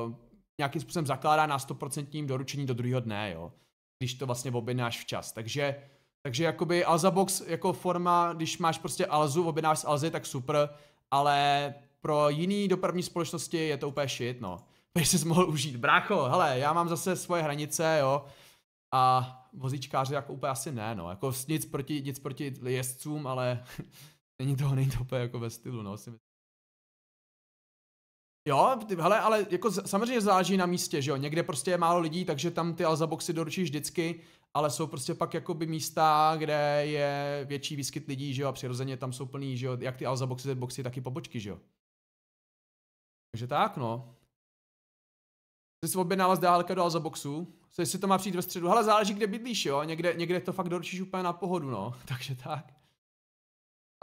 uh, nějakým způsobem zakládá na 100% doručení do druhého dne, jo? Když to vlastně objednáš včas. Takže takže jakoby Alza Box jako forma, když máš prostě Alzu, objednáš z Alzy, tak super, ale pro jiný dopravní společnosti je to úplně shit, no. Bych si mohl užít. Brácho, hele, já mám zase svoje hranice, jo. A vozíčkáři jako úplně asi ne, no. Jako nic proti, nic proti jezdcům, ale není to, není to úplně jako ve stylu, no. Asi... Jo, ty, hele, ale jako samozřejmě záleží na místě, že jo, někde prostě je málo lidí, takže tam ty Alza boxy doručíš vždycky, ale jsou prostě pak jakoby místa, kde je větší výskyt lidí, že jo, a přirozeně tam jsou plný, že jo, jak ty Alza boxy, boxy, tak i pobočky, že jo. Takže tak, no. Jsi si objednala z dálka do za boxu. Co jestli to má přijít ve středu? Hele, záleží, kde bydlíš, jo. Někde, někde to fakt doručíš úplně na pohodu, no. Takže tak.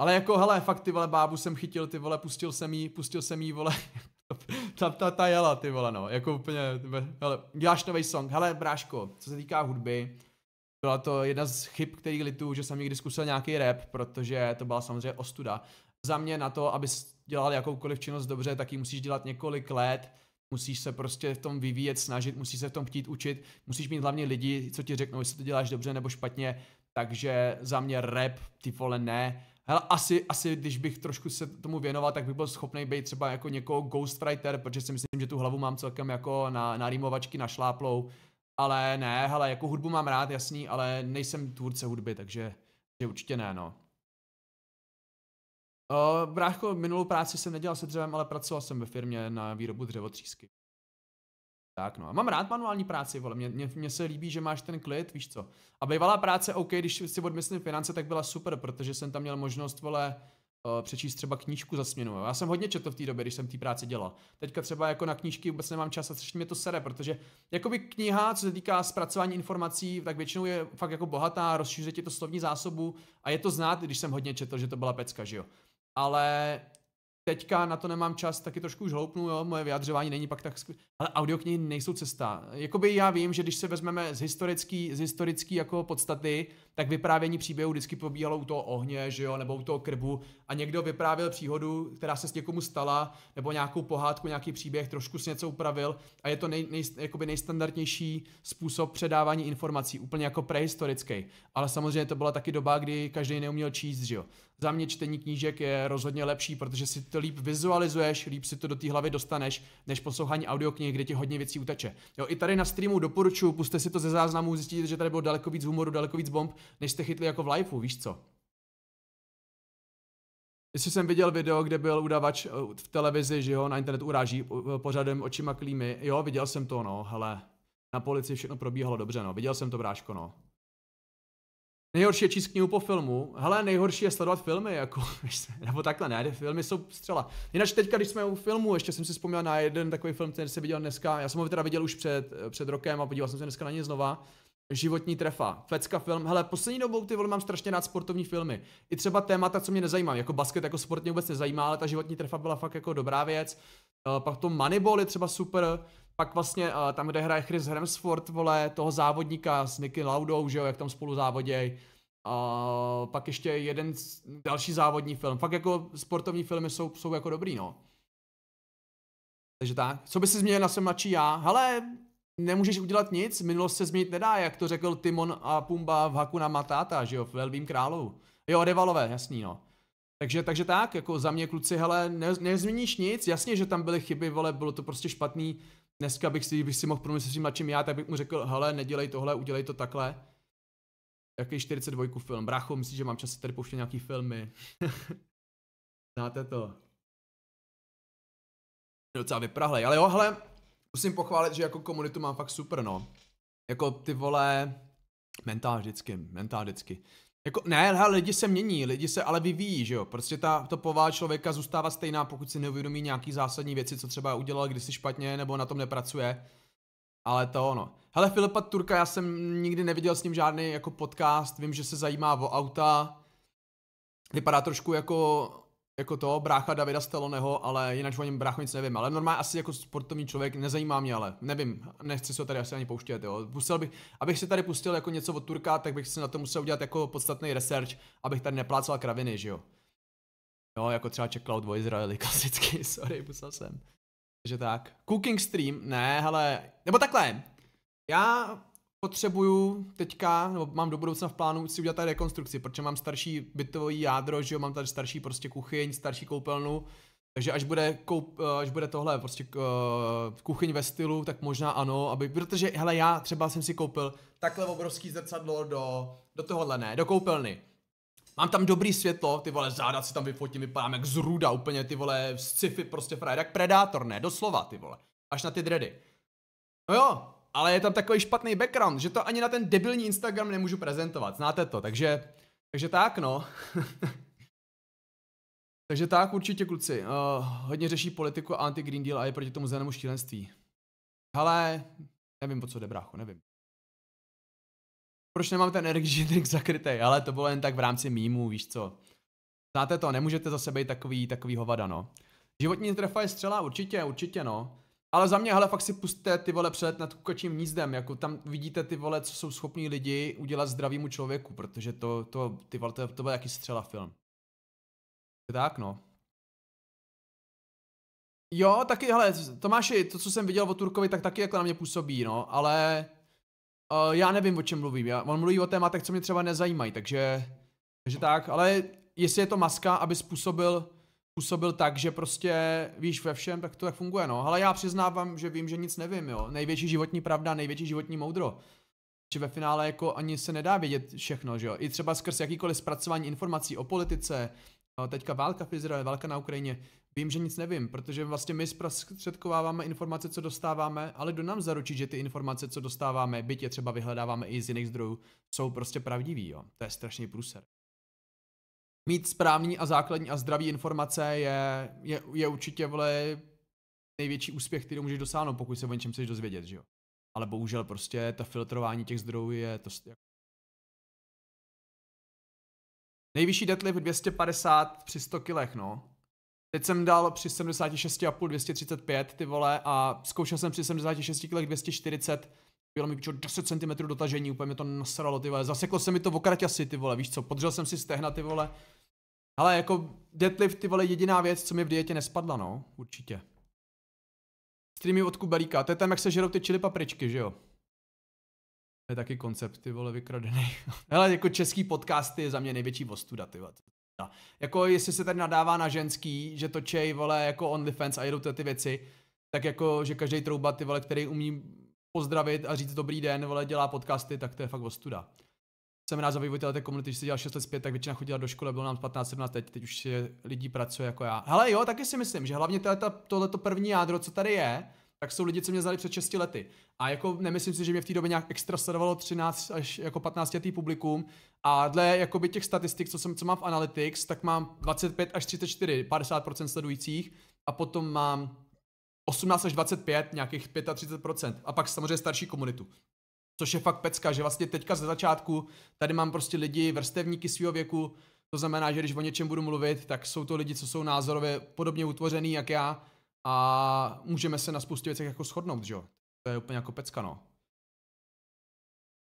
Ale jako, hele, fakt ty vole, bábu jsem chytil, ty vole, pustil jsem jí, pustil jsem jí, vole, ta, ta, ta jela, ty vole, no, jako úplně, hele, děláš nový song, hele, bráško, co se týká hudby, byla to jedna z chyb, který litu, že jsem někdy zkusil nějaký rap, protože to byla samozřejmě ostuda. Za mě na to, aby dělal jakoukoliv činnost dobře, tak ji musíš dělat několik let, musíš se prostě v tom vyvíjet, snažit, musíš se v tom chtít učit, musíš mít hlavně lidi, co ti řeknou, jestli to děláš dobře nebo špatně, takže za mě rap, ty vole ne. Hele, asi, asi když bych trošku se tomu věnoval, tak bych byl schopný být třeba jako někoho ghostwriter, protože si myslím, že tu hlavu mám celkem jako na, na rýmovačky šláplou ale ne, hele, jako hudbu mám rád, jasný, ale nejsem tvůrce hudby, takže že určitě ne, no. Uh, brácho, minulou práci jsem nedělal se dřevem, ale pracoval jsem ve firmě na výrobu dřevotřísky. Tak no, a mám rád manuální práci, vole, mě, mě, mě se líbí, že máš ten klid, víš co. A bývalá práce, OK, když si odmyslím finance, tak byla super, protože jsem tam měl možnost, vole, uh, přečíst třeba knížku za směnu. Já jsem hodně četl v té době, když jsem té práci dělal. Teďka třeba jako na knížky vůbec nemám čas a strašně mě to sere, protože jakoby kniha, co se týká zpracování informací, tak většinou je fakt jako bohatá, rozšiřuje ti to slovní zásobu a je to znát, když jsem hodně četl, že to byla pecka, že jo ale teďka na to nemám čas, taky trošku už hloupnu, jo, moje vyjadřování není pak tak skvělé, ale audioknihy nejsou cesta. Jakoby já vím, že když se vezmeme z historický, z historický jako podstaty, tak vyprávění příběhu vždycky probíhalo u toho ohně, že jo, nebo u toho krbu a někdo vyprávěl příhodu, která se s někomu stala, nebo nějakou pohádku, nějaký příběh, trošku si něco upravil a je to nej, nej, jakoby nejstandardnější způsob předávání informací, úplně jako prehistorický. Ale samozřejmě to byla taky doba, kdy každý neuměl číst, že jo. Za mě čtení knížek je rozhodně lepší, protože si to líp vizualizuješ, líp si to do té hlavy dostaneš, než poslouchání audioknih, kde ti hodně věcí uteče. Jo, i tady na streamu doporučuji, puste si to ze záznamu, zjistíte, že tady bylo daleko víc humoru, daleko víc bomb, než jste chytli jako v liveu, víš co? Jestli jsem viděl video, kde byl udavač eh, v televizi, že jo, na internet uráží eh, pořadem očima klímy, jo, viděl jsem to, no, hele, na policii všechno probíhalo dobře, no, viděl jsem to, bráško, no. Nejhorší je číst knihu po filmu. Hele, nejhorší je sledovat filmy, jako, nebo takhle, ne, filmy jsou střela. Jinak teďka, když jsme u filmu, ještě jsem si vzpomněl na jeden takový film, který jsem viděl dneska, já jsem ho teda viděl už před, eh, před rokem a podíval jsem se dneska na ně znova životní trefa. Fecka film. Hele, poslední dobou ty vole mám strašně rád sportovní filmy. I třeba témata, co mě nezajímá. Jako basket, jako sport mě vůbec nezajímá, ale ta životní trefa byla fakt jako dobrá věc. Uh, pak to Moneyball je třeba super. Pak vlastně uh, tam, kde hraje Chris Hemsworth, vole, toho závodníka s Nicky Laudou, že jo, jak tam spolu závoděj. Uh, pak ještě jeden další závodní film. Fakt jako sportovní filmy jsou, jsou jako dobrý, no. Takže tak. Co by si změnil na svém mladší já? Hele, nemůžeš udělat nic, minulost se změnit nedá, jak to řekl Timon a Pumba v Hakuna Matata, že jo, v Velvým králu. Jo, Devalové, jasný, no. Takže, takže tak, jako za mě kluci, hele, ne, nezměníš nic, jasně, že tam byly chyby, vole, bylo to prostě špatný. Dneska bych si, bych si mohl promluvit s tím mladším já, tak bych mu řekl, hele, nedělej tohle, udělej to takhle. Jaký 42 film, bracho, myslím, že mám čas tady pouštět nějaký filmy. Znáte to. Docela vyprahlej, ale jo, hele, musím pochválit, že jako komunitu mám fakt super, no. Jako ty vole, mentál vždycky, mentál vždycky. Jako, ne, hele, lidi se mění, lidi se ale vyvíjí, že jo. Prostě ta, to pová člověka zůstává stejná, pokud si neuvědomí nějaký zásadní věci, co třeba udělal kdysi špatně, nebo na tom nepracuje. Ale to ono. Hele, Filipa Turka, já jsem nikdy neviděl s ním žádný jako podcast, vím, že se zajímá o auta, vypadá trošku jako jako to, brácha Davida Steloneho, ale jinak o něm brácho nic nevím. Ale normálně asi jako sportovní člověk, nezajímá mě, ale nevím, nechci se tady asi ani pouštět, jo. Musel bych, abych se tady pustil jako něco od Turka, tak bych si na to musel udělat jako podstatný research, abych tady neplácal kraviny, že jo. Jo, jako třeba Czech Cloud o Izraeli, klasicky, sorry, musel jsem. Takže tak. Cooking stream, ne, hele, nebo takhle. Já potřebuju teďka, nebo mám do budoucna v plánu si udělat tady rekonstrukci, protože mám starší bytový jádro, že jo, mám tady starší prostě kuchyň, starší koupelnu, takže až bude, koup, eh, až bude tohle prostě uh, kuchyň ve stylu, tak možná ano, aby, protože hele já třeba jsem si koupil takhle obrovský zrcadlo do, do tohohle ne, do koupelny. Mám tam dobrý světlo, ty vole záda si tam vyfotím, vypadám jak zruda úplně, ty vole sci-fi prostě frajer, jak predátor, ne, doslova ty vole, až na ty dredy. No jo, ale je tam takový špatný background, že to ani na ten debilní Instagram nemůžu prezentovat, znáte to, takže, takže tak no. takže tak určitě kluci, uh, hodně řeší politiku anti-Green Deal a je proti tomu zelenému štílenství. Ale nevím, po co jde, brácho, nevím. Proč nemám ten energy drink zakrytý, ale to bylo jen tak v rámci mýmu, víš co. Znáte to, nemůžete za sebe být takový, takový hovada, no. Životní trefa je střela, určitě, určitě, no. Ale za mě, hele, fakt si pustte ty vole přelet nad kukačím hnízdem, jako tam vidíte ty vole, co jsou schopní lidi udělat zdravýmu člověku, protože to, to ty vole, to, to byl jaký střela film. Tak no. Jo, taky, hele, Tomáši, to, co jsem viděl o Turkovi, tak taky jako na mě působí, no, ale uh, já nevím, o čem mluvím. Já, on mluví o tématech, co mě třeba nezajímají, takže, takže tak, ale jestli je to maska, aby způsobil působil tak, že prostě víš ve všem, tak to tak funguje, no. Ale já přiznávám, že vím, že nic nevím, jo. Největší životní pravda, největší životní moudro. Že ve finále jako ani se nedá vědět všechno, že jo. I třeba skrz jakýkoliv zpracování informací o politice, teďka válka v Izraeli, válka na Ukrajině, vím, že nic nevím, protože vlastně my zprostředkováváme informace, co dostáváme, ale do nám zaručí, že ty informace, co dostáváme, byť je třeba vyhledáváme i z jiných zdrojů, jsou prostě pravdivý, jo. To je strašný průser mít správný a základní a zdravý informace je, je, je určitě vole největší úspěch, který můžeš dosáhnout, pokud se o něčem chceš dozvědět, že jo. Ale bohužel prostě ta filtrování těch zdrojů je to... Nejvyšší deadlift 250 při 100 kilech, no. Teď jsem dal při 76,5 235 ty vole a zkoušel jsem při 76 kilech 240 bylo mi pičo 10 cm dotažení, úplně mě to nasralo, ty vole. Zaseklo se mi to v okraťasi, ty vole, víš co, podřel jsem si stehna, ty vole. Ale jako deadlift, ty vole, jediná věc, co mi v dietě nespadla, no, určitě. Streamy od Kubelíka, to je tam, jak se žerou ty čili papričky, že jo? To je taky koncept, ty vole, vykradený. Hele, jako český podcasty je za mě největší ostuda, ty vole. Jako jestli se tady nadává na ženský, že točej, vole, jako OnlyFans a jedou ty, ty věci, tak jako, že každý trouba, ty vole, který umí pozdravit a říct dobrý den, vole, dělá podcasty, tak to je fakt ostuda. Jsem rád za vývoj té komunity, když se dělal 6 let zpět, tak většina chodila do školy, bylo nám 15, 17, teď, teď už lidí pracuje jako já. Hele jo, taky si myslím, že hlavně tohleto první jádro, co tady je, tak jsou lidi, co mě znali před 6 lety. A jako nemyslím si, že mě v té době nějak extra sledovalo 13 až jako 15 letý publikum. A dle jakoby těch statistik, co, jsem, co mám v Analytics, tak mám 25 až 34, 50% sledujících. A potom mám 18 až 25, nějakých 35%. A pak samozřejmě starší komunitu. Což je fakt pecka, že vlastně teďka ze začátku tady mám prostě lidi, vrstevníky svého věku, to znamená, že když o něčem budu mluvit, tak jsou to lidi, co jsou názorově podobně utvořený jak já a můžeme se na spoustě věcech jako shodnout, že jo? To je úplně jako pecka, no.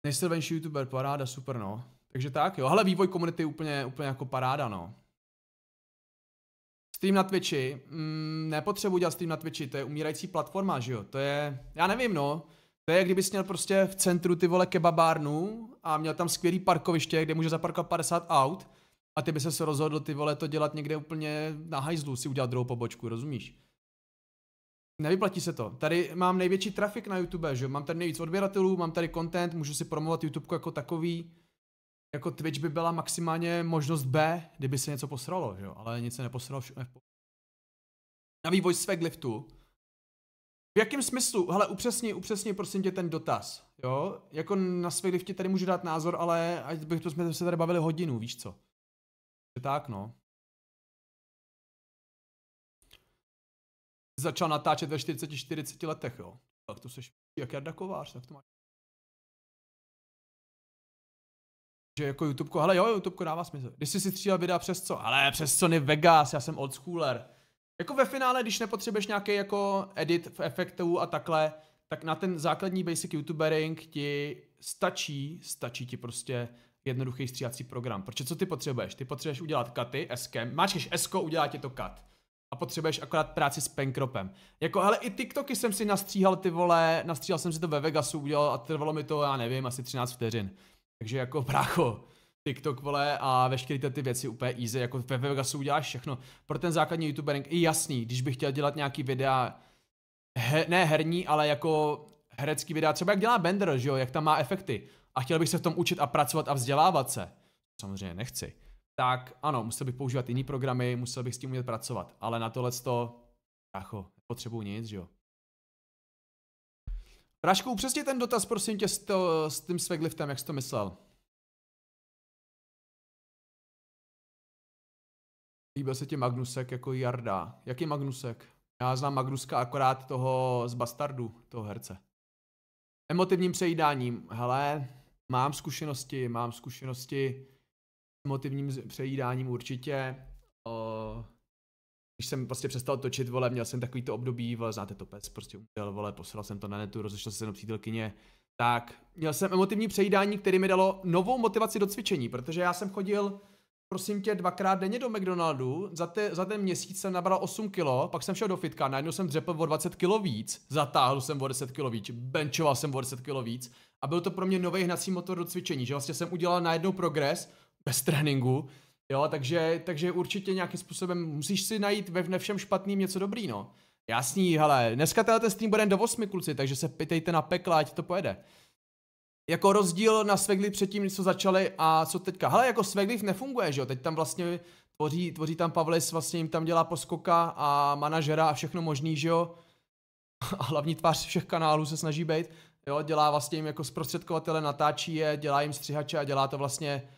Nejsilvenší youtuber, paráda, super, no. Takže tak, jo. Ale vývoj komunity úplně, úplně jako paráda, no. Stream na Twitchi, mm, nepotřebuji dělat stream na Twitchi, to je umírající platforma, že jo, to je, já nevím no, to je, kdybys měl prostě v centru ty vole kebabárnu a měl tam skvělý parkoviště, kde může zaparkovat 50 aut a ty by se rozhodl ty vole to dělat někde úplně na hajzlu, si udělat druhou pobočku, rozumíš? Nevyplatí se to. Tady mám největší trafik na YouTube, že Mám tady nejvíc odběratelů, mám tady content, můžu si promovat YouTube jako takový jako Twitch by byla maximálně možnost B, kdyby se něco posralo, že jo? ale nic se neposralo. Vš- na vývoj liftu. v jakém smyslu, hele, upřesni, upřesni prosím tě ten dotaz, jo? Jako na Sveglifti tady můžu dát názor, ale ať bych to jsme se tady bavili hodinu, víš co? Že tak, no. Začal natáčet ve 40-40 letech, jo? Tak to seš jak Jarda Kovář, tak to máš že jako YouTube, ale jo, YouTube dává smysl. Když jsi si střílel videa přes co? Ale přes Sony Vegas, já jsem oldschooler. Jako ve finále, když nepotřebuješ nějaký jako edit v efektu a takhle, tak na ten základní basic youtubering ti stačí, stačí ti prostě jednoduchý stříhací program. Proč? co ty potřebuješ? Ty potřebuješ udělat cuty, eskem, máčkeš esko, udělá ti to cut. A potřebuješ akorát práci s penkropem. Jako, ale i TikToky jsem si nastříhal ty vole, nastříhal jsem si to ve Vegasu, udělal a trvalo mi to, já nevím, asi 13 vteřin. Takže jako brácho, TikTok, vole, a veškeré ty ty věci úplně easy, jako ve Vegasu uděláš všechno. Pro ten základní youtubering i jasný, když bych chtěl dělat nějaký videa, he, ne herní, ale jako herecký videa, třeba jak dělá Bender, že jo, jak tam má efekty. A chtěl bych se v tom učit a pracovat a vzdělávat se. Samozřejmě nechci. Tak ano, musel bych používat jiný programy, musel bych s tím umět pracovat, ale na tohle to, potřebuji nic, že jo. Rašku, upřesně ten dotaz, prosím tě, s, to, s tím Svegliftem, jak jsi to myslel. Líbil se ti Magnusek jako Jarda. Jaký Magnusek? Já znám Magnuska akorát toho z Bastardu, toho herce. Emotivním přejídáním. Hele, mám zkušenosti, mám zkušenosti s emotivním přejídáním určitě. Uh, když jsem prostě přestal točit, vole, měl jsem takový to období, vole, znáte to pes, prostě umřel, vole, poslal jsem to na netu, rozešel jsem se na přítelkyně, tak měl jsem emotivní přejídání, které mi dalo novou motivaci do cvičení, protože já jsem chodil, prosím tě, dvakrát denně do McDonaldu, za, te, za ten měsíc jsem nabral 8 kilo. pak jsem šel do fitka, najednou jsem dřepl o 20 kilo víc, zatáhl jsem o 10 kilo víc, benchoval jsem o 10 kilo víc a byl to pro mě nový hnací motor do cvičení, že vlastně jsem udělal najednou progres bez tréninku, Jo, takže, takže určitě nějakým způsobem musíš si najít ve, ve všem špatným něco dobrý, no. Jasný, hele, dneska ten stream bude do 8, kluci, takže se pitejte na pekla, ať to pojede. Jako rozdíl na Sveglif předtím, co začali a co teďka. Hele, jako Sveglif nefunguje, že jo, teď tam vlastně tvoří, tvoří tam Pavlis, vlastně jim tam dělá poskoka a manažera a všechno možný, že jo. A hlavní tvář všech kanálů se snaží být. Jo, dělá vlastně jim jako zprostředkovatele, natáčí je, dělá jim střihače a dělá to vlastně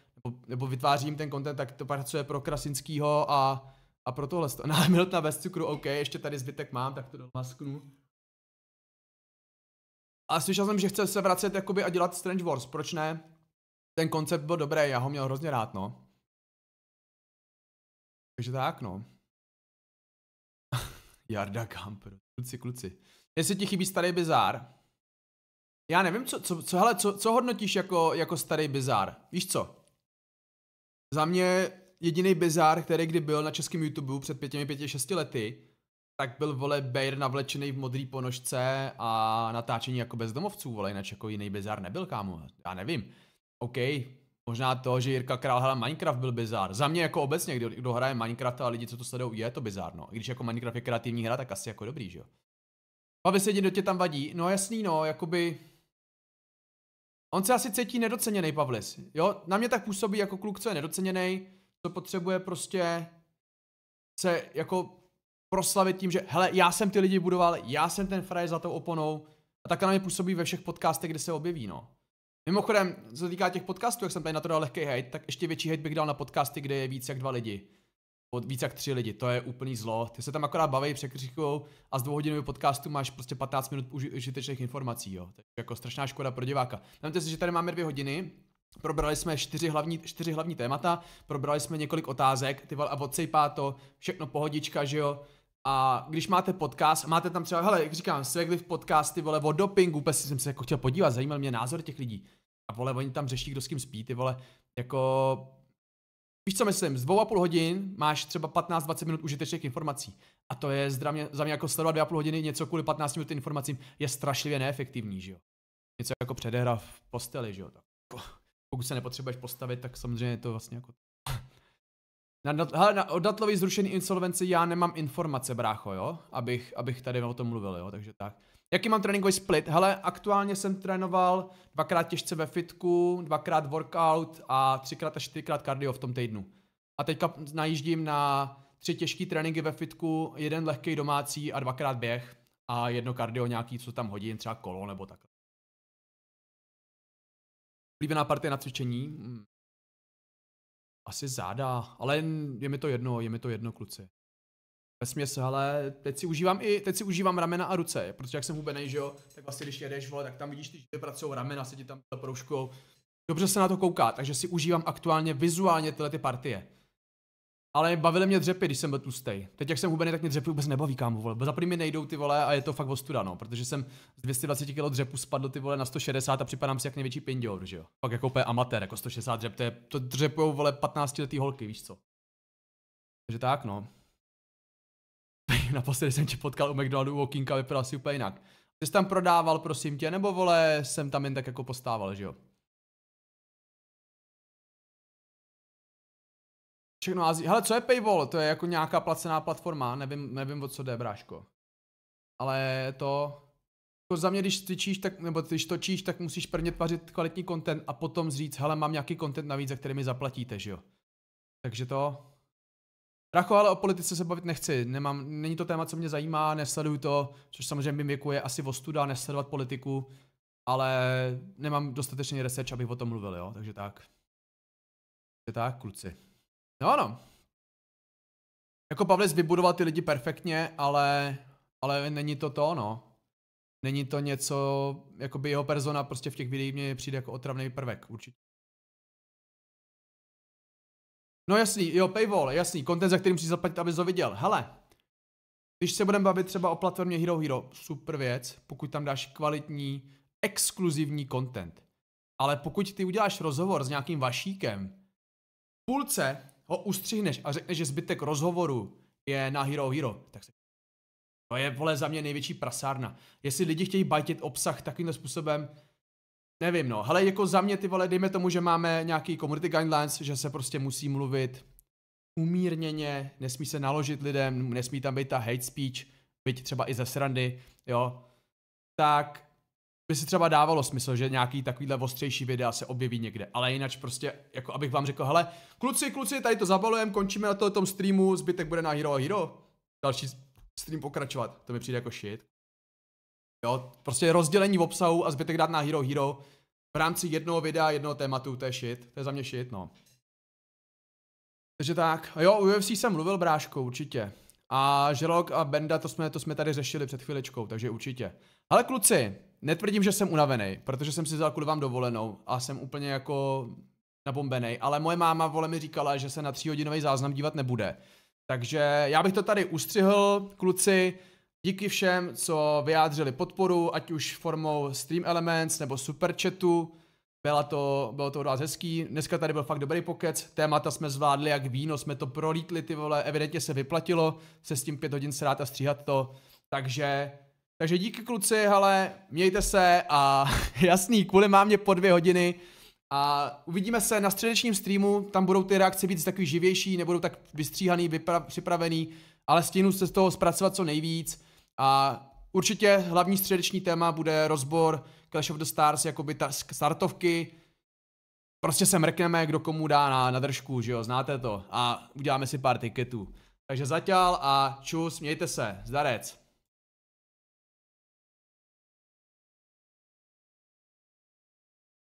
nebo vytvářím ten content, tak to pracuje pro Krasinskýho a, a pro tohle. Na no, Hamiltona bez cukru, OK, ještě tady zbytek mám, tak to domasknu. A slyšel jsem, že chce se vracet jakoby a dělat Strange Wars, proč ne? Ten koncept byl dobrý, já ho měl hrozně rád, no. Takže tak, no. Jarda Kamper, kluci, kluci. Jestli ti chybí starý bizár, já nevím, co, co, co, hele, co, co hodnotíš jako, jako starý bizár? Víš co? Za mě jediný bizár, který kdy byl na českém YouTube před pěti, pěti, šesti lety, tak byl vole Bayer navlečený v modrý ponožce a natáčení jako bezdomovců, vole, jinak jako jiný bizár nebyl, kámo, já nevím. OK, možná to, že Jirka Král hrál Minecraft byl bizár. Za mě jako obecně, kdo, kdo hraje Minecraft a lidi, co to sledou, je to bizár, no. I když jako Minecraft je kreativní hra, tak asi jako dobrý, že jo. Bavi se do tě tam vadí, no jasný, no, jakoby On se asi cítí nedoceněný Pavlis. Jo, na mě tak působí jako kluk, co je nedoceněný, co potřebuje prostě se jako proslavit tím, že hele, já jsem ty lidi budoval, já jsem ten fraj za tou oponou a tak na mě působí ve všech podcastech, kde se objeví, no. Mimochodem, co se týká těch podcastů, jak jsem tady na to dal lehký hejt, tak ještě větší hejt bych dal na podcasty, kde je víc jak dva lidi od víc jak tři lidi, to je úplný zlo. Ty se tam akorát baví, překřikujou a z dvouhodinového podcastu máš prostě 15 minut užitečných informací, jo. je jako strašná škoda pro diváka. Vemte si, že tady máme dvě hodiny, Probrali jsme čtyři hlavní, čtyři hlavní témata, probrali jsme několik otázek, ty vole, a odsejpá to, všechno pohodička, že jo. A když máte podcast, máte tam třeba, hele, jak říkám, Svegliv podcast, ty vole, o dopingu, úplně jsem se jako chtěl podívat, zajímal mě názor těch lidí. A vole, oni tam řeší, kdo s kým spí, ty vole, jako Víš, co myslím? Z dvou a půl hodin máš třeba 15-20 minut užitečných informací. A to je zdravě, za mě jako sledovat dvě a půl hodiny něco kvůli 15 minut informacím je strašlivě neefektivní, že jo. Něco jako předehra v posteli, že jo. Tak, jako, pokud se nepotřebuješ postavit, tak samozřejmě je to vlastně jako... Na, dat, hele, na odatlový zrušený insolvenci já nemám informace, brácho, jo, abych, abych tady o tom mluvil, jo, takže tak. Jaký mám tréninkový split? Hele, aktuálně jsem trénoval dvakrát těžce ve fitku, dvakrát workout a třikrát a čtyřikrát kardio v tom týdnu. A teďka najíždím na tři těžké tréninky ve fitku, jeden lehký domácí a dvakrát běh a jedno kardio nějaký, co tam hodím, třeba kolo nebo tak. Líbená partie na cvičení? Hmm. Asi záda, ale je mi to jedno, je mi to jedno, kluci. Vesměs, ale teď si, užívám i, teď si užívám ramena a ruce, protože jak jsem hubenej, že jo, tak vlastně když jedeš, vole, tak tam vidíš, ty že pracují ramena, se ti tam zaprouškujou. Dobře se na to kouká, takže si užívám aktuálně vizuálně tyhle ty partie. Ale bavily mě dřepy, když jsem byl tlustej. Teď jak jsem hubený, tak mě dřepy vůbec nebaví, kámo, vole. Za mi nejdou ty vole a je to fakt ostuda, no. Protože jsem z 220 kg dřepu spadl ty vole na 160 a připadám si jak největší pindior, že jo. Pak jako úplně amatér, jako 160 dřep, to, je, to dřepujou vole 15 letý holky, víš co. Takže tak, no. Naposledy jsem tě potkal u McDonaldu u okýnka, vypadal si úplně jinak. Ty jsi tam prodával, prosím tě, nebo vole, jsem tam jen tak jako postával, že jo? Všechno Azí. Hele, co je Paywall? To je jako nějaká placená platforma, nevím, nevím o co jde, bráško. Ale to... Jako za mě, když cvičíš, tak, nebo když točíš, tak musíš prvně tvařit kvalitní content a potom říct, hele, mám nějaký content navíc, za který mi zaplatíte, že jo? Takže to... Racho, ale o politice se bavit nechci. Nemám, není to téma, co mě zajímá, nesleduju to, což samozřejmě mým je asi ostuda nesledovat politiku, ale nemám dostatečný research, abych o tom mluvil, jo, takže tak. Je tak, kluci. No ano. Jako Pavlis vybudoval ty lidi perfektně, ale, ale není to to, no. Není to něco, jako by jeho persona prostě v těch videích mě přijde jako otravný prvek, určitě. No jasný, jo, paywall, jasný, content, za kterým musíš zaplatit, abys ho viděl. Hele, když se budeme bavit třeba o platformě Hero Hero, super věc, pokud tam dáš kvalitní, exkluzivní content. Ale pokud ty uděláš rozhovor s nějakým vašíkem, v půlce ho ustřihneš a řekneš, že zbytek rozhovoru je na Hero Hero, tak se... To je, vole, za mě největší prasárna. Jestli lidi chtějí bajtit obsah takovýmhle způsobem, Nevím, no, ale jako za mě ty vole, dejme tomu, že máme nějaký community guidelines, že se prostě musí mluvit umírněně, nesmí se naložit lidem, nesmí tam být ta hate speech, byť třeba i ze srandy, jo, tak by se třeba dávalo smysl, že nějaký takovýhle ostřejší videa se objeví někde, ale jinak prostě, jako abych vám řekl, hele, kluci, kluci, tady to zabalujeme, končíme na tom streamu, zbytek bude na Hero Hero, další stream pokračovat, to mi přijde jako shit. Jo, prostě rozdělení v obsahu a zbytek dát na Hero Hero v rámci jednoho videa, jednoho tématu, to je shit, to je za mě shit, no. Takže tak, jo, o UFC jsem mluvil, bráškou, určitě. A Želok a Benda, to jsme, to jsme tady řešili před chviličkou, takže určitě. Ale kluci, netvrdím, že jsem unavený, protože jsem si vzal kvůli vám dovolenou a jsem úplně jako nabombený, ale moje máma vole mi říkala, že se na tříhodinový záznam dívat nebude. Takže já bych to tady ustřihl, kluci, Díky všem, co vyjádřili podporu, ať už formou Stream Elements nebo super chatu, Byla to, bylo to od vás hezký. Dneska tady byl fakt dobrý pokec. Témata jsme zvládli jak víno, jsme to prolítli, ty vole, evidentně se vyplatilo se s tím pět hodin srát a stříhat to. Takže, takže díky kluci, ale mějte se a jasný, kvůli mám mě po dvě hodiny. A uvidíme se na středečním streamu, tam budou ty reakce víc takový živější, nebudou tak vystříhaný, vypra- připravený, ale stínu se z toho zpracovat co nejvíc a určitě hlavní středeční téma bude rozbor Clash of the Stars, jakoby ta startovky. Prostě se mrkneme, kdo komu dá na, na držku, že jo, znáte to. A uděláme si pár tiketů. Takže zatěl a čus, mějte se, zdarec.